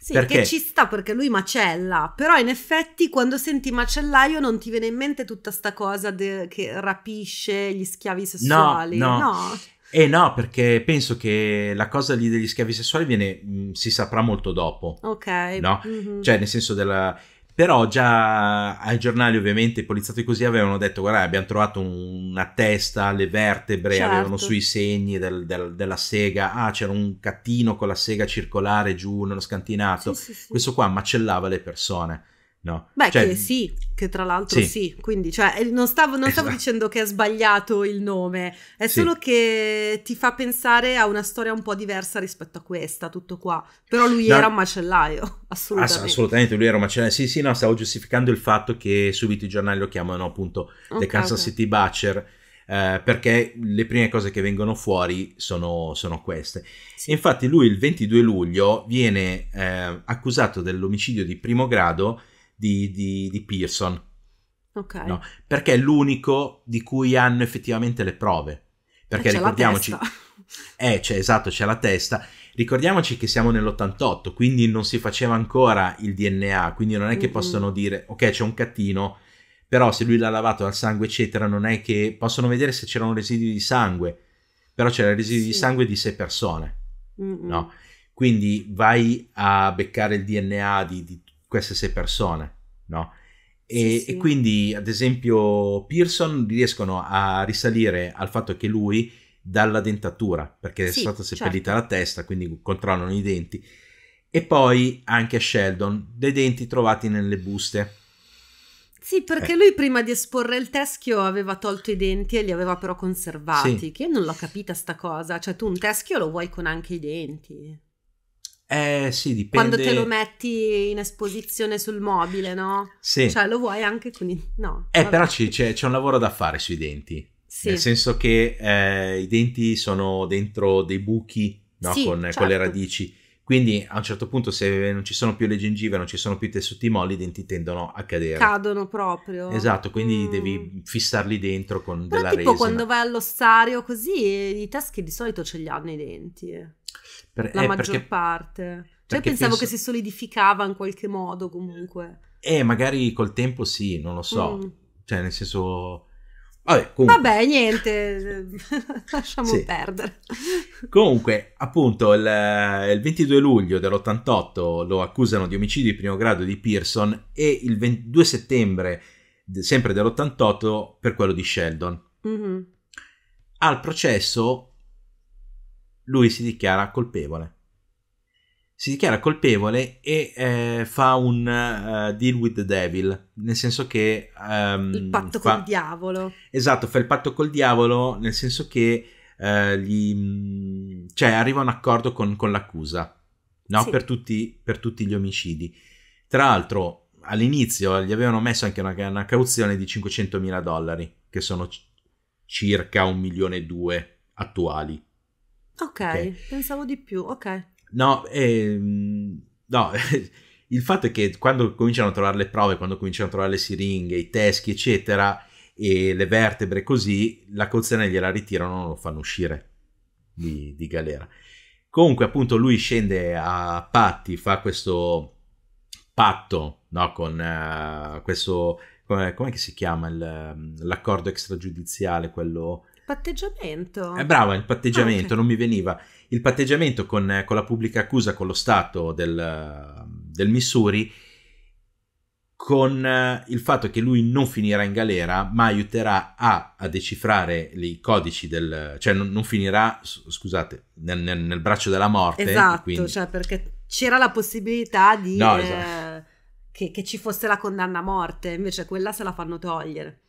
sì, perché? che ci sta perché lui macella, però in effetti quando senti macellaio non ti viene in mente tutta sta cosa de- che rapisce gli schiavi sessuali. No, no. no. Eh no, perché penso che la cosa lì degli schiavi sessuali viene, mh, si saprà molto dopo. Ok. No? Mm-hmm. Cioè, nel senso della... Però già ai giornali ovviamente i poliziotti così avevano detto guarda abbiamo trovato una testa, le vertebre certo. avevano sui segni del, del, della sega, ah c'era un cattino con la sega circolare giù nello scantinato, sì, sì, sì. questo qua macellava le persone. No? Beh, cioè, che sì, che tra l'altro sì. sì. Quindi, cioè, eh, non stavo, non stavo esatto. dicendo che è sbagliato il nome, è sì. solo che ti fa pensare a una storia un po' diversa rispetto a questa, tutto qua. Però lui no. era un macellaio, assolutamente. Ass- assolutamente, lui era un macellaio. Sì, sì, no, stavo giustificando il fatto che subito i giornali lo chiamano appunto okay, The Kansas okay. City Butcher. Eh, perché le prime cose che vengono fuori sono, sono queste. Sì. Infatti, lui il 22 luglio viene eh, accusato dell'omicidio di primo grado di, di, di Pearson. Ok. No? Perché è l'unico di cui hanno effettivamente le prove. Perché eh, c'è ricordiamoci... Eh, c'è, esatto, c'è la testa. Ricordiamoci che siamo nell'88, quindi non si faceva ancora il DNA, quindi non è che mm-hmm. possono dire, ok, c'è un catino, però se lui l'ha lavato al sangue, eccetera, non è che possono vedere se c'erano residui di sangue, però c'era residui sì. di sangue di sei persone, mm-hmm. no? Quindi vai a beccare il DNA di, di queste sei persone, no? E, sì, sì. e, quindi, ad esempio, Pearson riescono a risalire al fatto che lui dalla dentatura, perché sì, è stata seppellita certo. la testa, quindi controllano i denti. E poi anche a Sheldon, dei denti trovati nelle buste. Sì, perché eh. lui prima di esporre il teschio aveva tolto i denti e li aveva però conservati, che io non l'ho capita sta cosa, cioè tu un teschio lo vuoi con anche i denti. Eh sì, dipende. Quando te lo metti in esposizione sul mobile, no? Sì. Cioè lo vuoi anche con No. Eh vabbè. però c- c'è, c'è, un lavoro da fare sui denti. Sì. Nel senso che eh, i denti sono dentro dei buchi, no? Sì, con, certo. con, le certo. radici. Quindi a un certo punto se non ci sono più le gengive, non ci sono più i tessuti molli, i denti tendono a cadere. Cadono proprio. Esatto, quindi mm. devi fissarli dentro con Però della tipo resina. tipo quando vai all'ossario così, i teschi di solito ce li hanno i denti. Eh. Per, la eh, maggior perché, parte. Cioè pensavo penso... che si solidificava in qualche modo comunque. Eh, magari col tempo sì, non lo so. Mm. Cioè, nel senso... Vabbè, Vabbè, niente, lasciamo sì. perdere. Comunque, appunto, il, il, 22 luglio dell'88 lo accusano di omicidio di primo grado di Pearson e il 22 settembre, sempre dell'88, per quello di Sheldon. Mm-hmm. Al processo lui si dichiara colpevole. Si dichiara colpevole e eh, fa un uh, deal with the devil, nel senso che... Um, il patto fa... col diavolo. Esatto, fa il patto col diavolo, nel senso che uh, gli... Mm, cioè, arriva a un accordo con, con l'accusa, no? sì. per, tutti, per tutti gli omicidi. Tra l'altro, all'inizio gli avevano messo anche una, una cauzione di 500 mila dollari, che sono c- circa un milione e due attuali. Ok, pensavo di più, ok. No, ehm, no il fatto è che quando cominciano a trovare le prove, quando cominciano a trovare le siringhe, i teschi, eccetera, e le vertebre così, la cozzana gliela ritirano, lo fanno uscire di, di galera. Comunque, appunto, lui scende a patti, fa questo patto no, con uh, questo. Come si chiama il, mm, l'accordo extragiudiziale? Quello patteggiamento. Eh, è brava il patteggiamento, ah, okay. non mi veniva. Il patteggiamento con, eh, con, la pubblica accusa con lo Stato del, del Missouri con eh, il fatto che lui non finirà in galera, ma aiuterà a, a decifrare i codici del... cioè non, non finirà, scusate, nel, nel, nel, braccio della morte. Esatto, quindi... cioè perché c'era la possibilità di... No, esatto. eh, che, che ci fosse la condanna a morte, invece quella se la fanno togliere.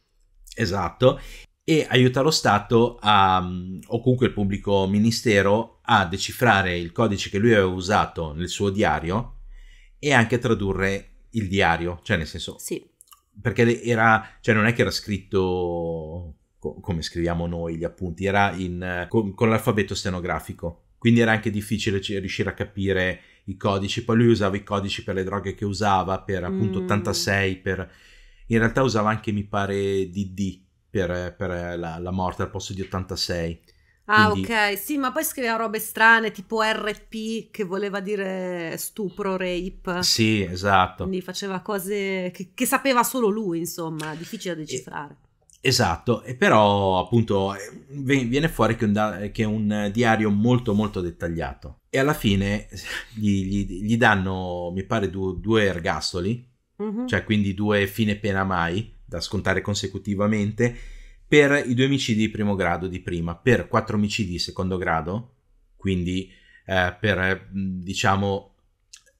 Esatto e aiuta lo Stato a, mm, o comunque il pubblico ministero a decifrare il codice che lui aveva usato nel suo diario e anche tradurre il diario, cioè nel senso... Sì. Perché era, cioè non è che era scritto co- come scriviamo noi gli appunti, era in, eh, con, con l'alfabeto stenografico, quindi era anche difficile c- riuscire a capire i codici, poi lui usava i codici per le droghe che usava, per appunto mm. 86, per... In realtà usava anche, mi pare, DD, per, per eh, la, la, morte al posto di 86. Ah, Quindi... ok. Sì, ma poi scriveva robe strane, tipo RP, che voleva dire stupro, rape. Sì, esatto. Quindi faceva cose che, che sapeva solo lui, insomma, difficile da decifrare. esatto, e però appunto eh, viene fuori che, un, eh, che è un diario molto molto dettagliato. E alla fine gli, gli, gli danno, mi pare, due, due ergastoli, mm-hmm. cioè quindi due fine pena mai, da scontare consecutivamente per i due omicidi di primo grado di prima, per quattro omicidi di secondo grado, quindi eh, per mm, diciamo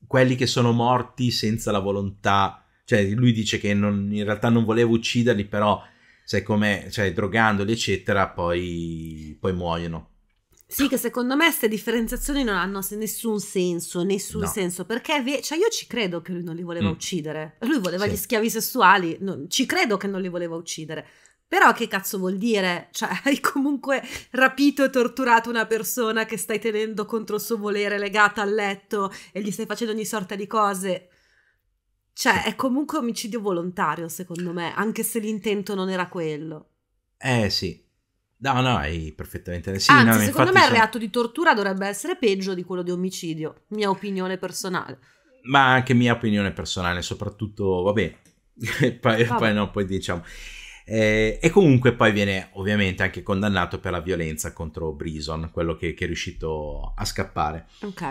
quelli che sono morti senza la volontà, cioè lui dice che non, in realtà non voleva ucciderli, però sai com'è, cioè drogandoli eccetera, poi, poi muoiono. Sì, che secondo me queste differenziazioni non hanno nessun senso, nessun no. senso, perché ve- cioè io ci credo che lui non li voleva mm. uccidere. Lui voleva sì. gli schiavi sessuali, no, ci credo che non li voleva uccidere. Però che cazzo vuol dire? Cioè, hai comunque rapito e torturato una persona che stai tenendo contro il suo volere legata al letto e gli stai facendo ogni sorta di cose. Cioè, è comunque omicidio volontario, secondo me, anche se l'intento non era quello. Eh sì, No, no, hai perfettamente ragione. Sì, no, secondo me sono... il reato di tortura dovrebbe essere peggio di quello di omicidio, mia opinione personale. Ma anche mia opinione personale, soprattutto, vabbè, poi, vabbè. poi, no, poi diciamo... Eh, e comunque poi viene ovviamente anche condannato per la violenza contro Brison, quello che, che è riuscito a scappare. Ok.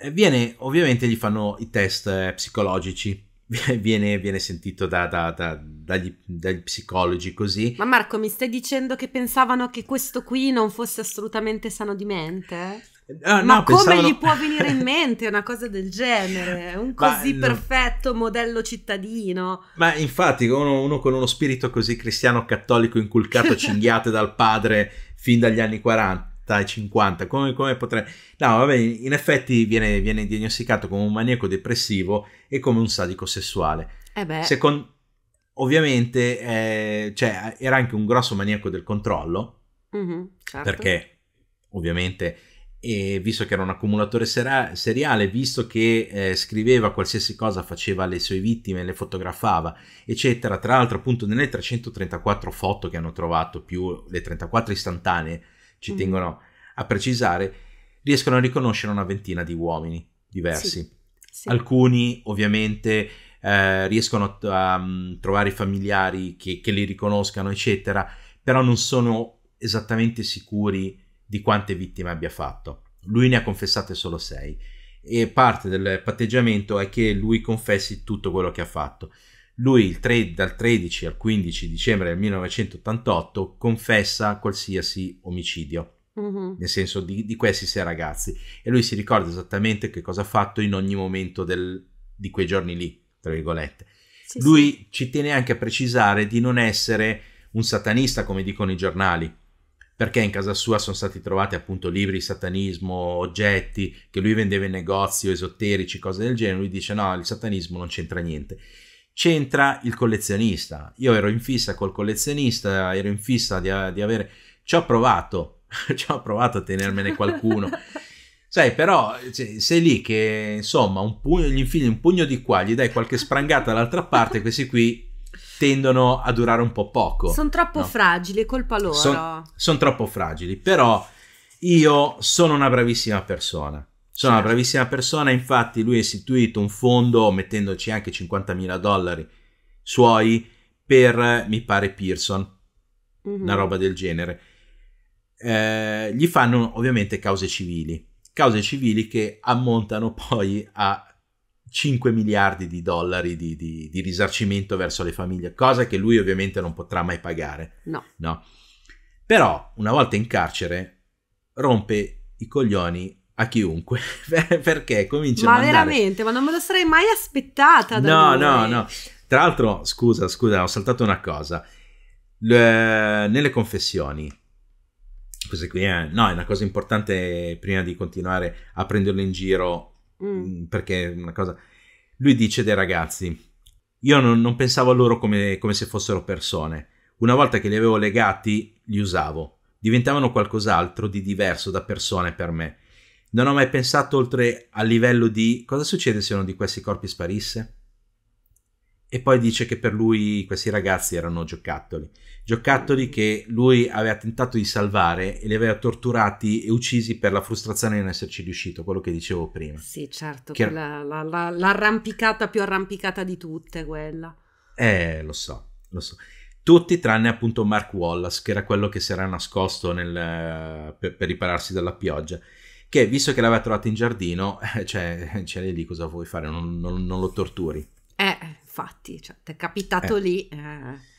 Eh, viene, ovviamente gli fanno i test eh, psicologici viene, viene sentito da, da, da, dagli, dagli, psicologi così. Ma Marco, mi stai dicendo che pensavano che questo qui non fosse assolutamente sano di mente? Ah, Ma no, come pensavano... gli può venire in mente una cosa del genere? Un così Ma, perfetto no. modello cittadino. Ma infatti, uno, uno con uno spirito così cristiano cattolico inculcato, cinghiate dal padre fin dagli anni 40 dai 50, come, come potrei... No, vabbè, in effetti viene, viene, diagnosticato come un maniaco depressivo e come un sadico sessuale. Eh Second... Ovviamente eh, cioè, era anche un grosso maniaco del controllo, mm-hmm, certo. perché ovviamente, eh, visto che era un accumulatore sera- seriale, visto che eh, scriveva qualsiasi cosa, faceva alle sue vittime, le fotografava, eccetera, tra l'altro appunto nelle 334 foto che hanno trovato, più le 34 istantanee, ci mm. tengono a precisare, riescono a riconoscere una ventina di uomini diversi. Sì. Sì. Alcuni ovviamente eh, riescono a um, trovare i familiari che, che, li riconoscano, eccetera, però non sono esattamente sicuri di quante vittime abbia fatto. Lui ne ha confessate solo sei e parte del patteggiamento è che lui confessi tutto quello che ha fatto. Lui il tre, dal 13 al 15 dicembre del 1988 confessa qualsiasi omicidio, mm-hmm. nel senso di, di, questi sei ragazzi, e lui si ricorda esattamente che cosa ha fatto in ogni momento del, di quei giorni lì, tra virgolette. Sì, lui sì. ci tiene anche a precisare di non essere un satanista come dicono i giornali, perché in casa sua sono stati trovati appunto libri di satanismo, oggetti che lui vendeva in negozio, esoterici, cose del genere. Lui dice no, il satanismo non c'entra niente c'entra il collezionista. Io ero in fissa col collezionista, ero in fissa di, di avere... Ci ho provato, ci ho provato a tenermene qualcuno. Sai, però cioè, sei lì che, insomma, un pugno, gli infili un pugno di qua, gli dai qualche sprangata dall'altra parte, questi qui tendono a durare un po' poco. Sono troppo no? fragili, colpa loro. Sono son troppo fragili, però io sono una bravissima persona. Sono certo. bravissima persona, infatti lui ha istituito un fondo mettendoci anche 50.000 dollari suoi per, mi pare, Pearson, mm-hmm. una mhm. roba del genere. Eh, gli fanno ovviamente cause civili, cause civili che ammontano poi a 5 miliardi di dollari di, di, di risarcimento verso le famiglie, cosa che lui ovviamente non potrà mai pagare. No. no. Però una volta in carcere rompe i coglioni a chiunque perché comincia ma a mandare... veramente ma non me lo sarei mai aspettata da no no no tra l'altro scusa scusa ho saltato una cosa Le... nelle confessioni questa qui è... Eh, no, è una cosa importante prima di continuare a prenderlo in giro mm. mm. perché è una cosa lui dice dei ragazzi io non, non pensavo a loro come, come se fossero persone una volta che li avevo legati li usavo diventavano qualcos'altro di diverso da persone per me non ho mai pensato oltre al livello di cosa succede se uno di questi corpi sparisse? E poi dice che per lui questi ragazzi erano giocattoli. Giocattoli che lui aveva tentato di salvare e li aveva torturati e uccisi per la frustrazione di non esserci riuscito, quello che dicevo prima. Sì, certo, che... la, la, la, l'arrampicata più arrampicata di tutte, quella. Eh, lo so, lo so. Tutti tranne appunto Mark Wallace, che era quello che si era nascosto nel, eh, per, per ripararsi dalla pioggia che visto che l'aveva trovato in giardino, eh, cioè, cioè lì cosa vuoi fare, non, non, non lo torturi. Eh, eh infatti, cioè, ti è capitato eh. lì... Eh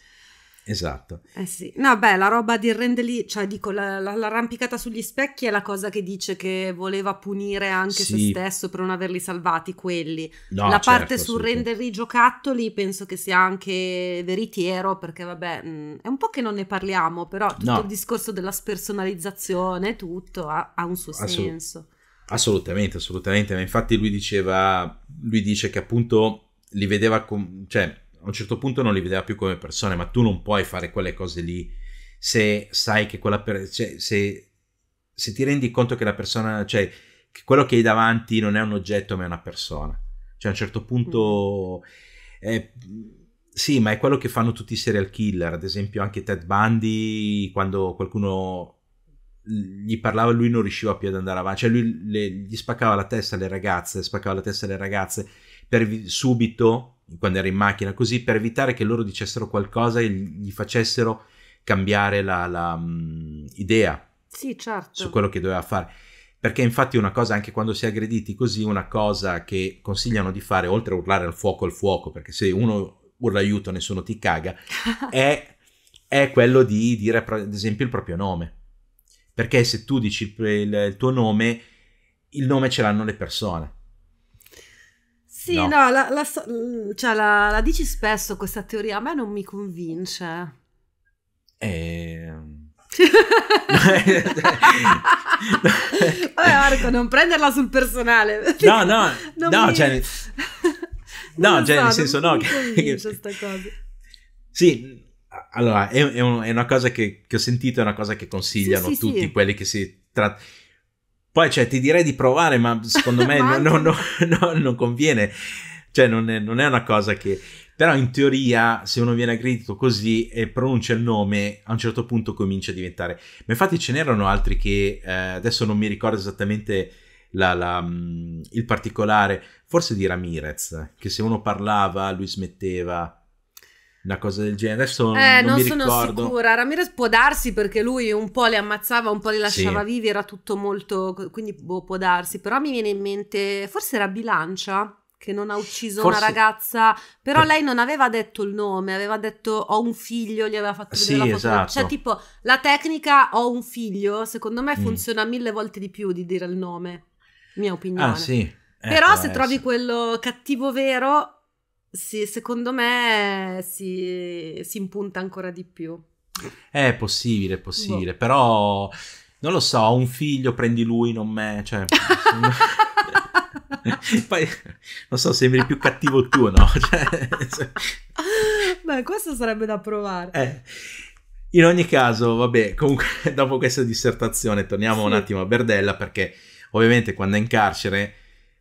Esatto. Eh sì. No, beh, la roba di Rendelì, cioè dico, la, la, l'arrampicata sugli specchi è la cosa che dice che voleva punire anche sì. se stesso per non averli salvati quelli. No, la certo, parte su Rendelì giocattoli penso che sia anche veritiero perché vabbè, mh, mm, è un po' che non ne parliamo, però tutto no. il discorso della spersonalizzazione, tutto ha, ha un suo Assolut- senso. Assolutamente, assolutamente, ma infatti lui diceva, lui dice che appunto li vedeva, com- cioè a un certo punto non li vedeva più come persone, ma tu non puoi fare quelle cose lì se sai che quella persona, cioè, se, se ti rendi conto che la persona, cioè che quello che hai davanti non è un oggetto ma è una persona. Cioè a un certo punto... Mm. È, sì, ma è quello che fanno tutti i serial killer, ad esempio anche Ted Bundy, quando qualcuno gli parlava lui non riusciva più ad andare avanti, cioè lui le, gli spaccava la testa alle ragazze, spaccava la testa alle ragazze per subito quando era in macchina, così per evitare che loro dicessero qualcosa e gli facessero cambiare la, la mh, idea sì, certo. su quello che doveva fare. Perché infatti una cosa, anche quando si è aggrediti così, una cosa che consigliano di fare, oltre a urlare al fuoco al fuoco, perché se uno urla aiuto nessuno ti caga, è, è, quello di dire ad esempio il proprio nome. Perché se tu dici il, il tuo nome, il nome ce l'hanno le persone. Sì, no, no la, la, cioè la, la, dici spesso questa teoria, a me non mi convince. Eh... Vabbè Marco, non prenderla sul personale. No, no, non no, mi... cioè... no, cioè, nel senso no. Che... Sta cosa. sì, allora, è, è, un, è, una cosa che, che, ho sentito, è una cosa che consigliano sì, sì, tutti sì. quelli che si trattano poi, cioè, ti direi di provare, ma secondo me no, no, no, non conviene. Cioè, non è, non è, una cosa che... Però in teoria, se uno viene aggredito così e pronuncia il nome, a un certo punto comincia a diventare... Ma infatti ce n'erano altri che... Eh, adesso non mi ricordo esattamente la, la, mm, il particolare, forse di Ramirez, che se uno parlava lui smetteva una cosa del genere. Adesso eh, non, non sono ricordo. sicura. Ramirez può darsi perché lui un po' le ammazzava, un po' le lasciava sì. vivi, era tutto molto. Quindi boh, può darsi. Però mi viene in mente, forse era Bilancia che non ha ucciso Forse... una ragazza, però lei non aveva detto il nome, aveva detto ho un figlio, gli aveva fatto vedere sì, la cioè, esatto. Cioè, tipo, la tecnica ho un figlio, secondo me mm. funziona mm. mille volte di più di dire il nome, mia opinione. Ah, sì. Eh, però ecco, se trovi quello cattivo vero, sì, secondo me si, si impunta ancora di più. È possibile, è possibile, boh. però non lo so, un figlio prendi lui, non me, cioè... Poi, non so, sembri più cattivo tu, no? Cioè... Beh, questo sarebbe da provare. Eh. In ogni caso, vabbè, comunque dopo questa dissertazione torniamo sì. un attimo a Berdella perché ovviamente quando è in carcere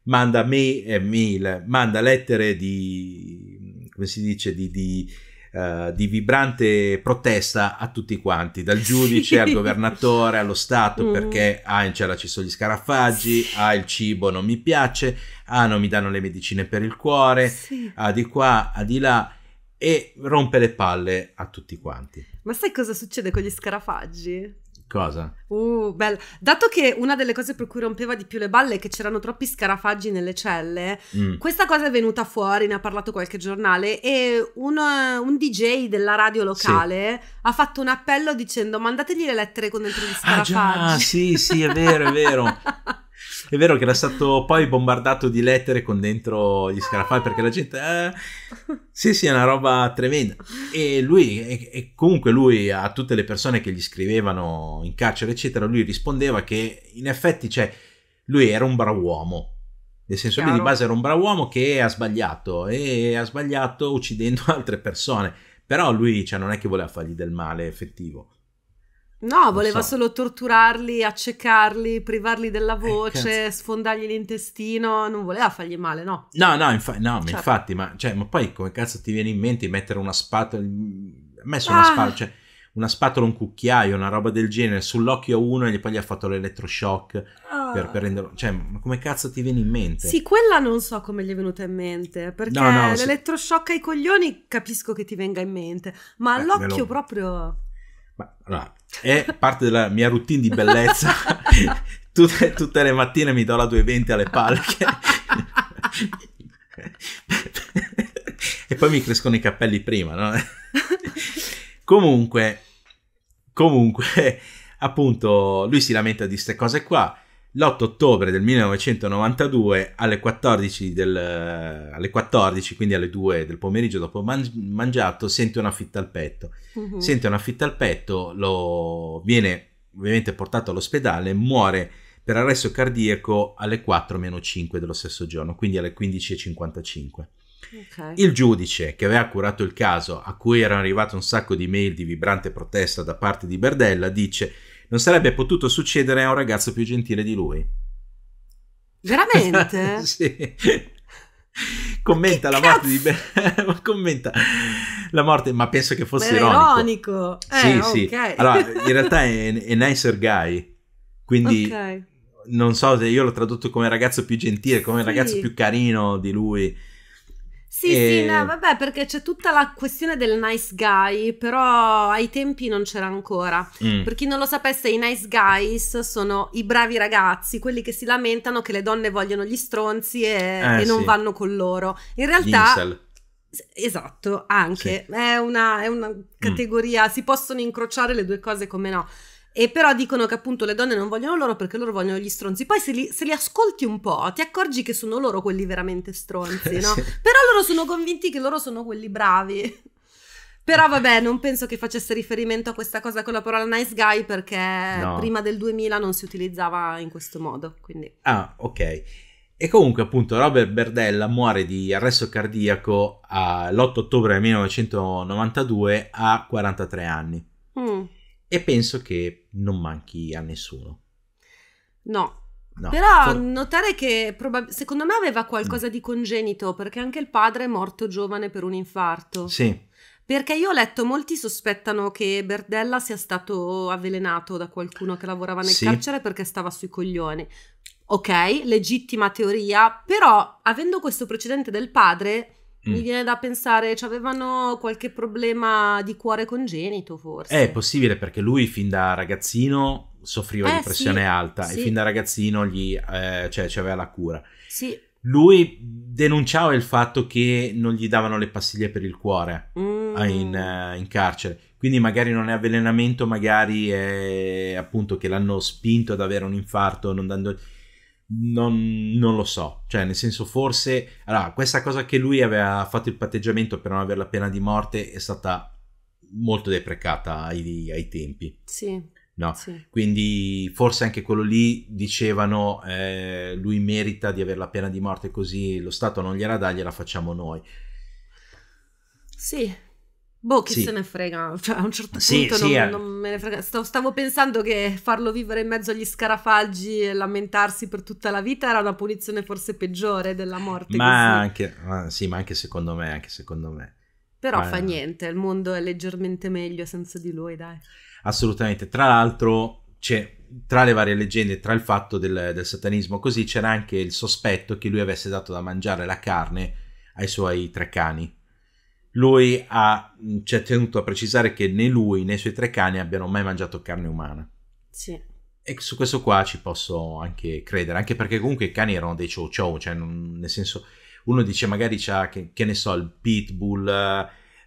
manda me- eh, mail, manda lettere di, come si dice, di, di, uh, di vibrante protesta a tutti quanti, dal giudice al governatore, allo Stato, mm. perché ah, in cella ci sono gli scarafaggi, sì. ah, il cibo non mi piace, ah, non mi danno le medicine per il cuore, sì. ah, di qua, ah, di là e rompe le palle a tutti quanti. Ma sai cosa succede con gli scarafaggi? Cosa? Uh, bello. Dato che una delle cose per cui rompeva di più le balle è che c'erano troppi scarafaggi nelle celle, mm. questa cosa è venuta fuori, ne ha parlato qualche giornale e un, uh, un DJ della radio locale sì. ha fatto un appello dicendo mandategli le lettere con dentro gli scarafaggi. Ah già, sì, sì, è vero, è vero. È vero che era stato poi bombardato di lettere con dentro gli scarafai perché la gente... Eh, sì, sì, è una roba tremenda. E lui, e, e comunque lui a tutte le persone che gli scrivevano in carcere, eccetera, lui rispondeva che in effetti, cioè, lui era un bravo uomo. Nel senso, Chiaro. lui di base era un bravo uomo che ha sbagliato e ha sbagliato uccidendo altre persone. Però lui cioè, non è che voleva fargli del male effettivo. No, voleva so. solo torturarli, accecarli, privarli della eh, voce, eh, sfondargli l'intestino, non voleva fargli male, no? No, no, infa- no certo. ma infatti, ma, cioè, ma, poi come cazzo ti viene in mente di mettere una spatola, messo ah. una spatola, cioè una spatola, un cucchiaio, una roba del genere sull'occhio a uno e poi gli ha fatto l'elettroshock ah. per, per, ah. renderlo, cioè, ma come cazzo ti viene in mente? Sì, quella non so come gli è venuta in mente, perché no, no, l'elettroshock se... ai coglioni capisco che ti venga in mente, ma all'occhio lo... proprio... Ma allora, è parte della mia routine di bellezza. tutte, tutte le mattine mi do la 220 alle palche. e poi mi crescono i capelli prima, no? comunque, comunque, appunto, lui si lamenta di queste cose qua l'8 ottobre del 1992 alle 14, del, eh, alle 14, quindi alle 2 del pomeriggio dopo mangiato, sente una fitta al petto. Uh-huh. Sente una fitta al petto, lo, viene ovviamente portato all'ospedale, muore per arresto cardiaco alle 4-5 meno dello stesso giorno, quindi alle 15.55. Okay. Il giudice che aveva curato il caso, a cui erano arrivate un sacco di mail di vibrante protesta da parte di Berdella, dice non sarebbe potuto succedere a un ragazzo più gentile di lui. Veramente? sì. Commenta la, Be- commenta la morte di Ben. ma penso che fosse Beh, ironico. ironico. Eh, sì, okay. sì. Allora, in realtà è, è nicer guy. Quindi okay. non so se io l'ho tradotto come ragazzo più gentile, come sì. ragazzo più carino di lui. Sì, e... sì, no, vabbè, perché c'è tutta la questione del nice guy, però ai tempi non c'era ancora. Mm. Per chi non lo sapesse, i nice guys sono i bravi ragazzi, quelli che si lamentano che le donne vogliono gli stronzi e, eh, e non sì. vanno con loro. In realtà... Esatto, anche. Sì. È, una, è, una, mm. categoria, mm. si possono incrociare le due cose come no. E però dicono che appunto le donne non vogliono loro perché loro vogliono gli stronzi. Poi se li, se li ascolti un po', ti accorgi che sono loro quelli veramente stronzi, eh, no? sì. Però loro sono convinti che loro sono quelli bravi. Però vabbè, non penso che facesse riferimento a questa cosa con la parola nice guy perché no. prima del 2000 non si utilizzava in questo modo. Quindi. Ah, ok. E comunque, appunto, Robert Berdella muore di arresto cardiaco l'8 ottobre 1992 a 43 anni. Mm e penso che non manchi a nessuno. No. no. Però For- notare che probab- secondo me aveva qualcosa di congenito perché anche il padre è morto giovane per un infarto. Sì. Perché io ho letto, molti sospettano che Berdella sia stato avvelenato da qualcuno che lavorava nel sì. carcere perché stava sui coglioni. Ok, legittima teoria, però avendo questo precedente del padre, mi mm. viene da pensare, cioè avevano qualche problema di cuore congenito forse. È possibile perché lui fin da ragazzino soffriva eh, di pressione sì, alta sì. e fin da ragazzino gli, eh, cioè, aveva la cura. Sì. Lui denunciava il fatto che non gli davano le pastiglie per il cuore mm. Eh, in, eh, in, carcere. Quindi magari non è avvelenamento, magari è appunto che l'hanno spinto ad avere un infarto non dando non, non, lo so, cioè nel senso forse allora, questa cosa che lui aveva fatto il patteggiamento per non avere la pena di morte è stata molto deprecata ai, ai tempi. Sì. No? Sì. Quindi forse anche quello lì dicevano eh, lui merita di avere la pena di morte così lo Stato non gliela dà, gliela facciamo noi. Sì, Boh, chi sì. se ne frega, cioè a un certo sì, punto sì, non, eh. non, me ne frega. Stavo, stavo, pensando che farlo vivere in mezzo agli scarafaggi e lamentarsi per tutta la vita era una punizione forse peggiore della morte. Ma anche, ma sì, ma anche secondo me, anche secondo me. Però ma fa no. niente, il mondo è leggermente meglio senza di lui, dai. Assolutamente, tra l'altro c'è, tra le varie leggende, tra il fatto del, del satanismo così, c'era anche il sospetto che lui avesse dato da mangiare la carne ai suoi tre cani lui ha ci ha tenuto a precisare che né lui né i suoi tre cani abbiano mai mangiato carne umana. Sì. E su questo qua ci posso anche credere, anche perché comunque i cani erano dei chow chow, cioè non, nel senso uno dice magari c'ha, che, che ne so, il pitbull,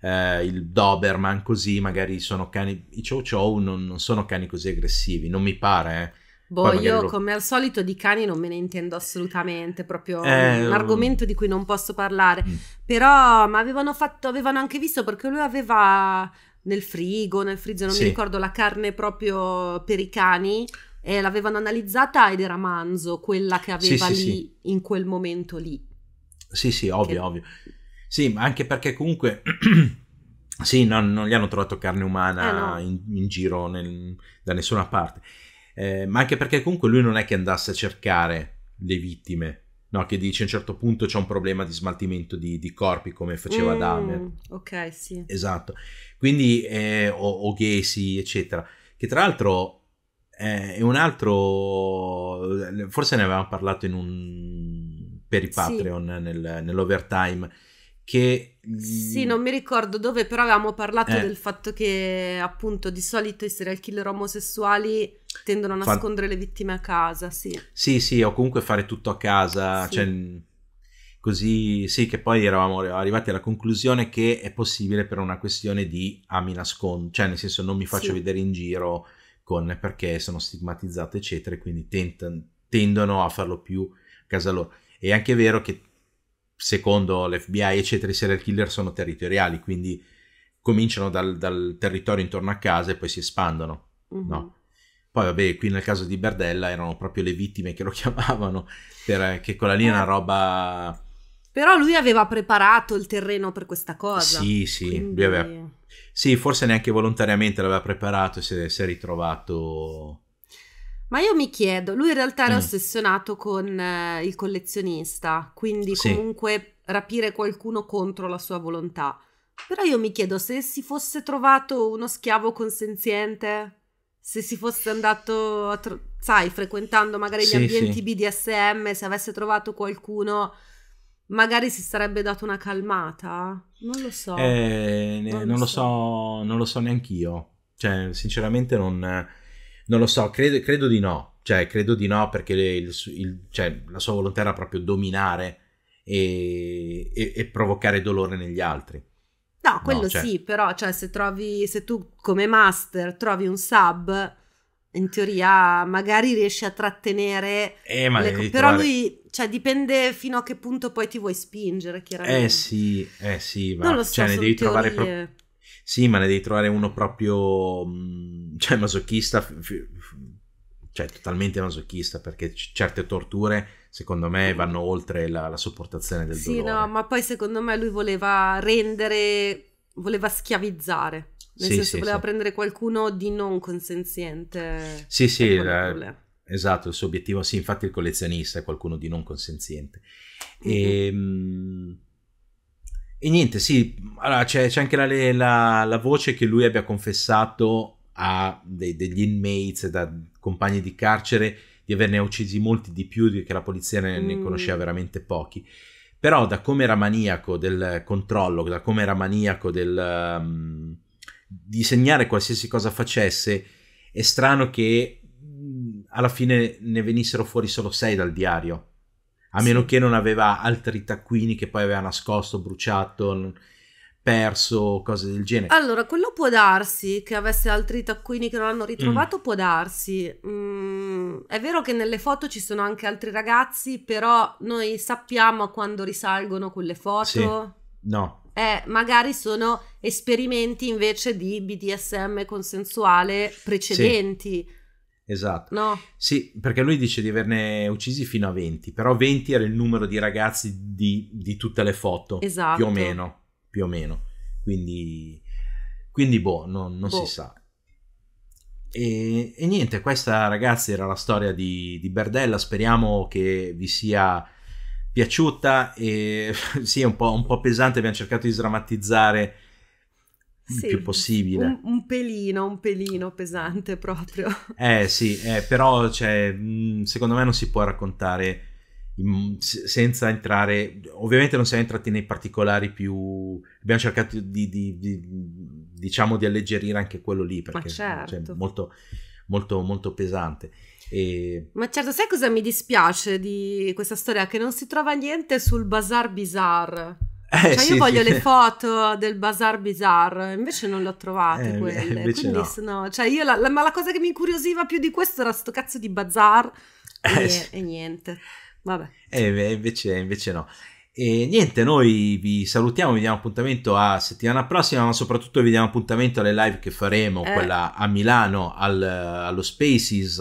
eh, il doberman, così magari sono cani, i chow chow non, non sono cani così aggressivi, non mi pare, eh Boh, io lo... come al solito di cani non me ne intendo assolutamente, proprio eh, un argomento di cui non posso parlare. Mm. Però, ma avevano fatto, avevano anche visto perché lui aveva nel frigo, nel freezer, non sì. mi ricordo, la carne proprio per i cani. E l'avevano analizzata ed era Manzo, quella che aveva sì, sì, lì in quel momento lì. Sì, sì, ovvio, che... ovvio. Sì, ma anche perché comunque... sì, no, non gli hanno trovato carne umana eh, no. in, in, giro nel, da nessuna parte eh, ma anche perché comunque lui non è che andasse a cercare le vittime, no? che dice a un certo punto c'è un problema di smaltimento di, di corpi come faceva mm, Dahmer. Ok, sì. Esatto, quindi eh, o, o Gacy, eccetera, che tra l'altro eh, è un altro, forse ne avevamo parlato in un, per i Patreon sì. nel, nell'overtime, che sì, mm. non mi ricordo dove, però avevamo parlato eh. del fatto che appunto di solito i serial killer omosessuali tendono a nascondere Fa... le vittime a casa, sì. Sì, sì, o comunque fare tutto a casa, sì. cioè così sì che poi eravamo arrivati alla conclusione che è possibile per una questione di ah mi nascondo, cioè nel senso non mi faccio sì. vedere in giro con perché sono stigmatizzato eccetera, quindi tent- tendono a farlo più a casa loro. È anche vero che secondo l'FBI, eccetera, i serial killer sono territoriali, quindi cominciano dal, dal territorio intorno a casa e poi si espandono, mm-hmm. no? Poi vabbè, qui nel caso di Berdella erano proprio le vittime che lo chiamavano, per, che quella lì è una eh. roba... Però lui aveva preparato il terreno per questa cosa. Sì, sì, quindi... aveva... sì forse neanche volontariamente l'aveva preparato e si è ritrovato ma io mi chiedo, lui in realtà era mm. ossessionato con eh, il collezionista, quindi sì. comunque rapire qualcuno contro la sua volontà. Però io mi chiedo se si fosse trovato uno schiavo consenziente, se si fosse andato, tro- sai, frequentando magari gli sì, ambienti sì. BDSM, se avesse trovato qualcuno, magari si sarebbe dato una calmata. Non lo so. Eh, non, non, lo so. so non lo so neanch'io. Cioè, sinceramente non non lo so, credo, credo di no. Cioè, credo di no perché il, il, cioè, la sua volontà era proprio dominare e, e, e provocare dolore negli altri. No, quello no, cioè... sì, però cioè, se, trovi, se tu come master trovi un sub, in teoria magari riesci a trattenere... Eh, ma le... Però trovare... lui, cioè, dipende fino a che punto poi ti vuoi spingere, chiaramente. Eh sì, eh sì, ma non lo so, cioè, ne devi teorie... trovare proprio sì, ma ne devi trovare uno proprio, mm, cioè masochista, cioè totalmente masochista, perché c- certe torture secondo me vanno oltre la, la sopportazione del sì, dolore. Sì, no, ma poi secondo me lui voleva rendere, voleva schiavizzare. Nel sì, senso, sì, voleva sì. prendere qualcuno di non consenziente. Sì, sì, la, esatto, il suo obiettivo, sì, infatti il collezionista è qualcuno di non consenziente. Mm-hmm. E... Ehm, e niente, sì, allora c'è, c'è anche la, la, la, voce che lui abbia confessato a de, degli inmates, da compagni di carcere, di averne uccisi molti di più di che la polizia ne, ne conosceva mm. veramente pochi. Però da come era maniaco del controllo, da come era maniaco del, um, di segnare qualsiasi cosa facesse, è strano che mm, alla fine ne venissero fuori solo sei dal diario a meno sì. che non aveva altri taccuini che poi aveva nascosto, bruciato, perso, cose del genere. Allora, quello può darsi che avesse altri taccuini che non hanno ritrovato, mm. può darsi. Mm, è vero che nelle foto ci sono anche altri ragazzi, però noi sappiamo quando risalgono quelle foto. Sì. No. Eh, magari sono esperimenti invece di BDSM consensuale precedenti. Sì Esatto. No. Sì, perché lui dice di averne uccisi fino a 20, però 20 era il numero di ragazzi di, di tutte le foto. Esatto. Più o meno, più o meno. Quindi, quindi boh, no, non boh. si sa. E, e, niente, questa ragazzi era la storia di, di Berdella, speriamo che vi sia piaciuta e sì, è un po', un po' pesante, abbiamo cercato di sdrammatizzare il più possibile. Un, un, pelino, un pelino pesante proprio. Eh sì, eh, però cioè, mm, secondo me non si può raccontare in, senza entrare, ovviamente non siamo entrati nei particolari più, abbiamo cercato di, di, di diciamo di alleggerire anche quello lì perché è cioè, certo. molto, molto, molto pesante. E... Ma certo, sai cosa mi dispiace di questa storia? Che non si trova niente sul bazar bizarre. Eh, cioè, sì, io voglio sì. le foto del Bazar Bizarre, invece non le ho trovate eh, quelle. Quindi, no. Sennò, cioè la, la, ma la cosa che mi incuriosiva più di questo era sto cazzo di bazar eh, e, sì. e, niente. Vabbè. Eh, invece, invece no. E niente, noi vi salutiamo, vi diamo appuntamento a settimana prossima, ma soprattutto vi diamo appuntamento alle live che faremo, eh. quella a Milano, al, allo Spaces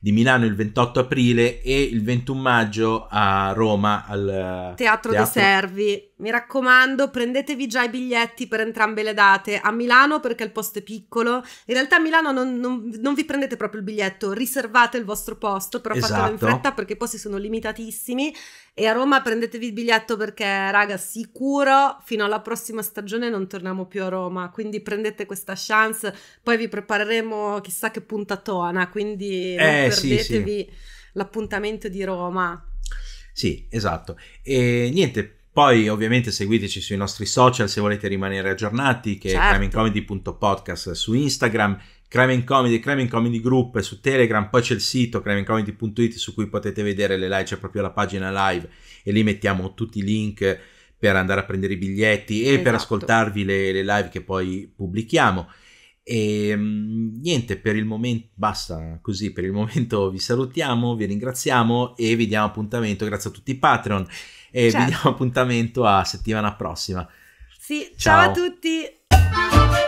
di Milano il 28 aprile e il 21 maggio a Roma al Teatro, eh, Teatro... dei Servi. Mi raccomando, prendetevi già i biglietti per entrambe le date. A Milano perché il posto è piccolo. In realtà a Milano non, non, non vi prendete proprio il biglietto, riservate il vostro posto, però esatto. fatelo in esatto. fretta perché i posti sono limitatissimi. E a Roma prendetevi il biglietto perché, raga, sicuro fino alla prossima stagione non torniamo più a Roma. Quindi prendete questa chance. Poi vi prepareremo chissà che puntatona. Quindi eh, perdetevi sì, sì. l'appuntamento di Roma. Sì, esatto. E niente, poi ovviamente seguiteci sui nostri social se volete rimanere aggiornati, che certo. è crimingcomedy.podcast su Instagram Crime and Comedy e Crime and Comedy Group su Telegram, poi c'è il sito crimeandcomedy.it su cui potete vedere le live, c'è proprio la pagina live e lì mettiamo tutti i link per andare a prendere i biglietti e esatto. per ascoltarvi le, le, live che poi pubblichiamo. E ehm, niente, per il momento basta così, per il momento vi salutiamo, vi ringraziamo e vi diamo appuntamento, grazie a tutti i Patreon e certo. vi diamo appuntamento a settimana prossima. Sì, ciao, ciao a tutti.